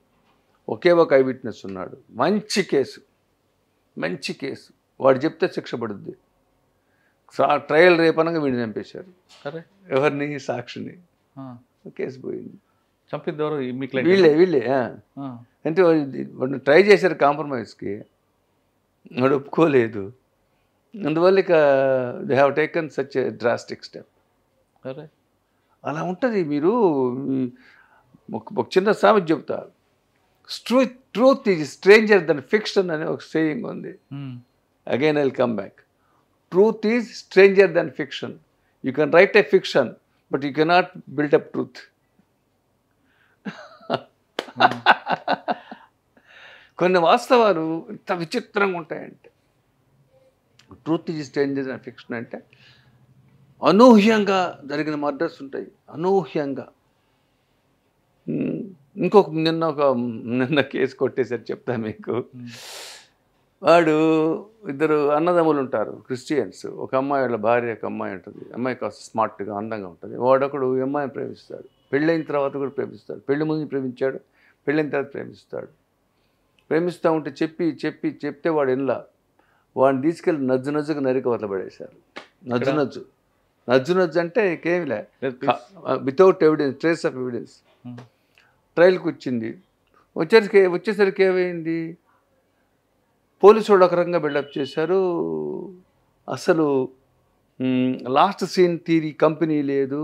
ఒకే ఒక ఐ విట్నెస్ ఉన్నాడు మంచి కేసు మంచి కేసు వాడు చెప్తే శిక్ష పడుద్ది ట్రయల్ రేపనగా వీడిని చంపేశారు ఎవరిని సాక్షిని కేసు పోయింది చంపింది వీళ్ళే వీళ్ళే అంటే వాడు ట్రై చేశారు కాంప్రమైజ్కి వాడు ఒప్పుకోలేదు అందువల్ల ఇక they have taken such a drastic step అరే అలా ఉంటుంది మీరు ఒక చిన్న సామెత చెప్తారు స్ట్రూ ట్రూత్ ఈజ్ స్ట్రేంజర్ దాన్ని ఫిక్స్డ్ అని ఒక సేయింగ్ ఉంది Again, I will come back. Truth is stranger than fiction. You can write a fiction, but you cannot build up truth. కొన్ని వాస్తవాలు ఎంత విచిత్రంగా ఉంటాయంటే truth is strangers and fiction అంటే అనూహ్యంగా జరిగిన మర్డర్స్ ఉంటాయి అనూహ్యంగా ఇంకొక నిన్న ఒక నిన్న కేసు కొట్టేసరి చెప్తా మీకు వాడు ఇద్దరు అన్నదమ్ములు ఉంటారు క్రిస్టియన్స్ ఒక అమ్మాయి వాళ్ళ భార్య ఒక అమ్మాయి ఉంటుంది అమ్మాయి కాస్త స్మార్ట్గా అందంగా ఉంటుంది వాడొకడు ఈ అమ్మాయిని ప్రేమిస్తాడు పెళ్ళైన తర్వాత కూడా ప్రేమిస్తాడు పెళ్లి ముందు ప్రేమించాడు పెళ్ళైన తర్వాత ప్రేమిస్తాడు ప్రేమిస్తూ ఉంటే చెప్పి చెప్పి చెప్తే వాడు ఇన్లా వాడిని తీసుకెళ్ళి నజ్జు నజ్జుకు నరిక వదలబడేశారు నజ్జు నజ్జు నజ్జు నజ్జు అంటే ఇంకేమిలే without evidence trace of evidence ట్రయల్కి వచ్చింది వచ్చేసరికి వచ్చేసరికి ఏమైంది పోలీసు వాళ్ళు ఒక రకంగా బిల్డప్ చేశారు అసలు లాస్ట్ సీన్ తీరి కంపెనీ లేదు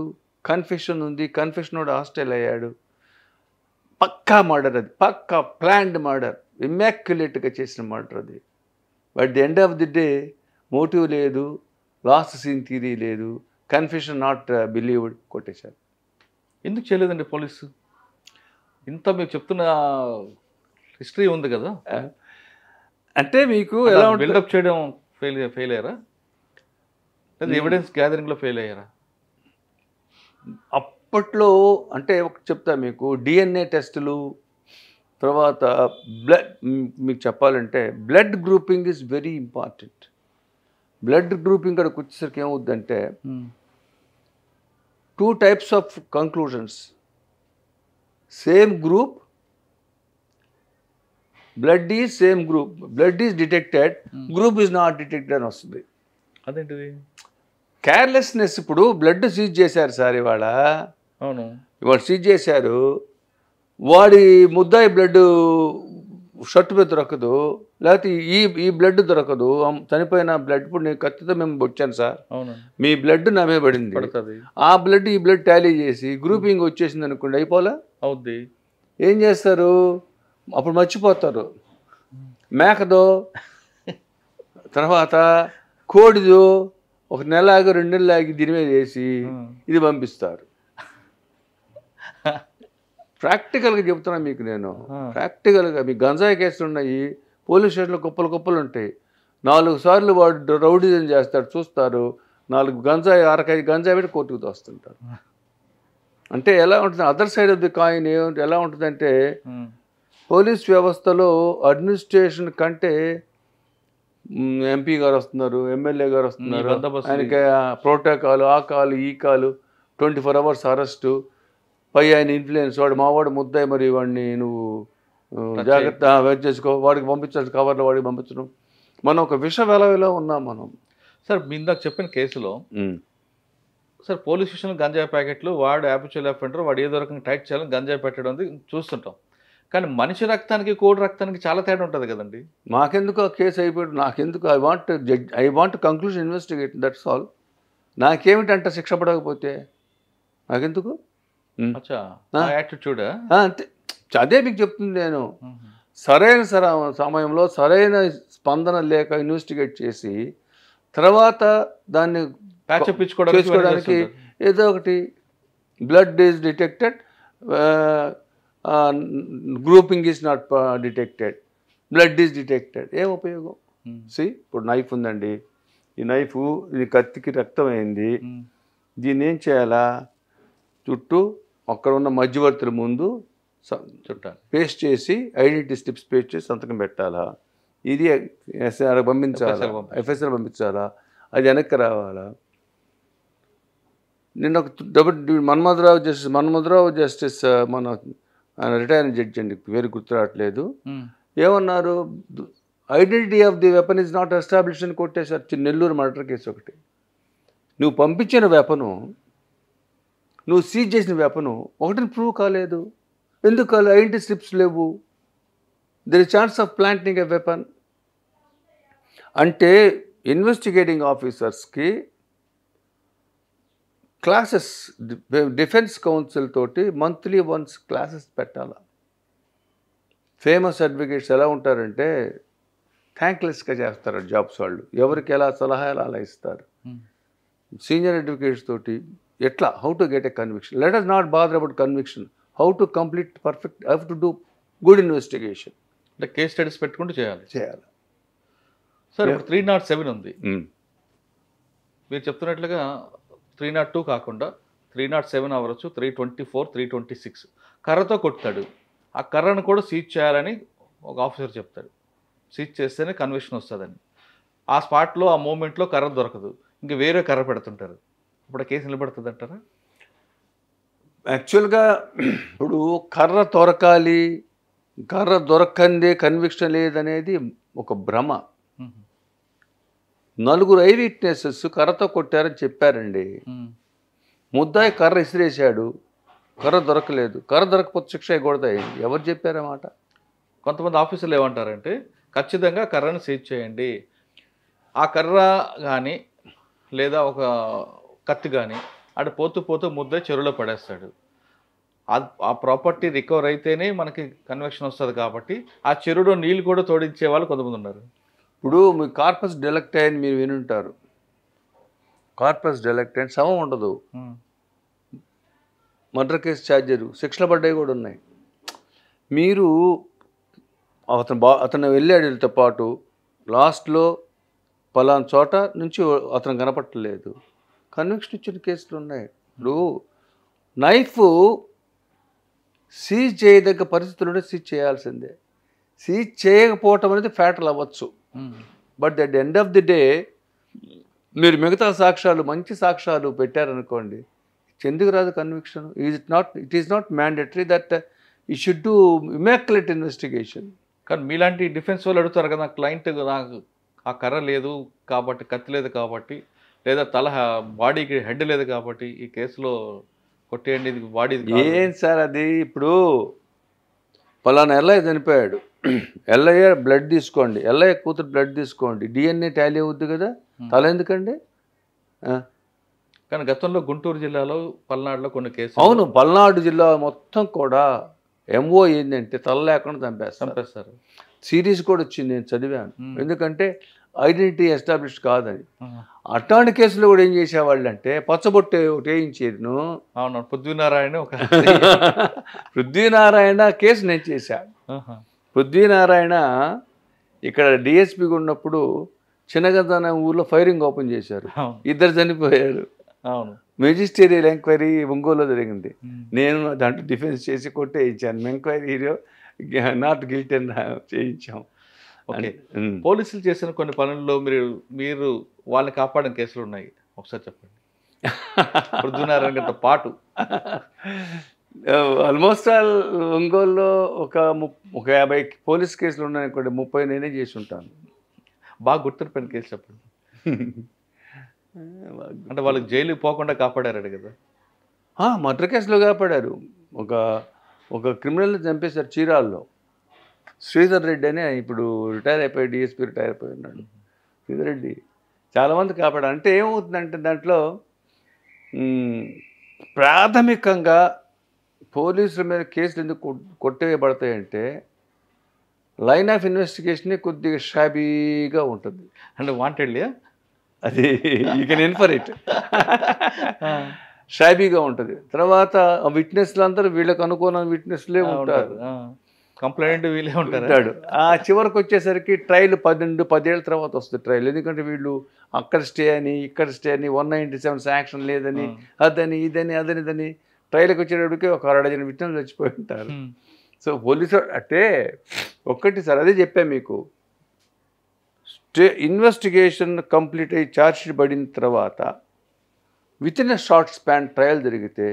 కన్ఫెషన్ ఉంది కన్ఫెషన్ కూడా హాస్టైల్ అయ్యాడు పక్కా మర్డర్ అది పక్కా ప్లాన్డ్ మర్డర్ ఇమ్యాక్యులేట్గా చేసిన మర్డర్ అది but the end of the day motive లేదు లాస్ట్ సీన్ తీరి లేదు కన్ఫ్యూషన్ నాట్ బిలీవ్డ్ కొట్టేశారు ఎందుకు చేయలేదండి పోలీసు ఇంత మీరు చెప్తున్న హిస్టరీ ఉంది కదా uh, అంటే మీకు ఎలా బిల్డప్ చేయడం ఫెయిల్ ఫెయిల్ అయ్యారా లేదా ఎవిడెన్స్ గ్యాదరింగ్లో ఫెయిల్ అయ్యారా అప్పట్లో అంటే చెప్తా మీకు డిఎన్ఏ టెస్టులు తర్వాత బ్లడ్ మీకు చెప్పాలంటే blood grouping is very important blood grouping అక్కడికి వచ్చేసరికి ఏమవుద్దంటే two types of conclusions same group blood is same group blood is detected group is not detected అని వస్తుంది అదేంటిది కేర్లెస్నెస్ ఇప్పుడు బ్లడ్ సీజ్ చేశారు సార్ ఇవాళ అవును ఇవాళ సీజ్ చేశారు వాడి ముద్దాయి బ్లడ్ షర్ట్ మీద దొరకదు లేకపోతే ఈ ఈ బ్లడ్ దొరకదు చనిపోయిన బ్లడ్ ఇప్పుడు నేను ఖచ్చితంగా మేము వచ్చాను సార్ మీ బ్లడ్ నా పడింది ఆ బ్లడ్ ఈ బ్లడ్ టాలీ చేసి గ్రూపింగ్ వచ్చేసింది అనుకోండి అయిపోలే అవుద్ది ఏం చేస్తారు అప్పుడు మర్చిపోతారు మేకదో తర్వాత కోడిదో ఒక నెల ఆగి రెండు నెలలు ఆగి దీని మీద వేసి ఇది పంపిస్తారు ప్రాక్టికల్గా చెప్తున్నా మీకు నేను ప్రాక్టికల్గా మీ గంజాయి కేసులు ఉన్నాయి పోలీస్ స్టేషన్లో కుప్పలు కుప్పలు ఉంటాయి నాలుగు సార్లు వాడు రౌడిజం చేస్తాడు చూస్తారు నాలుగు గంజాయి ఆరకాయ గంజాయి పెట్టి కోర్టుకు తోస్తుంటారు అంటే ఎలా ఉంటుంది other side of the coin ఎలా ఉంటుందంటే పోలీస్ వ్యవస్థలో అడ్మినిస్ట్రేషన్ కంటే ఎంపీ గారు వస్తున్నారు ఎమ్మెల్యే గారు వస్తున్నారు ఆయనకి ప్రోటోకాల్ ఆ కాల్ ఈ call twenty four hours arrest పై ఆయన ఇన్ఫ్లుయెన్స్ వాడు మావాడు ముద్దాయి మరి వాడిని నువ్వు జాగ్రత్త వెయిట్ చేసుకో వాడికి పంపించాల్సిన కవర్లో వాడికి పంపించడం మనం ఒక విష వెలవిలో ఉన్నాం మనం సార్ మీ ఇందాక చెప్పిన కేసులో సార్ పోలీస్ స్టేషన్ గంజాయి ప్యాకెట్లు వాడు యాపిచువల్ ఎఫెంటర్ వాడు ఏదో రకంగా టైట్ చేయాలని గంజాయి పెట్టడం చూస్తుంటాం కానీ మనిషి రక్తానికి కోడి రక్తానికి చాలా తేడా ఉంటుంది కదండి మాకెందుకు ఆ కేసు అయిపోయాడు నాకెందుకు I want judge I want conclusion investigate that's all నాకేమిటంట శిక్ష పడకపోతే నాకెందుకు యాటిట్యూడ్ అంతే అదే మీకు చెప్తుంది నేను సరైన సమయంలో సరైన స్పందన లేక ఇన్వెస్టిగేట్ చేసి తర్వాత దాన్ని చేసుకోవడానికి ఏదో ఒకటి blood is detected grouping is not detected blood is detected ఏం ఉపయోగం hmm. సి ఇప్పుడు నైఫ్ ఉందండి ఈ నైఫ్ ఇది కత్తికి రక్తం అయింది hmm. దీన్ని ఏం చేయాలా చుట్టూ అక్కడ ఉన్న మధ్యవర్తుల ముందు చుట్టాలి పేస్ట్ చేసి ఐడెంటిటీ స్లిప్స్ పేస్ట్ చేసి సంతకం పెట్టాలా ఇది ఎస్ఆర్ పంపించాలా ఎఫ్ఎస్ఆర్ పంపించాలా అది వెనక్కి రావాలా నిన్న ఒక double Manmadharao justice Manmadharao justice మన ఆయన రిటైర్ జడ్జి అండి గుర్తు గుర్తురావట్లేదు ఏమన్నారు identity of the weapon is not establish అని కొట్టేశారు నెల్లూరు మర్డర్ కేసు ఒకటి నువ్వు పంపించిన వెపను నువ్వు సీజ్ చేసిన వెపను ఒకటిని ప్రూవ్ కాలేదు ఎందుకు కాలేదు ఐడెంటిటీ స్లిప్స్ లేవు there is chance of planting a weapon అంటే ఇన్వెస్టిగేటింగ్ ఆఫీసర్స్కి క్లాసెస్ డిఫెన్స్ కౌన్సిల్ తోటి మంత్లీ వన్స్ క్లాసెస్ పెట్టాలా ఫేమస్ అడ్వకేట్స్ ఎలా ఉంటారంటే థ్యాంక్లెస్గా చేస్తారు జాబ్స్ వాళ్ళు ఎవరికి ఎలా సలహా ఎలా అలా ఇస్తారు సీనియర్ అడ్వకేట్స్ తోటి ఎట్లా how to get a conviction let us not bother about conviction how to complete perfect how to do good investigation అంటే కేస్ స్టడీస్ పెట్టుకుంటూ చేయాలి చేయాలి సార్ ఇప్పుడు త్రీ నాట్ సెవెన్ ఉంది మీరు చెప్తున్నట్లుగా త్రీ నాట్ టూ కాకుండా త్రీ నాట్ సెవెన్ అవ్వచ్చు three twenty four three twenty six కర్రతో కొడతాడు ఆ కర్రను కూడా సీజ్ చేయాలని ఒక ఆఫీసర్ చెప్తాడు సీజ్ చేస్తేనే కన్విషన్ వస్తుందని ఆ స్పాట్లో ఆ మూమెంట్లో కర్ర దొరకదు ఇంకా వేరే కర్ర పెడుతుంటారు ఇప్పుడు కేసు నిలబడుతుంది అంటారా యాక్చువల్గా ఇప్పుడు కర్ర దొరకాలి కర్ర దొరకందే కన్విక్షన్ లేదనేది ఒక భ్రమ నలుగురు ఐ విట్నెసెస్ కర్రతో కొట్టారని చెప్పారండి ముద్దాయి కర్ర ఇసిరేసాడు కర్ర దొరకలేదు కర్ర దొరకపోతే శిక్ష అయ్యకూడదాయి ఎవరు చెప్పారన్నమాట కొంతమంది ఆఫీసర్లు ఏమంటారంటే ఖచ్చితంగా కర్రను సీజ్ చేయండి ఆ కర్ర కానీ లేదా ఒక కత్తి కానీ అటు పోతూ పోతూ ముద్ద చెరువులో పడేస్తాడు ఆ ప్రాపర్టీ రికవర్ అయితేనే మనకి కన్వెక్షన్ వస్తుంది కాబట్టి ఆ చెరువులో నీళ్ళు కూడా తోడించే వాళ్ళు కొంతమంది ఉన్నారు ఇప్పుడు మీ కార్పస్ డెలెక్ట్ అని మీరు వినుంటారు కార్పస్ డెలెక్ట్ అయిన సమం ఉండదు మర్డర్ కేసు ఛార్జర్ శిక్షలు పడ్డాయి కూడా ఉన్నాయి మీరు అతను బా అతను వీళ్ళతో పాటు లాస్ట్లో పలానా చోట నుంచి అతను కనపట్టలేదు కన్విక్షన్ ఇచ్చిన కేసులు ఉన్నాయి ఇప్పుడు నైఫ్ సీజ్ చేయదగ్గ పరిస్థితులు సీజ్ చేయాల్సిందే సీజ్ చేయకపోవటం అనేది ఫ్యాటల్ అవ్వచ్చు but at end of the day మీరు మిగతా సాక్ష్యాలు మంచి సాక్ష్యాలు పెట్టారనుకోండి ఎందుకు రాదు conviction is it not it is not mandatory that he should do immaculate investigation కానీ మీలాంటి డిఫెన్స్ వాళ్ళు అడుగుతారు కదా క్లయింట్ నాకు ఆ కర్ర లేదు కాబట్టి కత్తి లేదు కాబట్టి లేదా తల బాడీకి హెడ్ లేదు కాబట్టి ఈ కేసులో కొట్టేయండి ఇది బాడీ ఏం సార్ అది ఇప్పుడు పలానా ఎలా చనిపోయాడు ఎల్ఐఏ బ్లడ్ తీసుకోండి ఎల్ఐఏ కూతురు బ్లడ్ తీసుకోండి డిఎన్ఏ టాలీ అవుద్ది కదా తల ఎందుకండి కానీ గతంలో గుంటూరు జిల్లాలో పల్నాడులో కొన్ని కేసులు అవును పల్నాడు జిల్లా మొత్తం కూడా ఎంఓ ఏంటంటే తల లేకుండా చంపేస్తారు సిరీస్ కూడా వచ్చింది నేను చదివాను ఎందుకంటే ఐడెంటిటీ ఎస్టాబ్లిష్ కాదని అట్లాంటి కేసులు కూడా ఏం చేసేవాళ్ళు అంటే పచ్చబొట్టే ఒకటి వేయించేది అవును పృథ్వీనారాయణ ఒక *laughs* *laughs* పృథ్వీనారాయణ కేసు నేను చేశాను పృథ్వీనారాయణ ఇక్కడ డిఎస్పీ ఉన్నప్పుడు చిన్నగదన ఊర్లో ఫైరింగ్ ఓపెన్ చేశారు ఇద్దరు చనిపోయారు అవును మెజిస్టేరియల్ ఎంక్వైరీ ఒంగోలులో జరిగింది నేను దాంట్లో డిఫెన్స్ చేసి కొట్టే ఇచ్చాను ఎంక్వైరీలో నాట్ గిల్ట్ అని చేయించాం ఓకే పోలీసులు చేసిన కొన్ని పనుల్లో మీరు మీరు వాళ్ళని కాపాడిన కేసులు ఉన్నాయి ఒకసారి చెప్పండి *laughs* పృథ్వీనారాయణ గారితో పాటు *laughs* ఆల్మోస్ట్ uh, ఆల్ uh, ఒంగోలులో ఒక ఒక యాభై పోలీస్ కేసులు ఉన్నాయి కూడా ముప్పై నేనే చేసి ఉంటాను బాగా గుర్తుపోయిన కేసు అప్పుడు *laughs* అంటే వాళ్ళకి జైలుకి పోకుండా కాపాడారు కదా మర్డర్ కేసులో కాపాడారు ఒక ఒక క్రిమినల్ని చంపేశారు చీరాల్లో శ్రీధర్ రెడ్డి అనే ఇప్పుడు రిటైర్ అయిపోయి డిఎస్పీ రిటైర్ అయిపోయి ఉన్నాడు శ్రీధర్ రెడ్డి చాలామంది కాపాడారు అంటే ఏమవుతుందంటే దాంట్లో ప్రాథమికంగా పోలీసుల మీద కేసులు ఎందుకు కొట్టివేయబడతాయంటే లైన్ ఆఫ్ ఇన్వెస్టిగేషన్ కొద్దిగా షాబీగా ఉంటుంది అంటే వాంటెడ్లీ అది యూ కెన్ ఇన్ఫర్ ఇట్ షాబీగా ఉంటుంది తర్వాత విట్నెస్లు అందరూ వీళ్ళకి అనుకోని విట్నెస్లే ఉంటారు కంప్లైంట్ వీళ్ళే ఉంటారు చివరికి వచ్చేసరికి ట్రయల్ పన్నెండు పదేళ్ళ తర్వాత వస్తుంది ట్రయల్ ఎందుకంటే వీళ్ళు అక్కడ స్టే అని ఇక్కడ స్టే అని వన్ నైంటీ సెవెన్ శాంక్షన్ లేదని అదని ఇదని అదని ఇదని ట్రైల్కి వచ్చేటప్పటికి ఒక అరడజన విత్తనాలు చచ్చిపోయి ఉంటారు సో పోలీసు అంటే ఒక్కటి సార్ అదే చెప్పాను మీకు స్టే ఇన్వెస్టిగేషన్ కంప్లీట్ అయ్యి ఛార్జ్షీట్ పడిన తర్వాత within a short span trial జరిగితే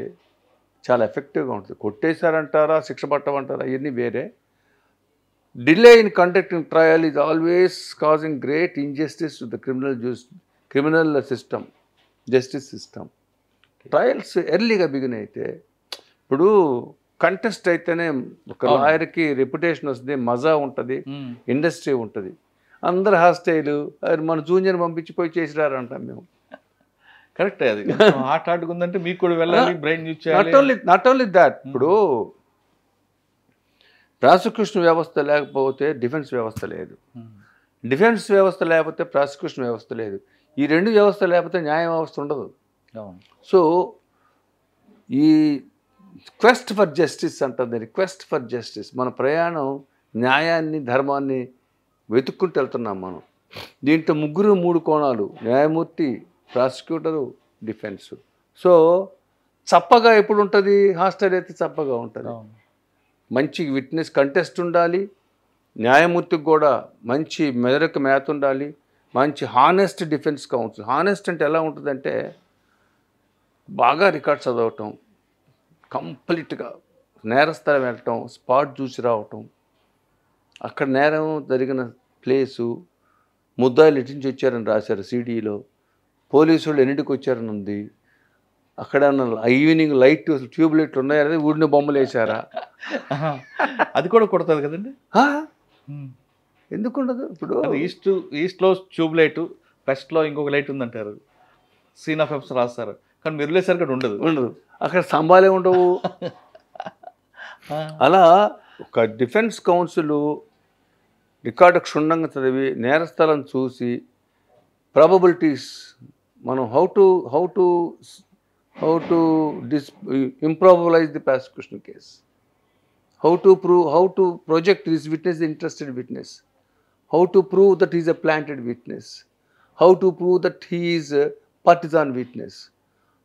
చాలా ఎఫెక్టివ్గా ఉంటుంది కొట్టేశారంటారా శిక్ష పట్టమంటారా ఇవన్నీ వేరే delay in conducting trial is always causing great injustice to the criminal juice criminal system justice system trials ఎర్లీగా బిగిన్ అయితే ఇప్పుడు కంటెస్ట్ అయితేనే ఒక లాయర్కి రెప్యుటేషన్ వస్తుంది మజా ఉంటుంది ఇండస్ట్రీ ఉంటుంది అందరు హాస్టైలు మన జూనియర్ పంపించిపోయి చేసినారంటాం మేము కరెక్ట్ అది ఆట *laughs* ఆడుకుందంటే మీకు కూడా వెళ్ళాలి brain use not only not only that ఇప్పుడు ప్రాసిక్యూషన్ వ్యవస్థ లేకపోతే డిఫెన్స్ వ్యవస్థ లేదు డిఫెన్స్ వ్యవస్థ లేకపోతే ప్రాసిక్యూషన్ వ్యవస్థ లేదు ఈ రెండు వ్యవస్థ లేకపోతే న్యాయ వ్యవస్థ ఉండదు సో ఈ క్వెస్ట్ ఫర్ జస్టిస్ అంటుంది రిక్వెస్ట్ ఫర్ జస్టిస్ మన ప్రయాణం న్యాయాన్ని ధర్మాన్ని వెతుక్కుంటూ వెళ్తున్నాం మనం దీంట్లో ముగ్గురు మూడు కోణాలు న్యాయమూర్తి ప్రాసిక్యూటరు డిఫెన్స్ సో చప్పగా ఎప్పుడు ఉంటుంది హాస్టల్ అయితే చప్పగా ఉంటుంది మంచి విట్నెస్ కంటెస్ట్ ఉండాలి న్యాయమూర్తికి కూడా మంచి మెదడుకు మేత ఉండాలి మంచి హానెస్ట్ డిఫెన్స్ కౌన్సిల్ హానెస్ట్ అంటే ఎలా ఉంటుందంటే బాగా రికార్డ్ చదవటం కంప్లీట్గా నేరస్థలం వెళ్ళటం స్పాట్ చూసి రావటం అక్కడ నేరం జరిగిన ప్లేసు ముద్దాయిలు ఎటు నుంచి వచ్చారని రాశారు సీడీలో పోలీసు వాళ్ళు ఎన్నింటికి వచ్చారని ఉంది అక్కడ ఈవినింగ్ లైట్ ట్యూబ్ లైట్లు ఉన్నాయని ఊడిన బొమ్మలు వేసారా అది కూడా కొడతారు కదండి ఎందుకు ఉండదు ఇప్పుడు ఈస్ట్ ఈస్ట్లో ట్యూబ్ లైట్ వెస్ట్లో ఇంకొక లైట్ ఉందంటారు సీన్ ఆఫ్ ఎఫ్స్ రాస్తారు కానీ మీరు అక్కడ ఉండదు ఉండదు అక్కడ స్తంభాలే ఉండవు *laughs* అలా ఒక డిఫెన్స్ కౌన్సిల్ రికార్డు క్షుణ్ణంగా చదివి నేరస్థలం చూసి ప్రాబబిలిటీస్ మనం how to how to how to dis improbabilize the prosecution case how to prove how to project this witness interested witness how to prove that is a planted witness how to prove that he's partisan witness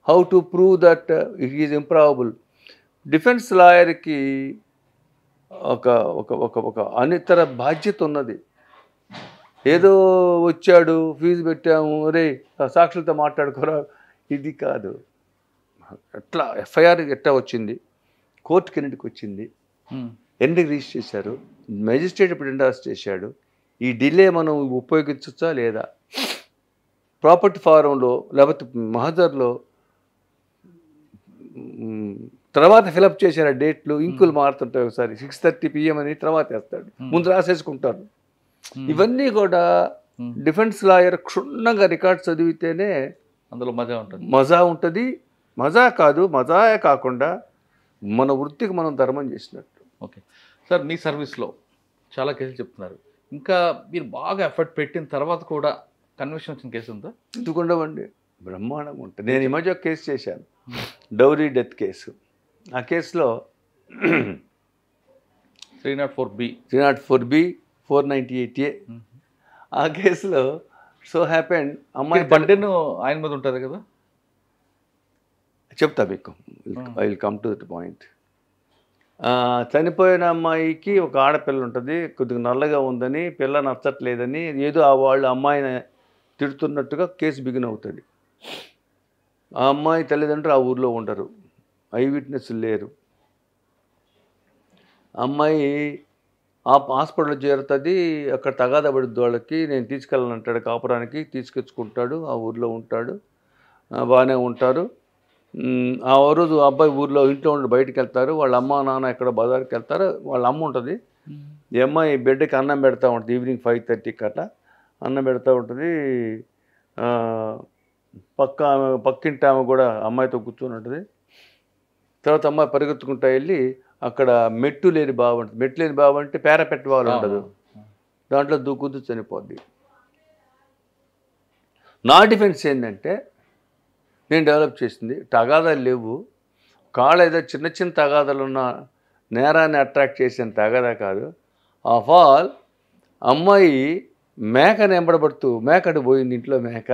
how to prove that it is improbable defence లాయర్కి ఒక ఒక ఒక ఒక అనితర బాధ్యత ఉన్నది ఏదో వచ్చాడు ఫీజు పెట్టాము అరే సాక్షులతో మాట్లాడుకోరా ఇది కాదు ఎట్లా ఎఫ్ఐఆర్ ఎట్లా వచ్చింది కోర్టు ఎన్నిటికి వచ్చింది ఎన్నికి రిజిస్టర్ చేశారు మెజిస్ట్రేట్ ఇప్పుడు ఇండాస్ చేశాడు ఈ డిలే మనం ఉపయోగించవచ్చా లేదా ప్రాపర్టీ ఫారంలో లేకపోతే మహదర్లో తర్వాత ఫిలప్ చేసిన డేట్లు ఇంకులు మారుతుంటాయి ఒకసారి సిక్స్ థర్టీ పిఎం అని తర్వాత వేస్తాడు ముందు రాసేసుకుంటారు ఇవన్నీ కూడా డిఫెన్స్ లాయర్ క్షుణ్ణంగా రికార్డ్ చదివితేనే అందులో మజా ఉంటుంది మజా ఉంటుంది మజా కాదు మజాయే కాకుండా మన వృత్తికి మనం ధర్మం చేసినట్టు ఓకే సార్ మీ సర్వీస్లో చాలా కేసులు చెప్తున్నారు ఇంకా మీరు బాగా ఎఫర్ట్ పెట్టిన తర్వాత కూడా కన్విషన్ వచ్చిన కేసు ఉందా ఎందుకుండవండి బ్రహ్మాండంగా ఉంటుంది నేను ఈ మధ్య ఒక కేసు చేశాను డౌరీ డెత్ కేసు ఆ కేసులో three not four B three not four B four ninety eight A ఆ కేసులో సో హ్యాపీ అండ్ అమ్మాయి బండెను ఆయన మీద ఉంటుంది కదా చెప్తా మీకు I will come to that point చనిపోయిన అమ్మాయికి ఒక ఆడపిల్ల ఉంటుంది కొద్దిగా నల్లగా ఉందని పిల్ల నచ్చట్లేదని ఏదో ఆ వాళ్ళు అమ్మాయిని తిడుతున్నట్టుగా కేసు బిగిన్ అవుతుంది ఆ అమ్మాయి తల్లిదండ్రులు ఆ ఊర్లో ఉండరు ఐ విట్నెస్ లేరు అమ్మాయి ఆ హాస్పిటల్లో చేరుతుంది అక్కడ తగాద పడుద్ది వాళ్ళకి నేను తీసుకెళ్ళాలంటాడు కాపురానికి తీసుకొచ్చుకుంటాడు ఆ ఊర్లో ఉంటాడు బాగానే ఉంటారు ఆ రోజు అబ్బాయి ఊర్లో ఇంట్లో ఉండి బయటకు వెళ్తారు వాళ్ళ అమ్మ నాన్న ఎక్కడ బజార్కి వెళ్తారు వాళ్ళ అమ్మ ఉంటుంది ఈ అమ్మాయి బిడ్డకి అన్నం పెడతా ఉంటుంది ఈవినింగ్ ఫైవ్ థర్టీకి కట్ట అన్నం పెడతా ఉంటుంది పక్క ఆమె పక్కింటి ఆమె కూడా అమ్మాయితో కూర్చొని ఉంటుంది తర్వాత అమ్మాయి పరిగెత్తుకుంటా వెళ్ళి అక్కడ మెట్టు లేని బావి ఉంటుంది మెట్టు లేని బావి అంటే పేరపెట్ట వాళ్ళు ఉండదు దాంట్లో దూకుద్దు చనిపోద్ది నా డిఫెన్స్ ఏంటంటే నేను డెవలప్ చేసింది తగాదాలు లేవు కాళ్ళు ఏదో చిన్న చిన్న తగాదాలు ఉన్న నేరాన్ని అట్రాక్ట్ చేసిన తగాదా కాదు ఆఫ్ ఆల్ అమ్మాయి మేకను మేక మేకడు పోయింది ఇంట్లో మేక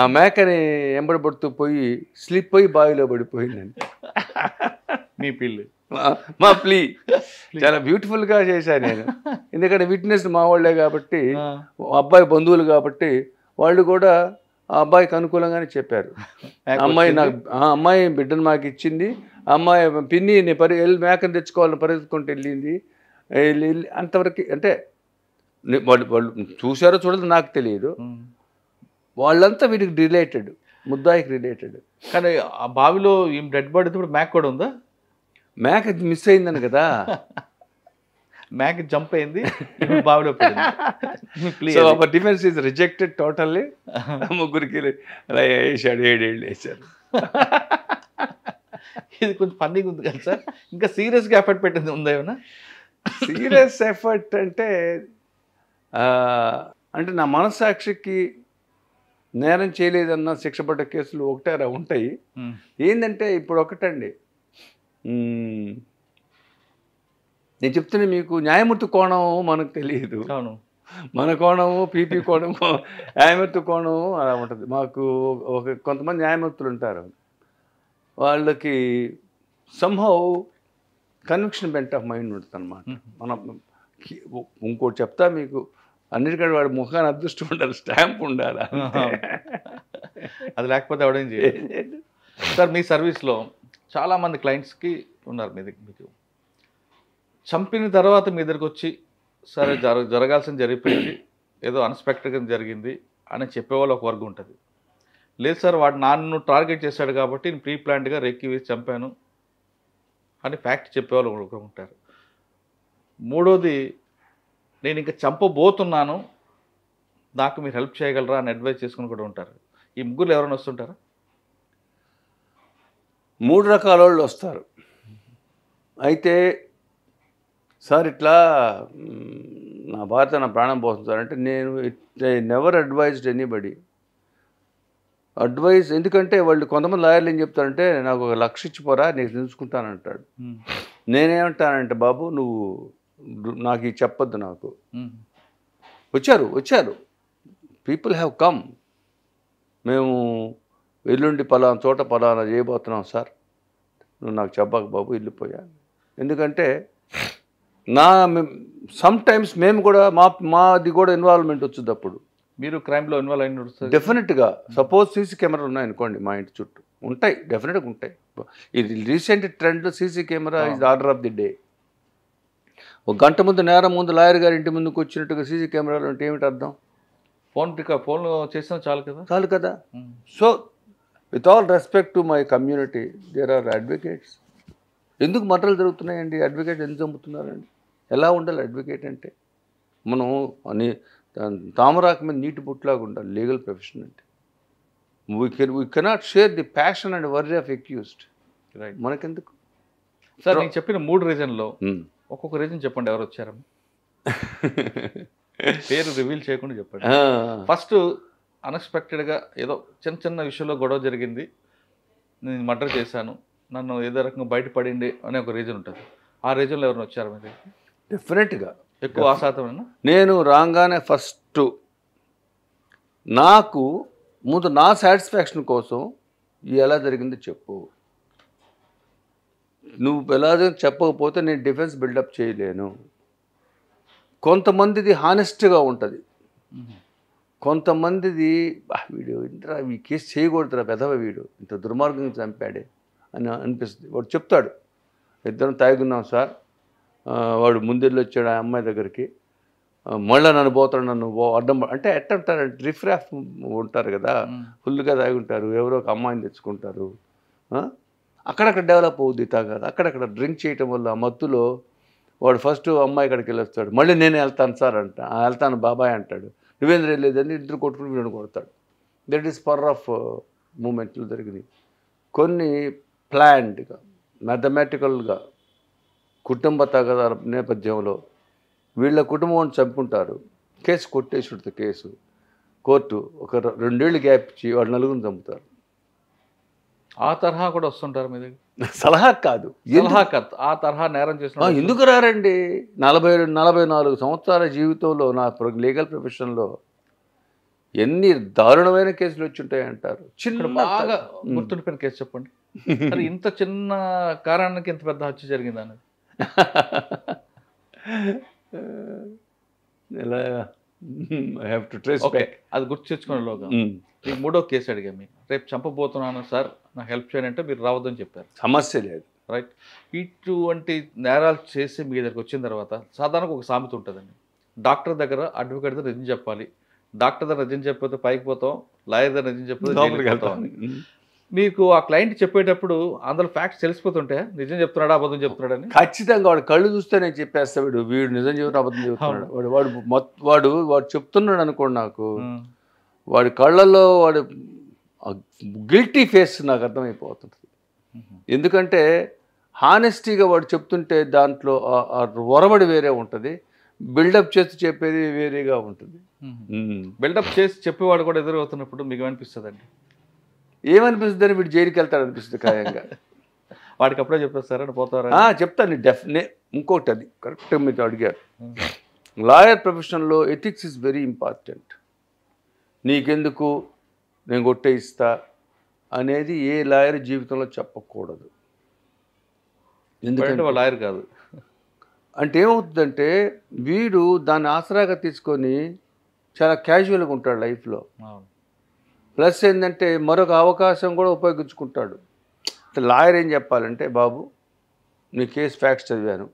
ఆ మేకని ఎంబడబడుతూ పోయి స్లిప్ అయి బావిలో పడిపోయిందండి మీ పిల్లి మా ప్లీ చాలా బ్యూటిఫుల్గా చేశాను నేను ఎందుకంటే విట్నెస్ మా వాళ్ళే కాబట్టి అబ్బాయి బంధువులు కాబట్టి వాళ్ళు కూడా ఆ అబ్బాయికి అనుకూలంగానే చెప్పారు అమ్మాయి నాకు అమ్మాయి బిడ్డను మాకు ఇచ్చింది అమ్మాయి పిన్ని పరి వెళ్ళి మేకను తెచ్చుకోవాలని పరిస్థితి వెళ్ళింది వెళ్ళి అంతవరకు అంటే వాళ్ళు వాళ్ళు చూశారో చూడదు నాకు తెలియదు వాళ్ళంతా వీడికి రిలేటెడ్ ముద్దాయికి రిలేటెడ్ కానీ ఆ బావిలో ఈ డెడ్ బాడీ ఇప్పుడు మ్యాక్ కూడా ఉందా మ్యాక్ మిస్ అయిందని కదా మ్యాక్ *laughs* జంప్ అయింది బావిలో so our defence is rejected totally ముగ్గురికి వేసాడు ఏడేళ్ళు వేసాడు *laughs* ఇది కొంచెం ఫన్నీగా ఉంది కదా సార్ ఇంకా సీరియస్గా ఎఫర్ట్ పెట్టింది ఉందా ఏమన్నా సీరియస్ ఎఫర్ట్ అంటే అంటే నా మనస్సాక్షికి నేరం చేయలేదన్న శిక్ష పడ్డ కేసులు ఒకటారా ఉంటాయి ఏంటంటే ఇప్పుడు ఒకటండి నేను చెప్తున్నా మీకు న్యాయమూర్తి కోణం మనకు తెలియదు మన కోణము పీపీ కోణము న్యాయమూర్తి కోణం అలా ఉంటుంది మాకు ఒక కొంతమంది న్యాయమూర్తులు ఉంటారు వాళ్ళకి somehow conviction bent of mind ఉంటుంది అనమాట మనం ఇంకోటి చెప్తా మీకు అన్నిటికంటే వాడి ముఖాన్ని అదృష్టం ఉండాలి స్టాంప్ ఉండాలి అది లేకపోతే ఎవడేం చేయాలి సార్ మీ సర్వీస్లో చాలామంది క్లయింట్స్కి ఉన్నారు మీ మీకు చంపిన తర్వాత మీ దగ్గరకు వచ్చి సరే జర జరగాల్సిన జరిగిపోయింది ఏదో అన్స్పెక్టెడ్గా జరిగింది అని చెప్పేవాళ్ళు ఒక వర్గం ఉంటుంది లేదు సార్ వాడు నాన్ను టార్గెట్ చేశాడు కాబట్టి నేను ప్రీ ప్లాన్డ్గా రెక్కి వేసి చంపాను అని ఫ్యాక్ట్ చెప్పేవాళ్ళు ఉంటారు మూడోది నేను ఇంకా చంపబోతున్నాను నాకు మీరు హెల్ప్ చేయగలరా అని అడ్వైజ్ చేసుకుని కూడా ఉంటారు ఈ ముగ్గురు ఎవరైనా వస్తుంటారా మూడు రకాల వాళ్ళు వస్తారు అయితే సార్ ఇట్లా నా భార్య నా ప్రాణం పోతుందంటే నేను it I never advised anybody advise ఎందుకంటే వాళ్ళు కొంతమంది లాయర్లు ఏం చెప్తారంటే నాకు ఒక లక్ష ఇచ్చిపోరా నేను చూసుకుంటానంటాడు నేనేమంటానంటే బాబు నువ్వు నాకు ఇది చెప్పొద్దు నాకు వచ్చారు వచ్చారు పీపుల్ హ్యావ్ కమ్ మేము ఎల్లుండి పలానా చోట పలానా చేయబోతున్నాం సార్ నువ్వు నాకు చెప్పాక బాబు వెళ్ళిపోయాను ఎందుకంటే నా సమ్ టైమ్స్ మేము కూడా మా మాది కూడా ఇన్వాల్వ్మెంట్ వచ్చింది అప్పుడు మీరు క్రైమ్లో ఇన్వాల్వ్ అయిన డెఫినెట్గా సపోజ్ సీసీ కెమెరాలు ఉన్నాయనుకోండి మా ఇంటి చుట్టూ ఉంటాయి డెఫినెట్గా ఉంటాయి ఇది recent trend CC camera is order of the day ఒక గంట ముందు నేరం ముందు లాయర్ గారి ఇంటి ముందుకు వచ్చినట్టుగా సీసీ కెమెరాలు అంటే ఏమిటి అర్థం ఫోన్ ఫోన్ చేసిన చాలు కదా చాలు కదా so with all respect to my community there are advocates ఎందుకు మటలు జరుగుతున్నాయండి అడ్వకేట్ ఎందుకు చంపుతున్నారండి ఎలా ఉండాలి అడ్వకేట్ అంటే మనం అని తామరాక మీద నీటి బుట్లాగా ఉండాలి లీగల్ ప్రొఫెషన్ అంటే we can we cannot share the passion and worry of accused right మనకెందుకు సార్ నేను చెప్పిన మూడు రీజన్లో ఒక్కొక్క రీజన్ చెప్పండి ఎవరు వచ్చారమ్మా *laughs* పేరు రివీల్ చేయకుండా చెప్పండి ఫస్ట్ అన్ఎక్స్పెక్టెడ్గా ఏదో చిన్న చిన్న విషయంలో గొడవ జరిగింది నేను మర్డర్ చేశాను నన్ను ఏదో రకంగా బయటపడింది అనే ఒక రీజన్ ఉంటుంది ఆ రీజన్లో ఎవరైనా వచ్చారు మీ డెఫినెట్గా ఎక్కువ ఆశాతం నేను రాగానే ఫస్ట్ నాకు ముందు నా సాటిస్ఫాక్షన్ కోసం ఎలా జరిగిందో చెప్పు నువ్వు ఎలాగో చెప్పకపోతే నేను డిఫెన్స్ బిల్డప్ చేయలేను కొంతమందిది హానెస్ట్గా ఉంటుంది కొంతమందిది వీడు ఇంట్రా ఈ కేసు చేయకూడదురా పెదవ వీడు ఇంత దుర్మార్గం చంపాడే అని అనిపిస్తుంది వాడు చెప్తాడు ఇద్దరం తాగున్నాం సార్ వాడు ముందెళ్ళి వచ్చాడు ఆ అమ్మాయి దగ్గరికి మళ్ళీ నన్ను పోతాడు నన్ను అడ్డం అంటే ఎట్టంటారు రిఫ్రాఫ్ ఉంటారు కదా ఫుల్గా తాగుంటారు ఎవరో ఒక అమ్మాయిని తెచ్చుకుంటారు అక్కడక్కడ డెవలప్ అవుద్ది తాగాదు అక్కడక్కడ డ్రింక్ చేయటం వల్ల ఆ మత్తులో వాడు ఫస్ట్ అమ్మాయి ఇక్కడికి వెళ్ళొస్తాడు మళ్ళీ నేను వెళ్తాను సార్ అంట వెళ్తాను బాబాయ్ అంటాడు నువ్వేంద్ర వెళ్ళేదని ఇద్దరు కొట్టుకుని వీడిని కొడతాడు దట్ ఈస్ పర్ ఆఫ్ మూమెంట్లు జరిగింది కొన్ని ప్లాన్డ్గా మ్యాథమెటికల్గా కుటుంబ తగద నేపథ్యంలో వీళ్ళ కుటుంబం చంపుకుంటారు కేసు కొట్టేసి కేసు కోర్టు ఒక రెండేళ్ళు గ్యాప్ ఇచ్చి వాళ్ళు నలుగురిని చంపుతారు ఆ తరహా కూడా వస్తుంటారు మీ దగ్గర సలహా కాదు సలహా ఆ తరహా నేరం చేసిన ఎందుకు రారండి నలభై నలభై నాలుగు సంవత్సరాల జీవితంలో నా లీగల్ ప్రొఫెషన్లో ఎన్ని దారుణమైన కేసులు వచ్చి ఉంటాయి అంటారు చిన్న బాగా గుర్తుండిపోయిన కేసు చెప్పండి అది ఇంత చిన్న కారణానికి ఇంత పెద్ద హత్య జరిగింది అనేది *laughs* ఎలా హ్యావ్ టు ట్రేస్ అది గుర్తు తెచ్చుకునే లోగా ఈ మూడో కేసు అడిగా మీకు రేపు చంపబోతున్నాను సార్ నాకు హెల్ప్ చేయండి అంటే మీరు రావద్దని చెప్పారు సమస్య లేదు రైట్ ఇటువంటి నేరాలు చేసి మీ దగ్గరికి వచ్చిన తర్వాత సాధారణంగా ఒక సామెత ఉంటుందండి డాక్టర్ దగ్గర అడ్వకేట్ దగ్గర నిజం చెప్పాలి డాక్టర్ దగ్గర నిజం చెప్పితే పైకి పోతాం లాయర్ దగ్గర నిజం చెప్పితే మీకు ఆ క్లయింట్ చెప్పేటప్పుడు అందులో ఫ్యాక్ట్స్ తెలిసిపోతుంటే నిజం చెప్తున్నాడు అబద్ధం చెప్తున్నాడు అని ఖచ్చితంగా వాడు కళ్ళు చూస్తే నేను చెప్పేస్తా వీడు వీడు నిజం చెప్తున్నాడు అబద్ధం చెప్తున్నాడు వాడు వాడు వాడు వాడు చెప్తున్నాడు అనుకోండి నాకు వాడి కళ్ళల్లో వాడి గిల్టీ ఫేస్ నాకు అర్థమైపోతుంది ఎందుకంటే హానెస్టీగా వాడు చెప్తుంటే దాంట్లో వరబడి వేరే ఉంటుంది బిల్డప్ చేసి చెప్పేది వేరేగా ఉంటుంది బిల్డప్ చేసి చెప్పేవాడు కూడా ఎదురవుతున్నప్పుడు మీకు అండి ఏమనిపిస్తుంది అని వీడు జైలుకి వెళ్తాడు అనిపిస్తుంది ఖాయంగా *laughs* వాడికి అప్పుడే చెప్పేస్తారని పోతారా చెప్తాను డెఫినే ఇంకోటి అది కరెక్ట్ మీరు అడిగారు లాయర్ ప్రొఫెషన్లో ఎథిక్స్ ఇస్ వెరీ ఇంపార్టెంట్ నీకెందుకు నేను కొట్టే ఇస్తా అనేది ఏ లాయర్ జీవితంలో చెప్పకూడదు ఎందుకంటే లాయర్ కాదు అంటే ఏమవుతుందంటే వీడు దాన్ని ఆసరాగా తీసుకొని చాలా క్యాజువల్గా ఉంటాడు లైఫ్లో ప్లస్ ఏంటంటే మరొక అవకాశం కూడా ఉపయోగించుకుంటాడు లాయర్ ఏం చెప్పాలంటే బాబు నీ కేసు ఫ్యాక్ట్స్ చదివాను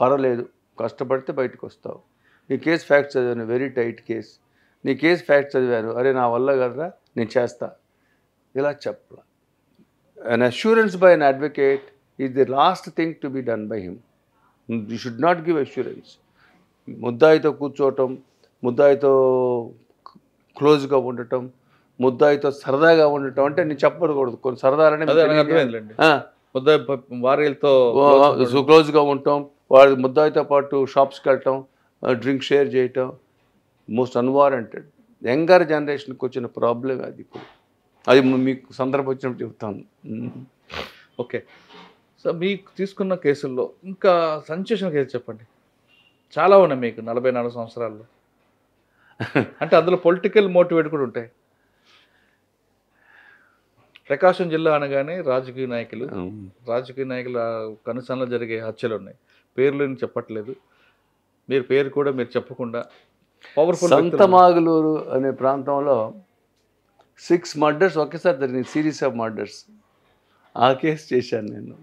పర్వాలేదు కష్టపడితే బయటకు వస్తావు నీ కేసు ఫ్యాక్ట్స్ చదివాను వెరీ టైట్ కేసు నీ కేసు ఫ్యాక్ట్ చదివారు అరే నా వల్ల కదరా నేను చేస్తా ఇలా చెప్పాల an assurance by an advocate is the last thing to be done by him you should not give assurance ముద్దాయితో కూర్చోవటం ముద్దాయితో క్లోజ్గా ఉండటం ముద్దాయితో సరదాగా ఉండటం అంటే నేను చెప్పకూడదు కొన్ని సరదాలనే వారితో క్లోజ్గా ఉండటం వారి ముద్దాయితో పాటు షాప్స్కి వెళ్ళటం డ్రింక్ షేర్ చేయటం మోస్ట్ అన్వారంటెడ్ యంగర్ జనరేషన్కి వచ్చిన ప్రాబ్లమ్ అది ఇప్పుడు అది మీకు సందర్భం వచ్చినప్పుడు చెప్తాను ఓకే సో మీకు తీసుకున్న కేసుల్లో ఇంకా సంచేషన్ కేసు చెప్పండి చాలా ఉన్నాయి మీకు నలభై నాలుగు సంవత్సరాల్లో అంటే అందులో పొలిటికల్ మోటివేట్ కూడా ఉంటాయి ప్రకాశం జిల్లా అనగానే రాజకీయ నాయకులు రాజకీయ నాయకుల కనుసన్నలు జరిగే హత్యలు ఉన్నాయి పేర్లు చెప్పట్లేదు మీరు పేరు కూడా మీరు చెప్పకుండా పవర్ఫుల్ సంతమాగులూరు అనే ప్రాంతంలో సిక్స్ మర్డర్స్ ఒకేసారి జరిగింది సిరీస్ ఆఫ్ మర్డర్స్ ఆ కేసు చేశాను నేను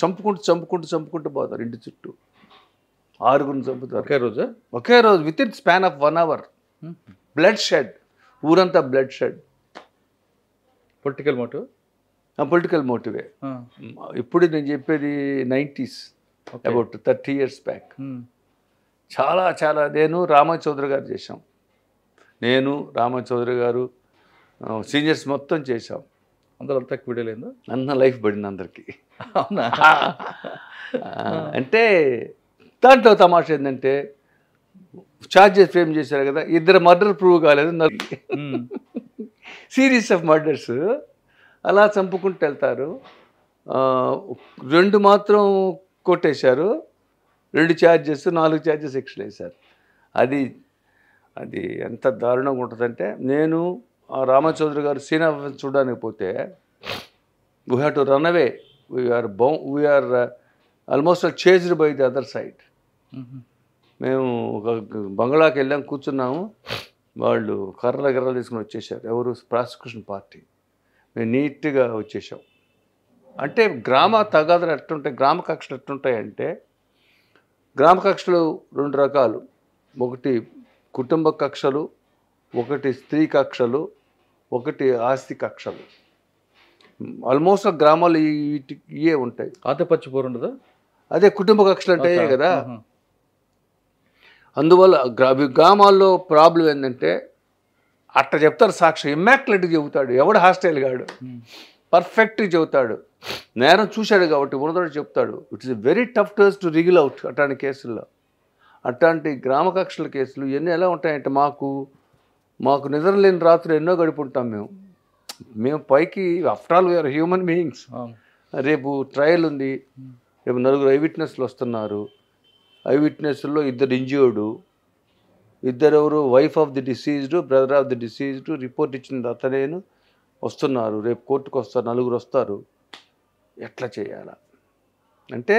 చంపుకుంటూ చంపుకుంటూ చంపుకుంటూ పోతారు ఇంటి చుట్టూ ఆరుగురిని చంపుతారు ఒకే రోజు ఒకే రోజు within span of one hour blood shed ఊరంతా blood shed political motive political మోటివే ఇప్పుడు నేను చెప్పేది nineties about thirty years back చాలా చాలా నేను రామచౌదరి గారు చేశాం నేను రామచౌదరి గారు సీనియర్స్ మొత్తం చేశాం అందరూ అంతా విడలేదు అన్న లైఫ్ పడింది అందరికీ అవునా *laughs* అంటే దాంట్లో తమాషా ఏంటంటే చార్జెస్ ఫ్రేమ్ చేశారు కదా ఇద్దరు మర్డర్ ప్రూవ్ కాలేదు సిరీస్ ఆఫ్ మర్డర్స్ అలా చంపుకుంటూ వెళ్తారు రెండు మాత్రం కొట్టేశారు రెండు ఛార్జెస్ నాలుగు ఛార్జెస్ ఎక్స్ట్రా వేశారు అది అది ఎంత దారుణంగా ఉంటుందంటే నేను రామచౌదరి గారు సీనియర్ చూడడానికి పోతే we have to run away we are bow we are almost chased by the other side మేము ఒక బంగ్లాకి వెళ్ళాం కూర్చున్నాము వాళ్ళు కర్రల గర్రలు తీసుకుని వచ్చేసారు ఎవరు ప్రాసిక్యూషన్ పార్టీ మేము నీట్గా వచ్చేసాం అంటే గ్రామ తగాదలు ఎట్లుంటాయి గ్రామ కక్షలు ఎట్లుంటాయి అంటే గ్రామ కక్షలు రెండు రకాలు ఒకటి కుటుంబ కక్షలు ఒకటి స్త్రీ కక్షలు ఒకటి ఆస్తి కక్షలు ఆల్మోస్ట్ గ్రామాలు ఇవే ఉంటాయి ఆతపచ్చి ఉండదు అదే కుటుంబ కక్షలు అంటే కదా అందువల్ల గ్రామాల్లో ప్రాబ్లం ఏంటంటే అట్ట చెప్తారు సాక్షి ఇమ్మాక్యులెట్గా చెబుతాడు ఎవడు హాస్టైల్ గాడు పర్ఫెక్ట్గా చెబుతాడు నేరం చూశాడు కాబట్టి ఉన్నదోడు చెప్తాడు it is very tough test to wriggle out అట్లాంటి కేసుల్లో అట్లాంటి గ్రామ కక్షల కేసులు ఇవన్నీ ఎలా ఉంటాయంటే మాకు మాకు నిద్ర లేని రాత్రులు ఎన్నో గడుపుంటాం మేము మేము పైకి after all we are human beings రేపు ట్రయల్ ఉంది రేపు నలుగురు ఐ విట్నెస్లు వస్తున్నారు ఐ విట్నెస్లో ఇద్దరు ఇంజ్యూర్డు ఇద్దరెవరు wife of the deceased brother of the deceased report ఇచ్చిన అతనేను వస్తున్నారు రేపు కోర్టుకు వస్తారు నలుగురు వస్తారు ఎట్లా చేయాలా అంటే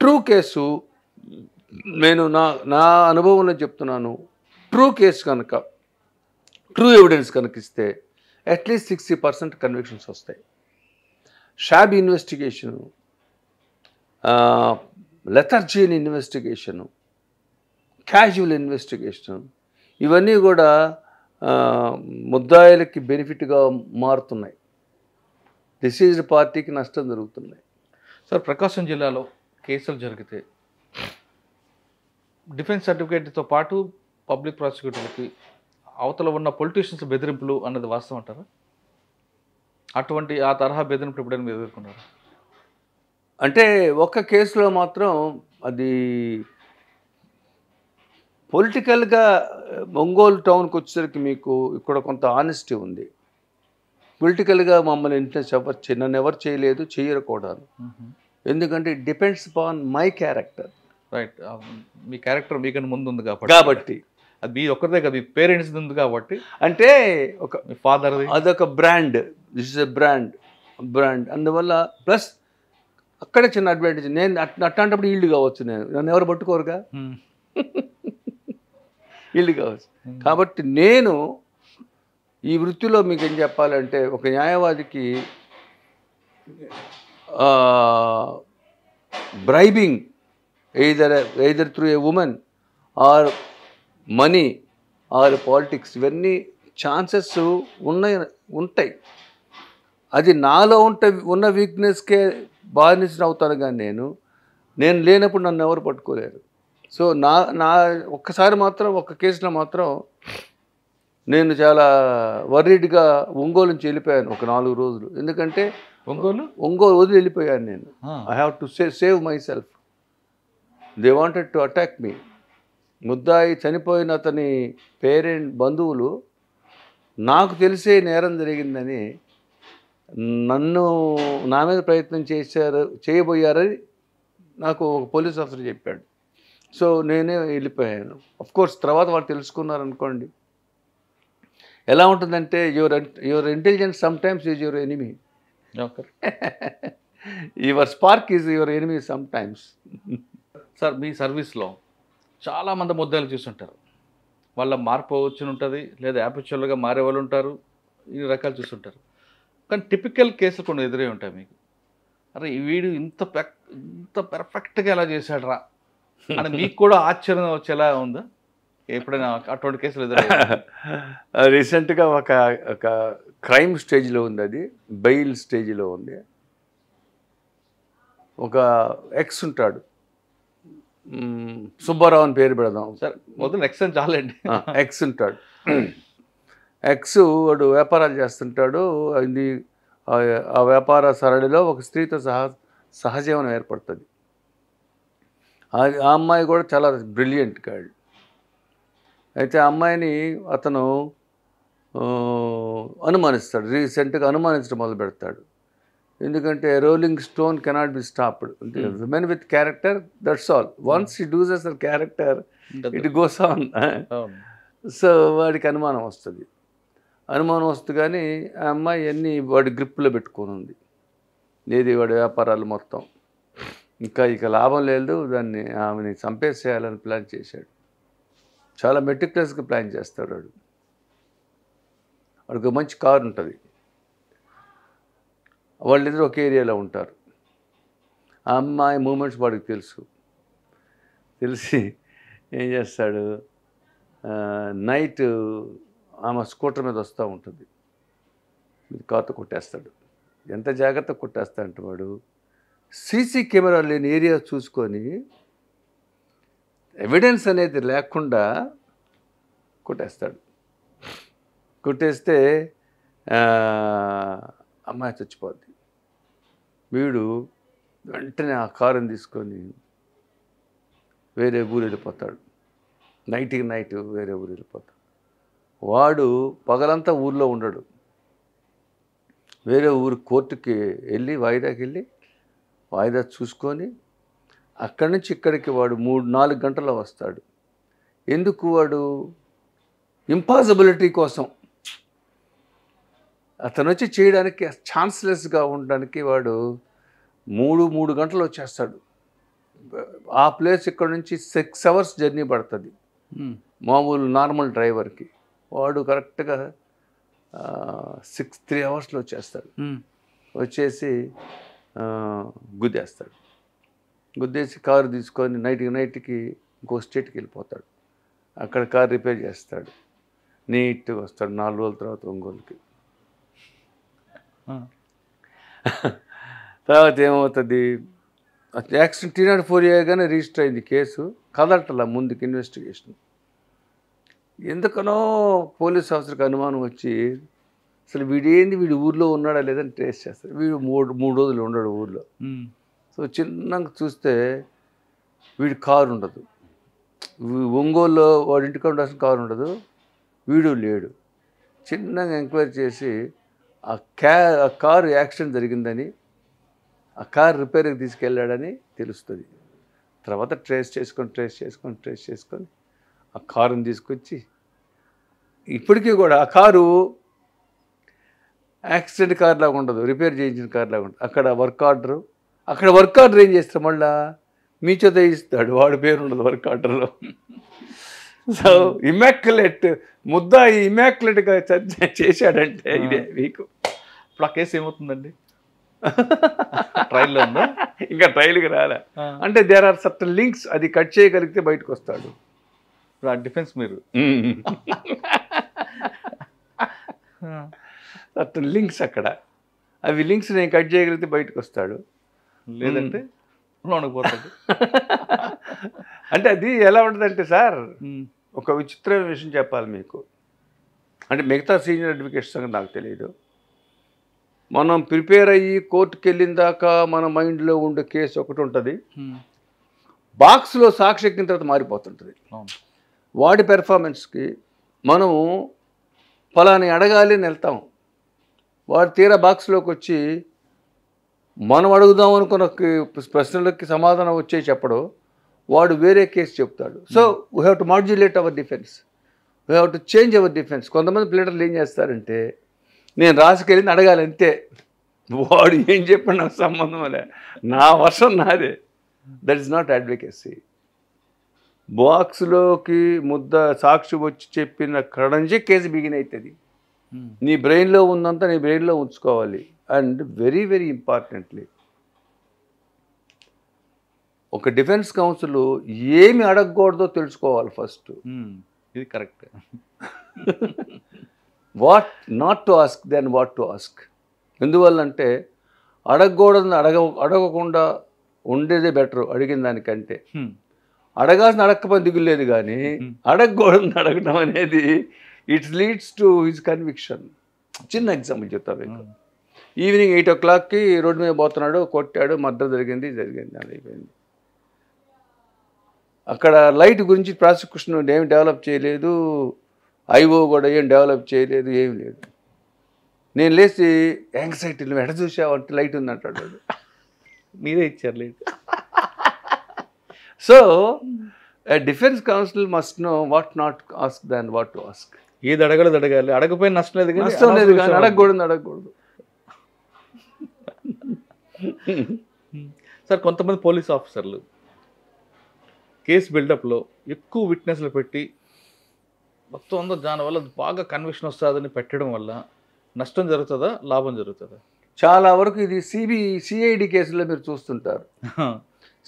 ట్రూ కేసు నేను నా నా అనుభవంలో చెప్తున్నాను ట్రూ కేసు కనుక ట్రూ ఎవిడెన్స్ కనుక ఇస్తే అట్లీస్ట్ సిక్స్టీ పర్సెంట్ కన్విక్షన్స్ వస్తాయి shabby investigation lethargic investigation casual investigation ఇవన్నీ కూడా ముద్దాయిలకి బెనిఫిట్గా మారుతున్నాయి డిసీజ్డ్ పార్టీకి నష్టం జరుగుతున్నాయి సార్ ప్రకాశం జిల్లాలో కేసులు జరిగితే డిఫెన్స్ సర్టిఫికేట్తో పాటు పబ్లిక్ ప్రాసిక్యూటర్కి అవతల ఉన్న పొలిటీషియన్స్ బెదిరింపులు అన్నది వాస్తవం అంటారా అటువంటి ఆ తరహా బెదిరింపులు ఎప్పుడైనా మీరు ఎదుర్కొన్నారు అంటే ఒక్క కేసులో మాత్రం అది పొలిటికల్గా ఒంగోలు టౌన్కి వచ్చేసరికి మీకు ఇక్కడ కొంత ఆనెస్టీ ఉంది పొలిటికల్గా మమ్మల్ని ఇన్ఫ్లుయెన్స్ ఎవరు నన్ను ఎవరు చేయలేదు చేయకూడదు ఎందుకంటే depends upon my character right మీ క్యారెక్టర్ మీకన్నా ముందు ఉంది కాబట్టి కాబట్టి అది మీ ఒక్కరిదే కదా మీ పేరెంట్స్ ఉంది కాబట్టి అంటే ఒక ఫాదర్ అదొక brand this is a brand brand అందువల్ల ప్లస్ అక్కడే చిన్న అడ్వాంటేజ్ నేను అట్లాంటప్పుడు ఈల్డ్ కావచ్చు నేను నన్ను ఎవరు పట్టుకోరుగా *laughs* ఈల్డ్ కావచ్చు కాబట్టి నేను ఈ వృత్తిలో మీకు ఏం చెప్పాలంటే ఒక న్యాయవాదికి bribing either either through a women or money or politics ఇవన్నీ ఛాన్సెస్ ఉన్నాయి ఉంటాయి అది నాలో ఉంటే ఉన్న వీక్నెస్కే బాధించిన అవుతాను కానీ నేను నేను లేనప్పుడు నన్ను ఎవరు పట్టుకోలేరు సో నా నా ఒక్కసారి మాత్రం ఒక్క కేసులో మాత్రం నేను చాలా వర్రీడ్గా ఒంగోలు నుంచి వెళ్ళిపోయాను ఒక నాలుగు రోజులు ఎందుకంటే ఒంగోలు ఒంగోలు వదిలి వెళ్ళిపోయాను నేను I have to say save my self they wanted to attack me ముద్దాయి చనిపోయిన అతని పేరెంట్ బంధువులు నాకు తెలిసే నేరం జరిగిందని నన్ను నా మీద ప్రయత్నం చేశారు చేయబోయారని నాకు ఒక పోలీస్ ఆఫీసర్ చెప్పాడు సో నేనే వెళ్ళిపోయాను అఫ్కోర్స్ తర్వాత వాళ్ళు తెలుసుకున్నారనుకోండి ఎలా ఉంటుందంటే your your intelligence some times is your enemy your spark is your enemy some times sir మీ సర్వీస్లో చాలామంది చూసి చూస్తుంటారు వాళ్ళ మార్పు వచ్చి ఉంటుంది లేదా యాపిచువల్గా మారే వాళ్ళు ఉంటారు ఈ రకాలు చూస్తుంటారు కానీ టిపికల్ కేసులు కొన్ని ఎదురై ఉంటాయి మీకు అరే ఈ వీడు ఇంత ఇంత పెర్ఫెక్ట్గా ఎలా చేశాడు రా అని *laughs* మీకు కూడా ఆశ్చర్యం వచ్చేలా ఉందా ఎప్పుడైనా అటువంటి కేసులు ఎదురు *laughs* రీసెంట్గా ఒక ఒక క్రైమ్ స్టేజ్లో ఉంది అది బెయిల్ స్టేజ్లో ఉంది ఒక ఎక్స్ ఉంటాడు సుబ్బారావు అని పేరు పెడదాం సార్ మొత్తం ఎక్స్ అని చాలండి ఎక్స్ ఉంటాడు ఎక్స్ వాడు వ్యాపారాలు చేస్తుంటాడు ఇది ఆ వ్యాపార సరళిలో ఒక స్త్రీతో సహ సహజీవనం ఏర్పడుతుంది ఆ అమ్మాయి కూడా చాలా బ్రిలియంట్ కాళ్ళు అయితే ఆ అమ్మాయిని అతను అనుమానిస్తాడు రీసెంట్గా అనుమానించడం మొదలు పెడతాడు ఎందుకంటే rolling stone cannot be stopped అంటే hmm. Women with character that's all once hmm. She does or character it goes on so వాడికి అనుమానం వస్తుంది అనుమానం వస్తుంది కానీ ఆ అమ్మాయి అన్ని వాడి గ్రిప్లో పెట్టుకొని ఉంది ఏది వాడి వ్యాపారాలు మొత్తం ఇంకా ఇక లాభం లేదు దాన్ని ఆమెని చంపేసేయాలని ప్లాన్ చేశాడు చాలా మెటిక్యులస్గా ప్లాన్ చేస్తాడు వాడు వాడికి మంచి కారు ఉంటుంది వాళ్ళిద్దరు ఒకే ఏరియాలో ఉంటారు ఆ అమ్మాయి మూమెంట్స్ వాడికి తెలుసు తెలిసి ఏం చేస్తాడు నైట్ ఆమె స్కూటర్ మీద వస్తూ ఉంటుంది మీరు కాతో కొట్టేస్తాడు ఎంత జాగ్రత్త కొట్టేస్తా అంటే వాడు సీసీ కెమెరా లేని ఏరియా చూసుకొని ఎవిడెన్స్ అనేది లేకుండా కొట్టేస్తాడు కొట్టేస్తే అమ్మాయి చచ్చిపోద్ది వీడు వెంటనే ఆ కారుని తీసుకొని వేరే ఊరు వెళ్ళిపోతాడు నైట్కి నైట్ వేరే ఊరు వెళ్ళిపోతాడు వాడు పగలంతా ఊర్లో ఉండడు వేరే ఊరు కోర్టుకి వెళ్ళి వాయిదాకి వెళ్ళి వాయిదా చూసుకొని అక్కడి నుంచి ఇక్కడికి వాడు మూడు నాలుగు గంటల్లో వస్తాడు ఎందుకు వాడు ఇంపాసిబిలిటీ కోసం అతను వచ్చి చేయడానికి ఛాన్స్లెస్గా ఉండడానికి వాడు మూడు మూడు గంటలు వచ్చేస్తాడు ఆ ప్లేస్ ఇక్కడ నుంచి సిక్స్ అవర్స్ జర్నీ పడుతుంది hmm. మామూలు నార్మల్ డ్రైవర్కి వాడు కరెక్ట్గా సిక్స్ త్రీ అవర్స్లో వచ్చేస్తాడు hmm. వచ్చేసి గుద్దేస్తాడు గుద్దేసి కారు తీసుకొని నైట్కి నైట్కి ఇంకో స్టేట్కి వెళ్ళిపోతాడు అక్కడ కారు రిపేర్ చేస్తాడు నీట్గా వస్తాడు నాలుగు రోజుల తర్వాత ఒంగోలుకి తర్వాత ఏమవుతుంది యాక్సిడెంట్ టీ నాట్ ఫోర్ ఇయర్గానే రిజిస్టర్ అయింది కేసు కదలటలా ముందుకు ఇన్వెస్టిగేషన్ ఎందుకనో పోలీస్ ఆఫీసర్కి అనుమానం వచ్చి అసలు వీడేంది వీడు ఊర్లో ఉన్నాడా లేదని ట్రేస్ చేస్తారు వీడు మూడు మూడు రోజులు ఉండడు ఊర్లో సో చిన్నగా చూస్తే వీడి కారు ఉండదు ఒంగోలులో వాడి ఇంటికి ఉండాల్సిన కారు ఉండదు వీడు లేడు చిన్నగా ఎంక్వైరీ చేసి ఆ క్యా ఆ కారు యాక్సిడెంట్ జరిగిందని ఆ కారు రిపేర్కి తీసుకెళ్ళాడని తెలుస్తుంది తర్వాత ట్రేస్ చేసుకొని ట్రేస్ చేసుకొని ట్రేస్ చేసుకొని ఆ కారుని తీసుకొచ్చి ఇప్పటికీ కూడా ఆ కారు యాక్సిడెంట్ కార్ లాగా ఉండదు రిపేర్ చేయించిన కార్ లాగా ఉండదు అక్కడ వర్క్ ఆర్డరు అక్కడ వర్క్ ఆర్డర్ ఏం చేస్తాం మళ్ళా మీ చేత ఇస్తాడు వాడి పేరు ఉండదు వర్క్ ఆర్డర్లో సో ఇమాక్యులేట్ ముద్ద ఇమాక్యులేట్గా చేశాడంటే ఇదే మీకు ఇప్పుడు ఆ కేసు ఏమవుతుందండి ట్రైల్లో ఉందా ఇంకా ట్రైల్కి రాలే అంటే దేర్ ఆర్ సర్టన్ లింక్స్ అది కట్ చేయగలిగితే బయటకు వస్తాడు ఇప్పుడు ఆ డిఫెన్స్ మీరు సర్టన్ *laughs* లింక్స్ అక్కడ అవి లింక్స్ నేను కట్ చేయగలిగితే బయటకు వస్తాడు లేదంటే లోనకపోతుంది అంటే అది ఎలా ఉంటుందంటే సార్ ఒక విచిత్రమైన విషయం చెప్పాలి మీకు అంటే మిగతా సీనియర్ అడ్వకేట్ సంగతి నాకు తెలియదు మనం ప్రిపేర్ అయ్యి కోర్టుకి వెళ్ళిన దాకా మన మైండ్లో ఉండే కేసు ఒకటి ఉంటుంది బాక్స్లో సాక్షి ఎక్కిన తర్వాత మారిపోతుంటుంది వాడి పెర్ఫార్మెన్స్కి మనము ఫలాని అడగాలి అని వెళ్తాం వాడు తీరా బాక్స్లోకి వచ్చి మనం అడుగుదాం అనుకున్న ప్రశ్నలకి సమాధానం వచ్చే చెప్పడం వాడు వేరే కేసు చెప్తాడు so we have to modulate our defence we have to change our defence కొంతమంది ప్లేటర్లు ఏం చేస్తారంటే నేను రాసుకెళ్ళింది అడగాలి అంతే వాడు ఏం చెప్పాడు నాకు సంబంధం లే నా వర్షం నాదే దట్ ఈస్ నాట్ అడ్వకేసీ బాక్స్లోకి ముద్ద సాక్షి వచ్చి చెప్పిన కడంజే నుంచి కేసు బిగిన్ అవుతుంది hmm. నీ బ్రెయిన్లో ఉందంతా నీ బ్రెయిన్లో ఉంచుకోవాలి అండ్ వెరీ వెరీ ఇంపార్టెంట్లీ ఒక డిఫెన్స్ కౌన్సిల్ ఏమి అడగకూడదో తెలుసుకోవాలి ఫస్ట్ hmm. ఇది correct what not to ask then what to ask ఎందువల్లంటే అడగకూడదని అడగ అడగకుండా ఉండేదే బెటర్ అడిగిన దానికంటే hmm. అడగాల్సిన అడగకపోయిన దిగులేదు కానీ hmm. అడగకూడదని అడగడం అనేది it's leads to his conviction చిన్న ఎగ్జాంపుల్ చెప్తా మీకు ఈవినింగ్ ఎయిట్ ఓ క్లాక్కి రోడ్డు మీద పోతున్నాడు కొట్టాడు మద్దతు జరిగింది జరిగింది అది అయిపోయింది అక్కడ లైట్ గురించి ప్రాసిక్యూషన్ ఏం డెవలప్ చేయలేదు ఐఓ కూడా ఏం డెవలప్ చేయలేదు ఏం లేదు నేను లేచి యాంగ్జైటీలు ఎడ చూసావంటే లైట్ ఉంది అంటాడు మీరే ఇచ్చారు light so defence counsel must know what not ask than what to ask ఏది అడగలేదు అడగాలి అడగపోయిన నష్టం లేదు నష్టం లేదు కానీ అడగకూడదు అడగకూడదు సార్ కొంతమంది పోలీస్ ఆఫీసర్లు కేసు బిల్డప్లో ఎక్కువ విట్నెస్లు పెట్టి మొత్తం అందరూ దానివల్ల బాగా కన్విషన్ వస్తుందని పెట్టడం వల్ల నష్టం జరుగుతుందా లాభం జరుగుతుందా చాలా వరకు ఇది సిబి సిఐడి కేసుల్లో మీరు చూస్తుంటారు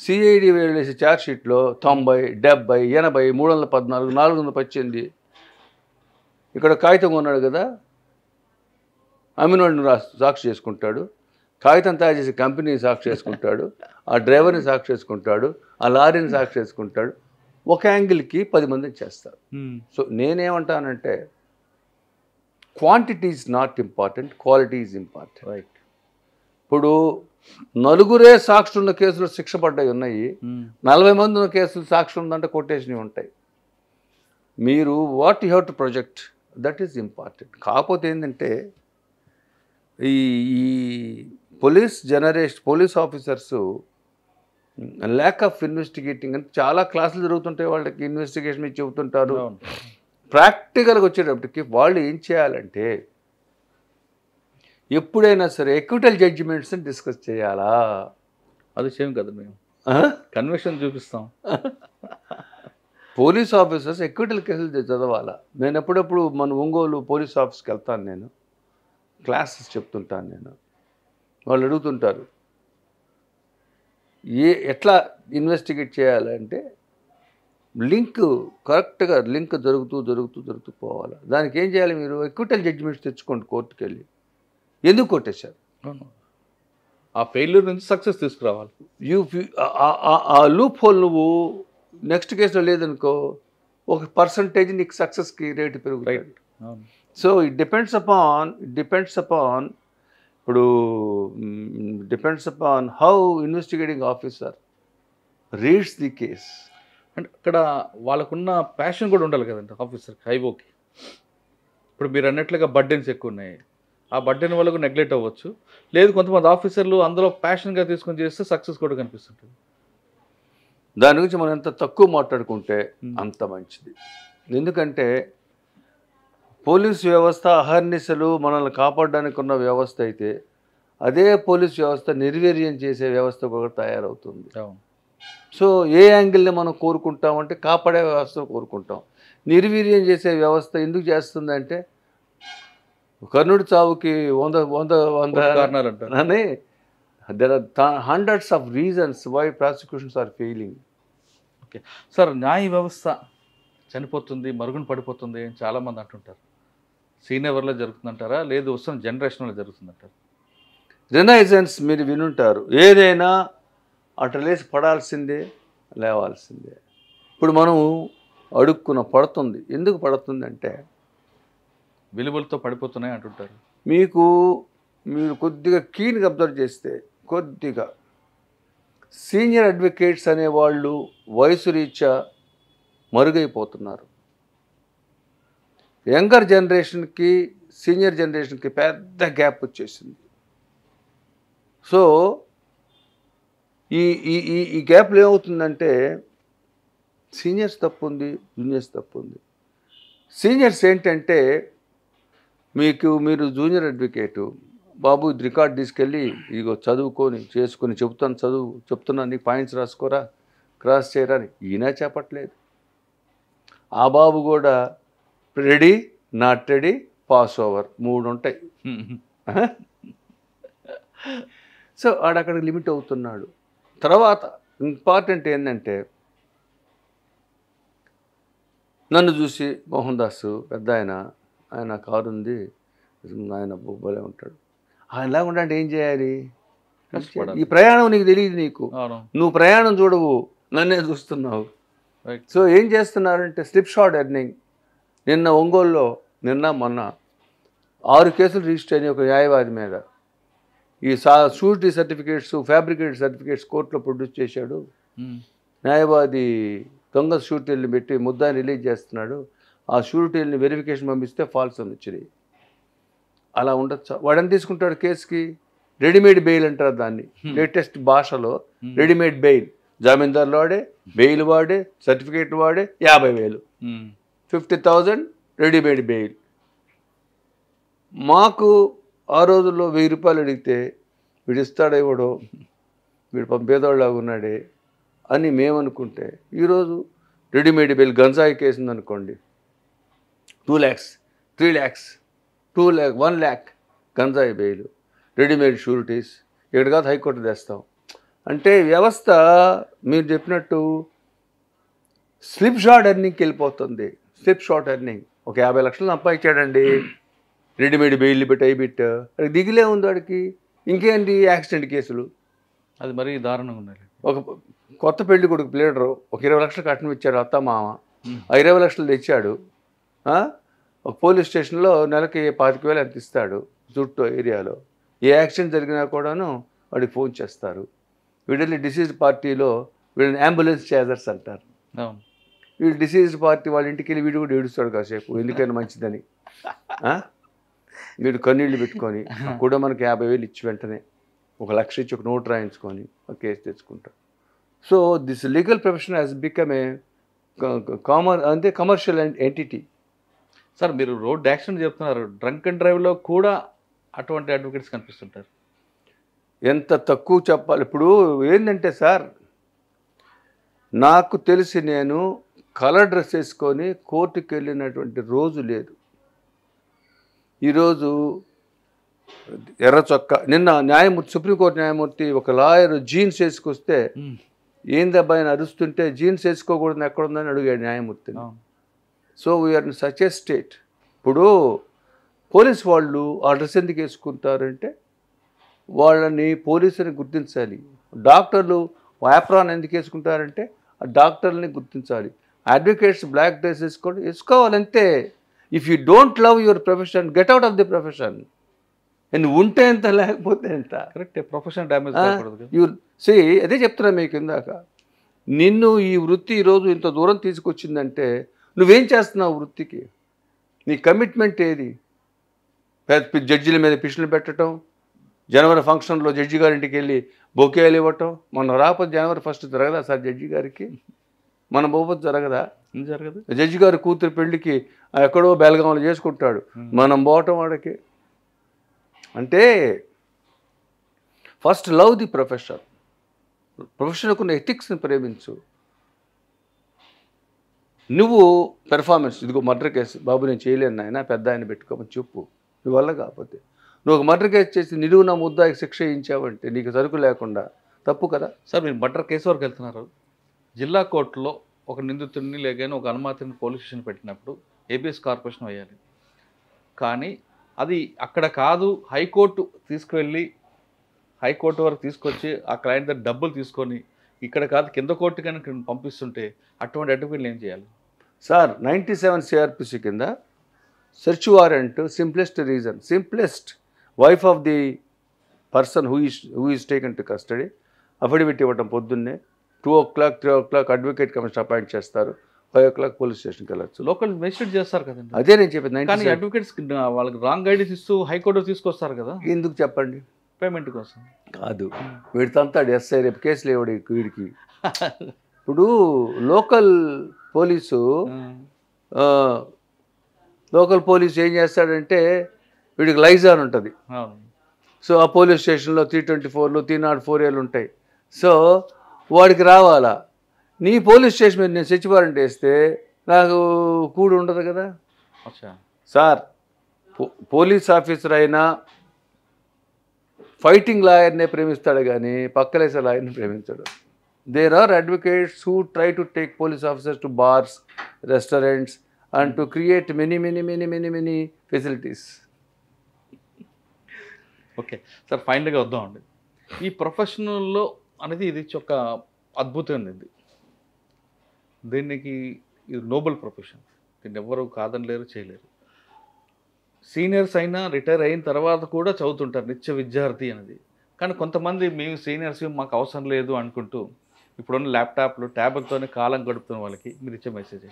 సిఐడి వేసి ఛార్జ్షీట్లో తొంభై డెబ్బై ఎనభై మూడు వందల పద్నాలుగు నాలుగు వందల పచ్చింది ఇక్కడ కాగితం కొన్నాడు కదా అమినోడిని రా సాక్షి చేసుకుంటాడు కాగితం తయారు చేసే కంపెనీని సాక్షి చేసుకుంటాడు ఆ డ్రైవర్ని సాక్షి చేసుకుంటాడు ఆ లారీని సాక్షి చేసుకుంటాడు ఒక యాంగిల్కి పది మందిని చేస్తారు సో నేనేమంటానంటే quantity is not important quality is important right ఇప్పుడు నలుగురే సాక్షులు ఉన్న కేసులు శిక్ష పడ్డాయి ఉన్నాయి నలభై మంది ఉన్న కేసులు సాక్షులు ఉందంటే కొటేషన్ ఉంటాయి మీరు what you have to project that is important కాకపోతే ఏంటంటే ఈ police generation police officers lack of investigating అని చాలా క్లాసులు జరుగుతుంటాయి వాళ్ళకి ఇన్వెస్టిగేషన్ చెబుతుంటారు ప్రాక్టికల్గా వచ్చేటప్పటికి వాళ్ళు ఏం చేయాలంటే ఎప్పుడైనా సరే ఎక్విటల్ జడ్జిమెంట్స్ని డిస్కస్ చేయాలా అది సేమ్ కదా మేము కన్వెక్షన్ చూపిస్తాం పోలీస్ ఆఫీసర్స్ ఎక్విటల్ కేసులు చదవాలా నేను ఎప్పుడప్పుడు మన ఒంగోలు పోలీస్ ఆఫీస్కి వెళ్తాను నేను క్లాసెస్ చెప్తుంటాను నేను వాళ్ళు అడుగుతుంటారు ఏ ఎట్లా ఇన్వెస్టిగేట్ చేయాలంటే లింక్ కరెక్ట్గా లింక్ జరుగుతూ జరుగుతూ జరుగుతూ పోవాలి దానికి ఏం చేయాలి మీరు ఎక్విటల్ జడ్జిమెంట్స్ తెచ్చుకోండి కోర్టుకు వెళ్ళి ఎందుకు కొట్టేశారు ఆ ఫెయిల్యూర్ నుంచి సక్సెస్ తీసుకురావాలి యూ ఆ లూప్ హోల్ నువ్వు నెక్స్ట్ కేసులో లేదనుకో ఒక పర్సంటేజ్ నీకు సక్సెస్కి రేటు పెరుగుతాయి so it depends upon it depends upon ఇప్పుడు depends upon how investigating officer reads the case and అక్కడ వాళ్ళకున్న ప్యాషన్ కూడా ఉండాలి కదండి ఆఫీసర్కి హైవోకి ఇప్పుడు మీరు అన్నట్లుగా బర్డెన్స్ ఎక్కువ ఉన్నాయి ఆ బర్డెన్ వాళ్ళకు నెగ్లెక్ట్ అవ్వచ్చు లేదు కొంతమంది ఆఫీసర్లు అందులో ప్యాషన్గా తీసుకొని చేస్తే సక్సెస్ కూడా కనిపిస్తుంటుంది దాని గురించి మనం ఎంత తక్కువ మాట్లాడుకుంటే అంత మంచిది ఎందుకంటే పోలీస్ వ్యవస్థ అహర్నిశలు మనల్ని కాపాడడానికి ఉన్న వ్యవస్థ అయితే అదే పోలీస్ వ్యవస్థ నిర్వీర్యం చేసే వ్యవస్థ కూడా తయారవుతుంది సో ఏ యాంగిల్ని మనం కోరుకుంటామంటే కాపాడే వ్యవస్థ కోరుకుంటాం నిర్వీర్యం చేసే వ్యవస్థ ఎందుకు చేస్తుందంటే కర్ణుడి చావుకి వంద వంద వంద అని there hundreds of reasons why prosecutions are failing okay sir న్యాయ వ్యవస్థ చనిపోతుంది మరుగున పడిపోతుంది అని చాలామంది అంటుంటారు సీనియర్లో జరుగుతుందంటారా లేదు వస్తున్న జనరేషన్లో జరుగుతుందంటారా రినైజెన్స్ మీరు వినుంటారు ఏదైనా అటలేసి పడాల్సిందే లేవాల్సిందే ఇప్పుడు మనం అడుక్కున పడుతుంది ఎందుకు పడుతుంది అంటే విలువలతో పడిపోతున్నాయి అంటుంటారు మీకు మీరు కొద్దిగా క్లీన్గా అబ్జర్వ్ చేస్తే కొద్దిగా సీనియర్ అడ్వకేట్స్ అనేవాళ్ళు వయసు రీత్యా మరుగైపోతున్నారు యంగర్ జనరేషన్కి సీనియర్ జనరేషన్కి పెద్ద గ్యాప్ వచ్చేసింది సో ఈ ఈ ఈ గ్యాప్లో ఏమవుతుందంటే సీనియర్స్ తప్పు ఉంది జూనియర్స్ తప్పు ఉంది సీనియర్స్ ఏంటంటే మీకు మీరు జూనియర్ అడ్వకేటు బాబు ఇది రికార్డ్ తీసుకెళ్ళి ఇదిగో చదువుకొని చేసుకొని చెబుతాను చదువు చెప్తున్నాను నీకు పాయింట్స్ రాసుకోరా క్రాస్ చేయరా అని ఈయన చేపట్లేదు ఆ బాబు కూడా ready not ready pass over మూడు ఉంటాయి *laughs* సో వాడు అక్కడ లిమిట్ అవుతున్నాడు తర్వాత ఇంపార్టెంట్ ఏంటంటే నన్ను చూసి మోహన్ దాస్ పెద్ద ఆయన ఆయన కారు ఉంది ఆయన బొబ్బలే ఉంటాడు ఆయనలా ఉండే ఏం చేయాలి ఈ ప్రయాణం నీకు తెలియదు నీకు నువ్వు ప్రయాణం చూడవు నన్నే చూస్తున్నావు సో ఏం చేస్తున్నారంటే స్లిప్ షాట్ ఎర్నింగ్ నిన్న ఒంగోలులో నిన్న మొన్న ఆరు కేసులు రిజిస్టర్ అయిన ఒక న్యాయవాది మీద ఈ సా షూరిటీ సర్టిఫికేట్స్ ఫ్యాబ్రికేట్ సర్టిఫికేట్స్ కోర్టులో ప్రొడ్యూస్ చేశాడు న్యాయవాది దొంగ షూరిటీలను పెట్టి ముద్దాన్ని రిలీజ్ చేస్తున్నాడు ఆ షూరిటీలని వెరిఫికేషన్ పంపిస్తే ఫాల్స్ అని వచ్చింది అలా ఉండొచ్చు వాడని తీసుకుంటాడు కేసుకి రెడీమేడ్ బెయిల్ అంటారు దాన్ని లేటెస్ట్ భాషలో రెడీమేడ్ బెయిల్ జామీందారులు వాడే బెయిల్ వాడే సర్టిఫికేట్ వాడే యాభై వేలు ఫిఫ్టీ థౌజండ్ రెడీమేడ్ బెయిల్ మాకు ఆ రోజుల్లో వెయ్యి రూపాయలు అడిగితే వీడు ఇస్తాడేవాడో వీడు పంపేదోళ్ళలాగా ఉన్నాడే అని మేమనుకుంటే ఈరోజు రెడీమేడ్ బెయిల్ గంజాయి కేసింది అనుకోండి two lakhs three lakhs two lakh one lakh గంజాయి బెయిల్ రెడీమేడ్ షూరిటీస్ ఇక్కడ కాదు హైకోర్టు తెస్తాం అంటే వ్యవస్థ మీరు చెప్పినట్టు స్లిప్ షాడ్ అన్నింటికి వెళ్ళిపోతుంది స్టెప్ షార్ట్ ఎర్నింగ్ ఒక యాభై లక్షలు సంపాదించాడండి రెడీమేడ్ బెయిల్ బిట్ అయి బిట్ దిగులే ఉంది వాడికి ఇంకేంటి యాక్సిడెంట్ కేసులు అది మరీ దారుణంగా ఉండాలి ఒక కొత్త పెళ్లి కొడుకు ప్లేడరు ఒక ఇరవై లక్షలు కట్నం ఇచ్చాడు అత్త మామ ఆ ఇరవై లక్షలు తెచ్చాడు ఒక పోలీస్ స్టేషన్లో నెలకి పాతిక వేలు ఎంత ఇస్తాడు జుట్టు ఏరియాలో ఏ యాక్సిడెంట్ జరిగినా కూడాను వాడికి ఫోన్ చేస్తారు వీళ్ళని డిసీజ్ పార్టీలో వీళ్ళని అంబులెన్స్ చేజర్స్ అంటారు వీళ్ళు డిసీజ్ పార్టీ వాళ్ళ ఇంటికి వెళ్ళి వీడు కూడా ఏడుస్తాడు కాసేపు ఎందుకైనా మంచిదని వీడు కన్నీళ్ళు పెట్టుకొని *laughs* కూడా మనకి యాభై వేలు ఇచ్చి వెంటనే ఒక లక్ష ఇచ్చి ఒక నోట్ రాయించుకొని ఒక కేసు తెచ్చుకుంటాడు so this legal profession has become a comer అంటే కమర్షియల్ ఎంటిటీ సార్ మీరు రోడ్ యాక్సిడెంట్ చెప్తున్నారు డ్రంక్ అండ్ డ్రైవ్లో కూడా అటువంటి అడ్వకేట్స్ కనిపిస్తుంటారు ఎంత తక్కువ చెప్పాలి ఇప్పుడు ఏంటంటే సార్ నాకు తెలిసి నేను కలర్ డ్రెస్ వేసుకొని కోర్టుకి వెళ్ళినటువంటి రోజు లేదు ఈరోజు ఎర్ర చొక్క నిన్న న్యాయమూర్తి సుప్రీంకోర్టు న్యాయమూర్తి ఒక లాయర్ జీన్స్ వేసుకొస్తే ఏందబ్బా ఆయన అరుస్తుంటే జీన్స్ వేసుకోకూడదు ఎక్కడుందని అడిగాడు న్యాయమూర్తి so we are such a state ఇప్పుడు పోలీస్ వాళ్ళు ఆ డ్రెస్ ఎందుకు వేసుకుంటారంటే వాళ్ళని పోలీసుని గుర్తించాలి డాక్టర్లు వ్యాప్రాన్ ఎందుకు వేసుకుంటారంటే ఆ డాక్టర్ని గుర్తించాలి అడ్వకేట్స్ బ్లాక్ డ్రెస్ వేసుకోండి వేసుకోవాలంటే if you don't love your profession get out of the profession and ఉంటే ఎంత లేకపోతే ఎంత correct profession damage you see అదే చెప్తున్నా మీకు ఇందాక నిన్ను ఈ వృత్తి ఈరోజు ఇంత దూరం తీసుకొచ్చిందంటే నువ్వేం చేస్తున్నావు వృత్తికి నీ కమిట్మెంట్ ఏది జడ్జిల మీద పిషన్లు పెట్టడం జనవరి ఫంక్షన్లో జడ్జి గారింటికి వెళ్ళి బొకేలు ఇవ్వటం మొన్న రాకపోతే జనవరి ఫస్ట్ తిరగదా సార్ జడ్జి గారికి మన బహుమతి జరగదా జరగదు జడ్జి గారు కూతురు పెళ్లికి ఎక్కడో బెలగాంలో చేసుకుంటాడు మనం పోవటం వాడికి అంటే ఫస్ట్ లవ్ ది ప్రొఫెషన్ ప్రొఫెషన్కు ఉన్న ఎథిక్స్ని ప్రేమించు నువ్వు పెర్ఫార్మెన్స్ ఇదిగో మర్డర్ కేసు బాబు నేను చేయలేను ఆయన పెద్ద ఆయన పెట్టుకోమని చెప్పు నీ వల్ల కాకపోతే నువ్వు ఒక మర్డర్ కేసు చేసి నా ముద్దాకి శిక్ష ఇచ్చావంటే నీకు సరుకు లేకుండా తప్పు కదా సార్ మీరు మర్డర్ కేసు వరకు వెళ్తున్నారు జిల్లా కోర్టులో ఒక నిందితుడిని లేగానే ఒక అనుమాతిని పోలీస్ స్టేషన్ పెట్టినప్పుడు ఏబిఎస్ కార్పొరేషన్ వేయాలి కానీ అది అక్కడ కాదు హైకోర్టు తీసుకువెళ్ళి హైకోర్టు వరకు తీసుకొచ్చి ఆ క్లయింట్ దగ్గర డబ్బులు తీసుకొని ఇక్కడ కాదు కింద కోర్టు కనుక పంపిస్తుంటే అటువంటి అడ్వకేట్లు ఏం చేయాలి సార్ నైంటీ సెవెన్ సిఆర్పిసి కింద search warrant simplest reason simplest wife of the person who is who is taken to custody affidavit ఇవ్వటం పొద్దున్నే two o'clock three o'clock advocate commission appoint చేస్తారు five o'clock police స్టేషన్కి వెళ్ళచ్చు local magistrate చేస్తారు కదండి అదే నేను చెప్పింది అడ్వకేట్స్ వాళ్ళకి రాంగ్ గైడెన్స్ ఇస్తూ హైకోర్టు తీసుకొస్తారు కదా ఎందుకు చెప్పండి పేమెంట్ కోసం కాదు hmm. వీడితంతాడు ఎస్ఐ రేపు కేసు లేవుడు వీడికి *laughs* ఇప్పుడు local police hmm. Local police ఏం చేస్తాడంటే వీడికి లైజాన్ ఉంటుంది సో ఆ పోలీస్ స్టేషన్లో త్రీ ట్వంటీ ఫోర్లు త్రీ నాట్ ఫోర్ ఏళ్ళు ఉంటాయి సో వాడికి రావాలా నీ పోలీస్ స్టేషన్ మీద నేను సెర్చ్ వారెంట్ వేస్తే నాకు కూడు ఉండదు కదా సార్ పోలీస్ ఆఫీసర్ అయినా ఫైటింగ్ లాయర్నే ప్రేమిస్తాడు కానీ పక్కలేసే లాయర్ని ప్రేమించాడు there are advocates who try to take police officers to bars restaurants and to create many many many many many facilities okay sir ఫైనల్గా వద్దామండి ఈ ప్రొఫెషనల్లో అనేది ఇది ఒక అద్భుతమైనది దీనికి ఇది నోబెల్ ప్రొఫెషన్ దీన్ని ఎవ్వరూ కాదనలేరు చేయలేరు సీనియర్స్ అయినా రిటైర్ అయిన తర్వాత కూడా చదువుతుంటారు నిత్య విద్యార్థి అనేది కానీ కొంతమంది మేము సీనియర్స్ మాకు అవసరం లేదు అనుకుంటూ ఇప్పుడున్న ల్యాప్టాప్లు ట్యాబ్లతోనే కాలం గడుపుతున్న వాళ్ళకి మీరు ఇచ్చే మెసేజ్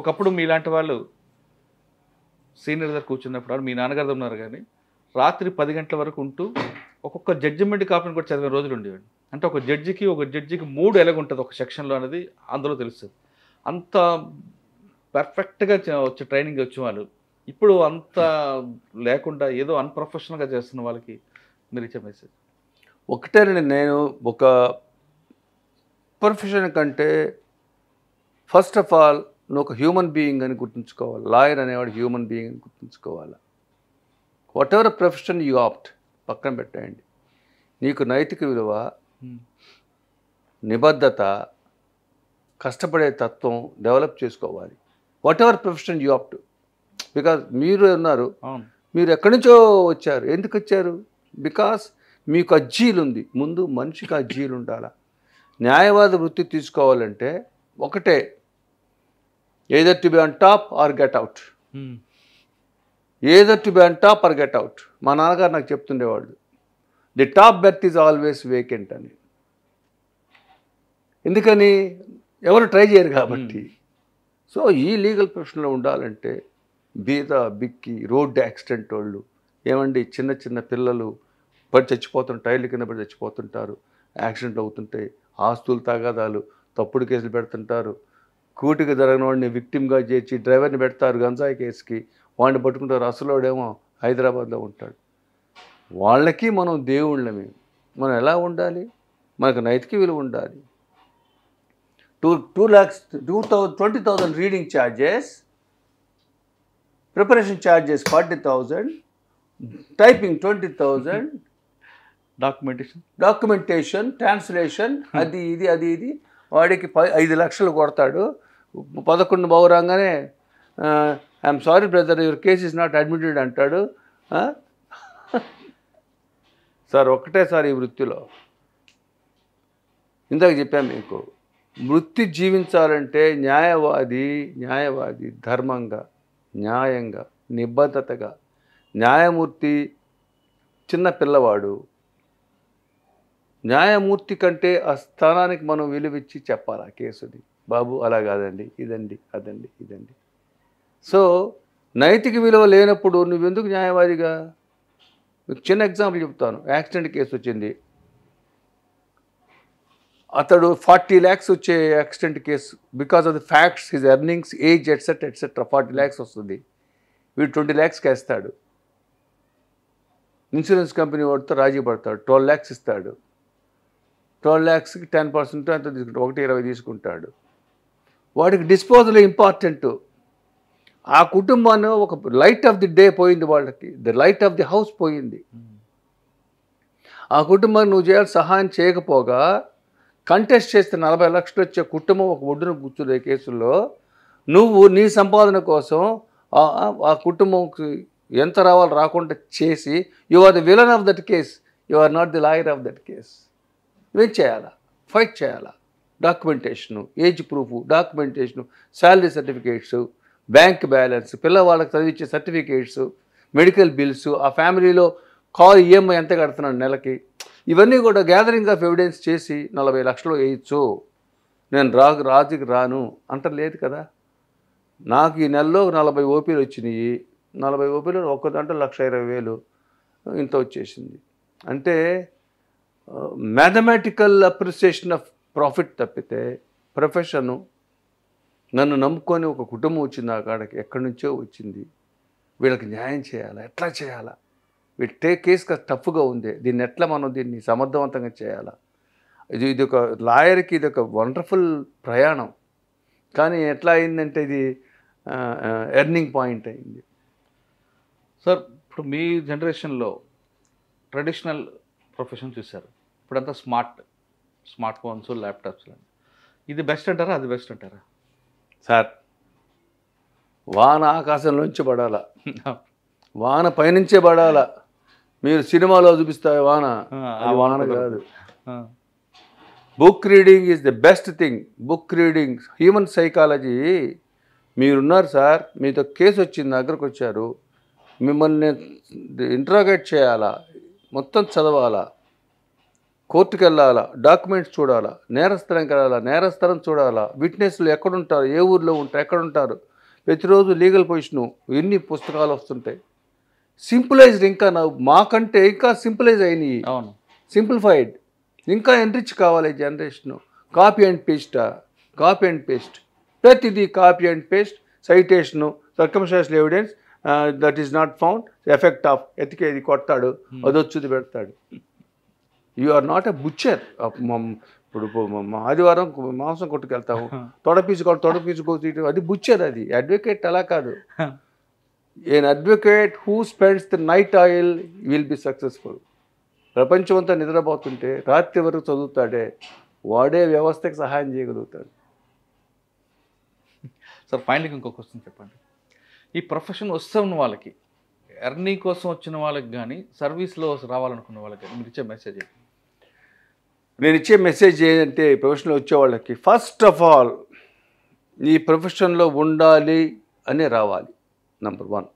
ఒకప్పుడు మీలాంటి వాళ్ళు సీనియర్ దగ్గర కూర్చున్నప్పుడు మీ నాన్నగారు ఉన్నారు కానీ రాత్రి పది గంటల వరకు ఉంటూ ఒక్కొక్క జడ్జిమెంట్ కాపీని కూడా చదివిన రోజులు ఉండేవాడు అంటే ఒక జడ్జికి ఒక జడ్జికి మూడు ఎలాగుంటుంది ఒక సెక్షన్లో అనేది అందులో తెలుస్తుంది అంత పర్ఫెక్ట్గా వచ్చే ట్రైనింగ్ వచ్చే వాళ్ళు ఇప్పుడు అంత లేకుండా ఏదో అన్ప్రొఫెషనల్గా చేస్తున్న వాళ్ళకి మీరు ఇచ్చే మెసేజ్ ఒకటేనండి నేను ఒక ప్రొఫెషన్ కంటే ఫస్ట్ ఆఫ్ ఆల్ నువ్వు ఒక హ్యూమన్ బీయింగ్ అని గుర్తుంచుకోవాలి లాయర్ అనేవాడు హ్యూమన్ బీయింగ్ అని గుర్తుంచుకోవాలి whatever profession you opt పక్కన పెట్టేయండి నీకు నైతిక విలువ నిబద్ధత కష్టపడే తత్వం డెవలప్ చేసుకోవాలి whatever profession you opt because మీరు ఉన్నారు మీరు ఎక్కడి నుంచో వచ్చారు ఎందుకు వచ్చారు బికాస్ మీకు అజ్జీలు ఉంది ముందు మనిషికి అజ్జీలు ఉండాలా న్యాయవాద వృత్తి తీసుకోవాలంటే ఒకటే either to be on top or get out either to be top or get out మా నాన్నగారు నాకు చెప్తుండేవాళ్ళు the top berth is always vacant అని ఎందుకని ఎవరు ట్రై చేయరు కాబట్టి సో ఈ లీగల్ ప్రొఫెషన్లో ఉండాలంటే బీద బిక్కి రోడ్ యాక్సిడెంట్ వాళ్ళు ఏమండి చిన్న చిన్న పిల్లలు పడి చచ్చిపోతుంటారు టైర్లు కింద పడి చచ్చిపోతుంటారు యాక్సిడెంట్ అవుతుంటాయి ఆస్తులు తగాదాలు తప్పుడు కేసులు పెడుతుంటారు కూటికి జరగని వాడిని విక్టిమ్గా చేర్చి డ్రైవర్ని పెడతారు గంజాయి కేసుకి వాడిని పట్టుకుంటారు అసలోడేమో హైదరాబాద్లో ఉంటాడు వాళ్ళకి మనం దేవుళ్ళమే మనం ఎలా ఉండాలి మనకు నైతిక విలువ ఉండాలి two two lakhs two thousand twenty thousand reading charges preparation charges forty thousand typing twenty thousand documentation documentation translation అది ఇది అది ఇది వాడికి ఐదు లక్షలు కొడతాడు పదకొండు రాగానే I'm sorry brother your case is not admitted అంటాడు సార్ ఒక్కటే సార్ ఈ వృత్తిలో ఇందాక చెప్పాం మీకు వృత్తి జీవించాలంటే న్యాయవాది న్యాయవాది ధర్మంగా న్యాయంగా నిబద్ధతగా న్యాయమూర్తి చిన్న పిల్లవాడు న్యాయమూర్తి కంటే ఆ స్థానానికి మనం విలువిచ్చి చెప్పాలి ఆ కేసుది బాబు అలా కాదండి ఇదండి అదండి ఇదండి సో నైతిక విలువ లేనప్పుడు నువ్వెందుకు న్యాయవాదిగా మీకు చిన్న ఎగ్జాంపుల్ చెప్తాను యాక్సిడెంట్ కేసు వచ్చింది అతడు ఫార్టీ ల్యాక్స్ వచ్చే accident case because of the facts his earnings age etcetera etcetera forty lakhs వస్తుంది వీడు ట్వంటీ ల్యాక్స్కి వేస్తాడు ఇన్సూరెన్స్ కంపెనీ వాడితో రాజీ పడతాడు ట్వెల్వ్ ల్యాక్స్ ఇస్తాడు ట్వెల్వ్ ల్యాక్స్కి టెన్ పర్సెంట్ ఎంత తీసుకుంటాడు ఒకటి ఇరవై తీసుకుంటాడు వాడికి డిస్పోజల్ ఇంపార్టెంట్ ఆ కుటుంబాన్ని ఒక లైట్ ఆఫ్ ది డే పోయింది వాళ్ళకి the light of the house పోయింది ఆ కుటుంబాన్ని నువ్వు చేయాలి సహాయం చేయకపోగా కంటెస్ట్ చేస్తే నలభై లక్షలు వచ్చే కుటుంబం ఒక ఒడ్డున కూర్చునే కేసుల్లో నువ్వు నీ సంపాదన కోసం ఆ కుటుంబంకి ఎంత రావాలో రాకుండా చేసి you are the villain of that case you are not the lawyer of that case నువ్వేం చేయాలా ఫైట్ చేయాలా documentation age proof documentation salary certificates bank balance పిల్లవాళ్ళకి చదివించే సర్టిఫికేట్స్ మెడికల్ బిల్స్ ఆ ఫ్యామిలీలో కార్ ఈఎంఐ ఎంత కడుతున్నాడు నెలకి ఇవన్నీ కూడా గ్యాదరింగ్ ఆఫ్ ఎవిడెన్స్ చేసి నలభై లక్షలు వేయచ్చు నేను రా రాజుకి రాను అంటలేదు కదా నాకు ఈ నెలలో నలభై ఓపీలు వచ్చినాయి నలభై ఓపీలు ఒక్క దాంట్లో లక్ష ఇరవై వేలు ఇంత వచ్చేసింది అంటే మ్యాథమెటికల్ అప్రిసియేషన్ ఆఫ్ ప్రాఫిట్ తప్పితే ప్రొఫెషను నన్ను నమ్ముకొని ఒక కుటుంబం వచ్చింది ఆ కాడకి ఎక్కడి నుంచో వచ్చింది వీళ్ళకి న్యాయం చేయాలా ఎట్లా చేయాలా వీళ్ళు టే కేసు కాస్త టఫ్గా ఉంది దీన్ని ఎట్లా మనం దీన్ని సమర్థవంతంగా చేయాలా ఇది ఇది ఒక లాయర్కి ఇది ఒక వండర్ఫుల్ ప్రయాణం కానీ ఎట్లా అయిందంటే ఇది ఎర్నింగ్ పాయింట్ అయింది సార్ ఇప్పుడు మీ జనరేషన్లో ట్రెడిషనల్ ప్రొఫెషన్ చూశారు ఇప్పుడంతా స్మార్ట్ స్మార్ట్ ఫోన్స్ ల్యాప్టాప్స్ ఇది బెస్ట్ అంటారా అది బెస్ట్ అంటారా సార్ వాన ఆకాశంలోంచి పడాల వాన పైనుంచే పడాల మీరు సినిమాలో చూపిస్తా వాన వాన కాదు book reading is the best thing book reading human psychology మీరున్నారు సార్ మీతో కేసు వచ్చింది దగ్గరకు వచ్చారు మిమ్మల్ని ఇంట్రాగేట్ చేయాలా మొత్తం చదవాలా కోర్టుకు వెళ్ళాలా డాక్యుమెంట్స్ చూడాలా నేరస్థలంకి వెళ్ళాలా నేరస్థలం చూడాలా విట్నెస్లు ఎక్కడుంటారు ఏ ఊర్లో ఉంటారు ఎక్కడుంటారు ప్రతిరోజు లీగల్ పొజిషను ఎన్ని పుస్తకాలు వస్తుంటాయి సింపులైజ్డ్ ఇంకా మాకంటే ఇంకా సింపులైజ్ అయినాయి అవును సింప్లిఫైడ్ ఇంకా ఎన్రిచ్ కావాలి జనరేషను కాపీ అండ్ పేస్టా కాపీ అండ్ పేస్ట్ ప్రతిదీ copy and paste citation circumstantial evidence that is not found effect of ఎతికేది కొట్టాడు అదొచ్చుది పెడతాడు you are not a butcher ఇప్పుడు ఆదివారం మాంసం కొట్టుకెళ్తాము *laughs* తొడపీసు కొట్టు తొడపీసు కోసి అది బుచ్చర్ అది అడ్వకేట్ అలా కాదు an advocate who spends the night oil will be successful ప్రపంచమంతా నిద్రపోతుంటే రాత్రి వరకు చదువుతాడే వాడే వ్యవస్థకి సహాయం చేయగలుగుతాడు సార్ ఫైనల్గా ఇంకొక క్వశ్చన్ చెప్పండి ఈ ప్రొఫెషన్ వస్తున్న వాళ్ళకి ఎర్నింగ్ కోసం వచ్చిన వాళ్ళకి కానీ సర్వీస్లో రావాలనుకున్న వాళ్ళకి కానీ మీరు ఇచ్చే మెసేజ్ ఏంటి నేను ఇచ్చే మెసేజ్ ఏంటంటే ప్రొఫెషన్లో వచ్చే వాళ్ళకి ఫస్ట్ ఆఫ్ ఆల్ ఈ ప్రొఫెషన్లో ఉండాలి అని రావాలి number one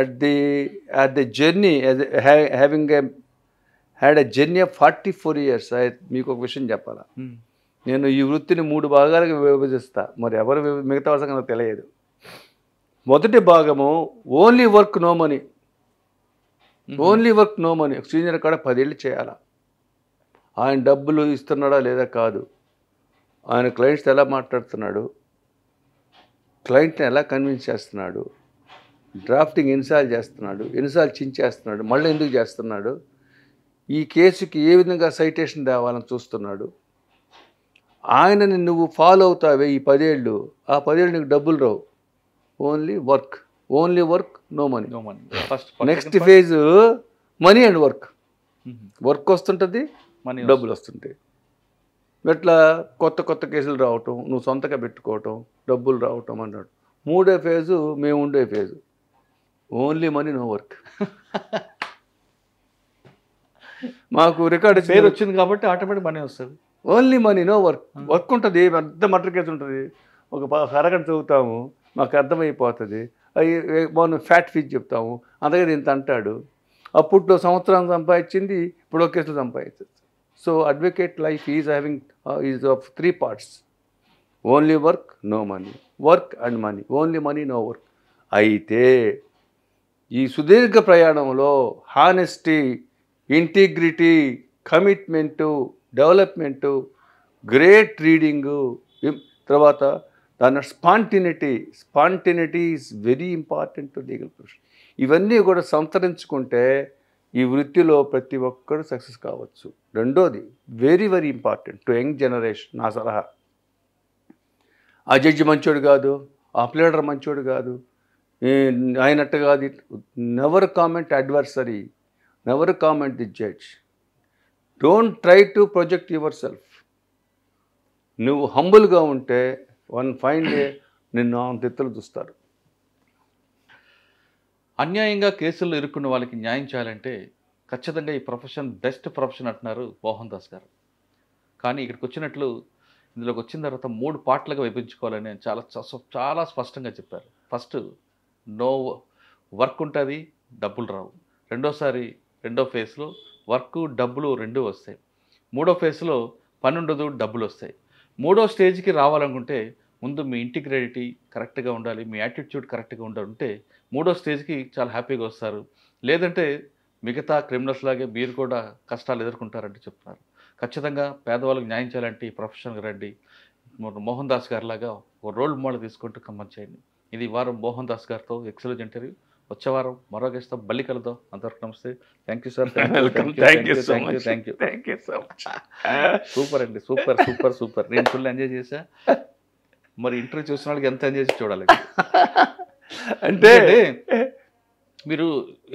at the at the journey having a had a journey of forty four years మీకు ఒక విషయం చెప్పాలా hmm. నేను ఈ వృత్తిని మూడు భాగాలుగా విభజిస్తా మరి ఎవరు మిగతా వాళ్ళకి నాకు తెలియదు మొదటి భాగము only work no money only work no money senior కాడ పదేళ్ళు చేయాలా ఆయన డబ్బులు ఇస్తున్నాడా లేదా కాదు ఆయన క్లయింట్స్ ఎలా మాట్లాడుతున్నాడు క్లయింట్ని ఎలా కన్విన్స్ చేస్తున్నాడు డ్రాఫ్టింగ్ ఇన్సాల్ చేస్తున్నాడు ఇన్సాల్ చించేస్తున్నాడు మళ్ళీ ఎందుకు చేస్తున్నాడు ఈ కేసుకి ఏ విధంగా సైటేషన్ తేవాలని చూస్తున్నాడు ఆయనని నువ్వు ఫాలో అవుతావే ఈ పదేళ్ళు ఆ పదేళ్ళు నీకు డబ్బులు రావు only work only work no money no first next phase money and work work వస్తుంటుంది మనీ డబ్బులు వస్తుంటాయి ఇట్లా కొత్త కొత్త కేసులు రావటం నువ్వు సొంతగా పెట్టుకోవటం డబ్బులు రావటం అన్నాడు మూడే ఫేజు మేము ఉండే phase only money no work మాకు రికార్డు పేరు వచ్చింది కాబట్టి ఆటోమేటిక్ మనీ వస్తుంది only money no work work ఉంటుంది పెద్ద మటర్ కేసు ఉంటుంది ఒక అరగంట చదువుతాము మాకు అర్థమైపోతుంది అవి మనం ఫ్యాట్ ఫీజ్ చెప్తాము అందుకే ఇంత అంటాడు అప్పట్లో సంవత్సరం సంపాదించింది ఇప్పుడు ఒక కేసులు సంపాదించారు So advocate life is having uh, is of three parts. Only work, no money. Work and money only money no work అయితే ఈ సుదీర్ఘ ప్రయాణంలో honesty integrity commitment development great reading తర్వాత దాని spontaneity spontaneity is very important to legal profession ఇవన్నీ కూడా సంతరించుకుంటే ఈ వృత్తిలో ప్రతి ఒక్కరు సక్సెస్ కావచ్చు రెండోది very very important to young generation నా సలహా ఆ జడ్జి మంచోడు కాదు ఆ ప్లేడర్ మంచోడు కాదు ఆయనట్టు కాదు never comment adversary never comment the judge don't try to project yourself నువ్వు హంబుల్గా ఉంటే వన్ ఫైన్ డే నిన్ను తిత్తులు చూస్తారు అన్యాయంగా కేసుల్లో ఇరుక్కున్న వాళ్ళకి న్యాయం చేయాలంటే ఖచ్చితంగా ఈ ప్రొఫెషన్ బెస్ట్ ప్రొఫెషన్ అంటున్నారు మోహన్ దాస్ గారు కానీ ఇక్కడికి వచ్చినట్లు ఇందులోకి వచ్చిన తర్వాత మూడు పార్ట్లుగా విభజించుకోవాలని చాలా చాలా స్పష్టంగా చెప్పారు ఫస్ట్ నో వర్క్ ఉంటుంది డబ్బులు రావు రెండోసారి రెండో ఫేజ్లో వర్క్ డబ్బులు రెండు వస్తాయి మూడో ఫేజ్లో పని ఉండదు డబ్బులు వస్తాయి మూడో స్టేజ్కి రావాలనుకుంటే ముందు మీ ఇంటిగ్రేటీ కరెక్ట్గా ఉండాలి మీ యాటిట్యూడ్ కరెక్ట్గా ఉంటే మూడో స్టేజ్కి చాలా హ్యాపీగా వస్తారు లేదంటే మిగతా క్రిమినల్స్ లాగే మీరు కూడా కష్టాలు ఎదుర్కొంటారంటే చెప్తున్నారు ఖచ్చితంగా పేదవాళ్ళకి న్యాయం చేయాలంటే ఈ రండి మోహన్ దాస్ గారి లాగా ఒక రోల్ మోడల్ తీసుకుంటూ కమ్మని చేయండి ఇది వారం మోహన్ దాస్ గారితో ఎక్సలెంట్ ఇంటర్వ్యూ వచ్చే వారం మరో గెస్ట్తో మళ్ళీ కలుద్దాం అందరికి నమస్తే thank you sir thank you super అండి సూపర్ సూపర్ సూపర్ నేను ఫుల్ ఎంజాయ్ చేశా మరి ఇంటర్వ్యూ చూసిన వాళ్ళకి ఎంత ఎంజాయ్ చూడాలి అంటే మీరు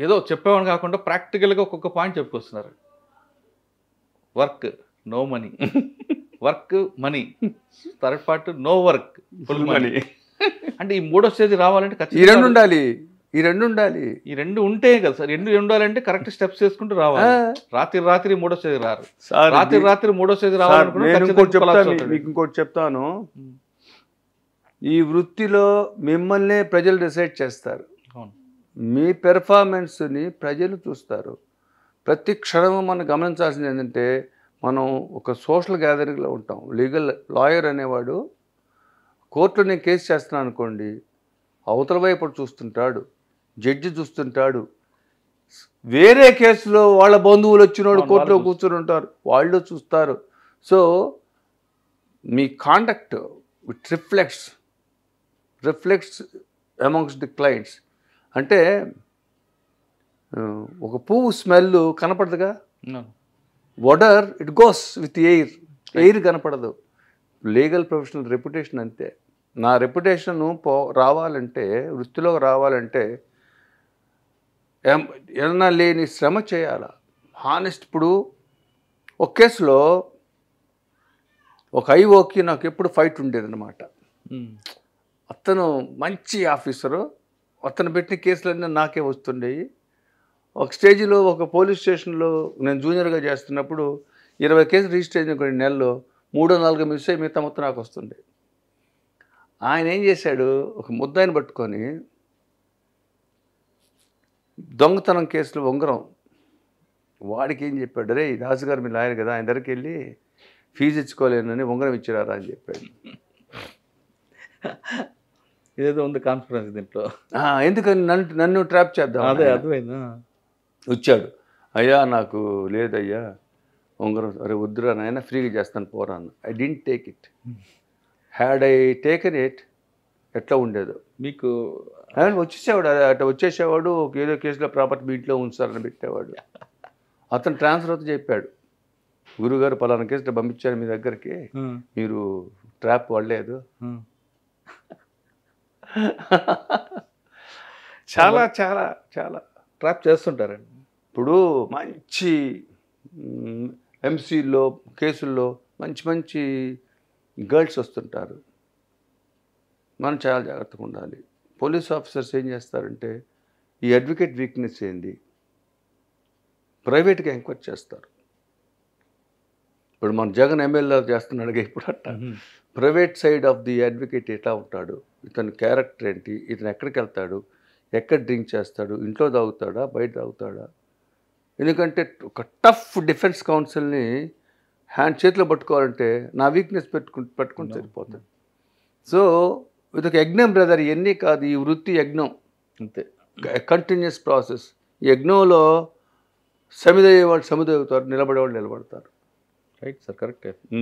ఏదో చెప్పేవాళ్ళు కాకుండా ప్రాక్టికల్గా ఒక్కొక్క పాయింట్ చెప్పుకొస్తున్నారు work no money work money third part no work full money అంటే ఈ మూడో స్టేజ్ రావాలంటే ఖచ్చితంగా రెండు ఉండాలి ఈ రెండు ఉండాలి ఈ రెండు ఉంటే కదా సార్ రెండు ఉండాలంటే కరెక్ట్ స్టెప్స్ చేసుకుంటూ రావాలి రాత్రి రాత్రి మూడో స్టేజ్ రారు రాత్రి రాత్రి మూడో స్టేజ్ రావాలనుకుంటే ఇంకోటి చెప్తాను ఈ వృత్తిలో మిమ్మల్నే ప్రజలు డిసైడ్ చేస్తారు మీ పెర్ఫార్మెన్స్ని ప్రజలు చూస్తారు ప్రతి క్షణము మనం గమనించాల్సింది ఏంటంటే మనం ఒక సోషల్ గ్యాదరింగ్లో ఉంటాం లీగల్ లాయర్ అనేవాడు కోర్టులో నేను కేసు చేస్తున్నాను అనుకోండి అవతల వైపు చూస్తుంటాడు జడ్జి చూస్తుంటాడు వేరే కేసులో వాళ్ళ బంధువులు వాడు కోర్టులో కూర్చొని ఉంటారు వాళ్ళు చూస్తారు సో మీ conduct it reflects reflects amongst the clients అంటే ఒక పువ్వు స్మెల్ కనపడదుగా whether it goes with air air కనపడదు లీగల్ ప్రొఫెషనల్ రెప్యుటేషన్ అంతే నా రెప్యుటేషన్ పో రావాలంటే వృత్తిలో రావాలంటే ఏదన్నా లేని శ్రమ చేయాలా హానెస్ట్ ఇప్పుడు ఒక కేసులో ఒక ఐఓకి నాకు ఎప్పుడు ఫైట్ ఉండేదన్నమాట hmm. అతను మంచి ఆఫీసరు అతను పెట్టిన కేసులన్నీ నాకే వస్తుండేవి ఒక స్టేజ్లో ఒక పోలీస్ స్టేషన్లో నేను జూనియర్గా చేస్తున్నప్పుడు ఇరవై కేసులు రిజిస్టర్ అయిన కొన్ని నెలలో మూడో నాలుగు మిస్ అయ్యి మిగతా మొత్తం నాకు వస్తుండే ఆయన ఏం చేశాడు ఒక ముద్దాయిని పట్టుకొని దొంగతనం కేసులు ఉంగరం వాడికి ఏం చెప్పాడు రే దాసు గారు మీ లాయర్ కదా ఆయన దగ్గరికి వెళ్ళి ఫీజు ఇచ్చుకోలేనని ఉంగరం ఇచ్చిరారా అని చెప్పాడు *laughs* ఇదేదో ఉంది కాన్ఫరెన్స్ దీంట్లో ఎందుకని నన్ను నన్ను ట్రాప్ చేద్దాం అదే అర్థమైందా వచ్చాడు అయ్యా నాకు లేదయ్యా ఉంగరం అరే వద్దురా నాయన ఫ్రీగా చేస్తాను పోరాను I didn't take it had I taken it ఎట్లా ఉండేదో మీకు వచ్చేసేవాడు వచ్చేసేవాడు అట్లా వచ్చేసేవాడు ఏదో కేసులో ప్రాపర్టీ మీ ఇంట్లో ఉంచారని పెట్టేవాడు అతను ట్రాన్స్ఫర్ అవుతా చెప్పాడు గురుగారు పలానా కేసులో పంపించారు మీ దగ్గరికి మీరు ట్రాప్ పడలేదు చాలా చాలా చాలా ట్రాప్ చేస్తుంటారండి ఇప్పుడు మంచి ఎంసీల్లో కేసుల్లో మంచి మంచి గర్ల్స్ వస్తుంటారు మనం చాలా జాగ్రత్తగా ఉండాలి పోలీస్ ఆఫీసర్స్ ఏం చేస్తారంటే ఈ అడ్వకేట్ వీక్నెస్ ఏంది ప్రైవేట్గా ఎంక్వైర్ చేస్తారు ఇప్పుడు మన జగన్ ఎమ్మెల్యే చేస్తున్నాడుగా ఇప్పుడు అట్ట private side of the advocate ఎట్లా ఉంటాడు ఇతని క్యారెక్టర్ ఏంటి ఇతను ఎక్కడికి వెళ్తాడు ఎక్కడ డ్రింక్ చేస్తాడు ఇంట్లో తాగుతాడా బయట తాగుతాడా ఎందుకంటే ఒక టఫ్ డిఫెన్స్ కౌన్సిల్ని హ్యాండ్ చేతిలో పట్టుకోవాలంటే నా వీక్నెస్ పెట్టుకు పెట్టుకుని సరిపోతుంది సో ఇది ఒక యజ్ఞం బ్రదర్ ఇవన్నీ కాదు ఈ వృత్తి యజ్ఞం అంతే కంటిన్యూస్ ప్రాసెస్ యజ్ఞంలో సమిదయ్యే వాళ్ళు సమిదవుతారు నిలబడే వాళ్ళు నిలబడతారు రైట్ సార్ కరెక్టే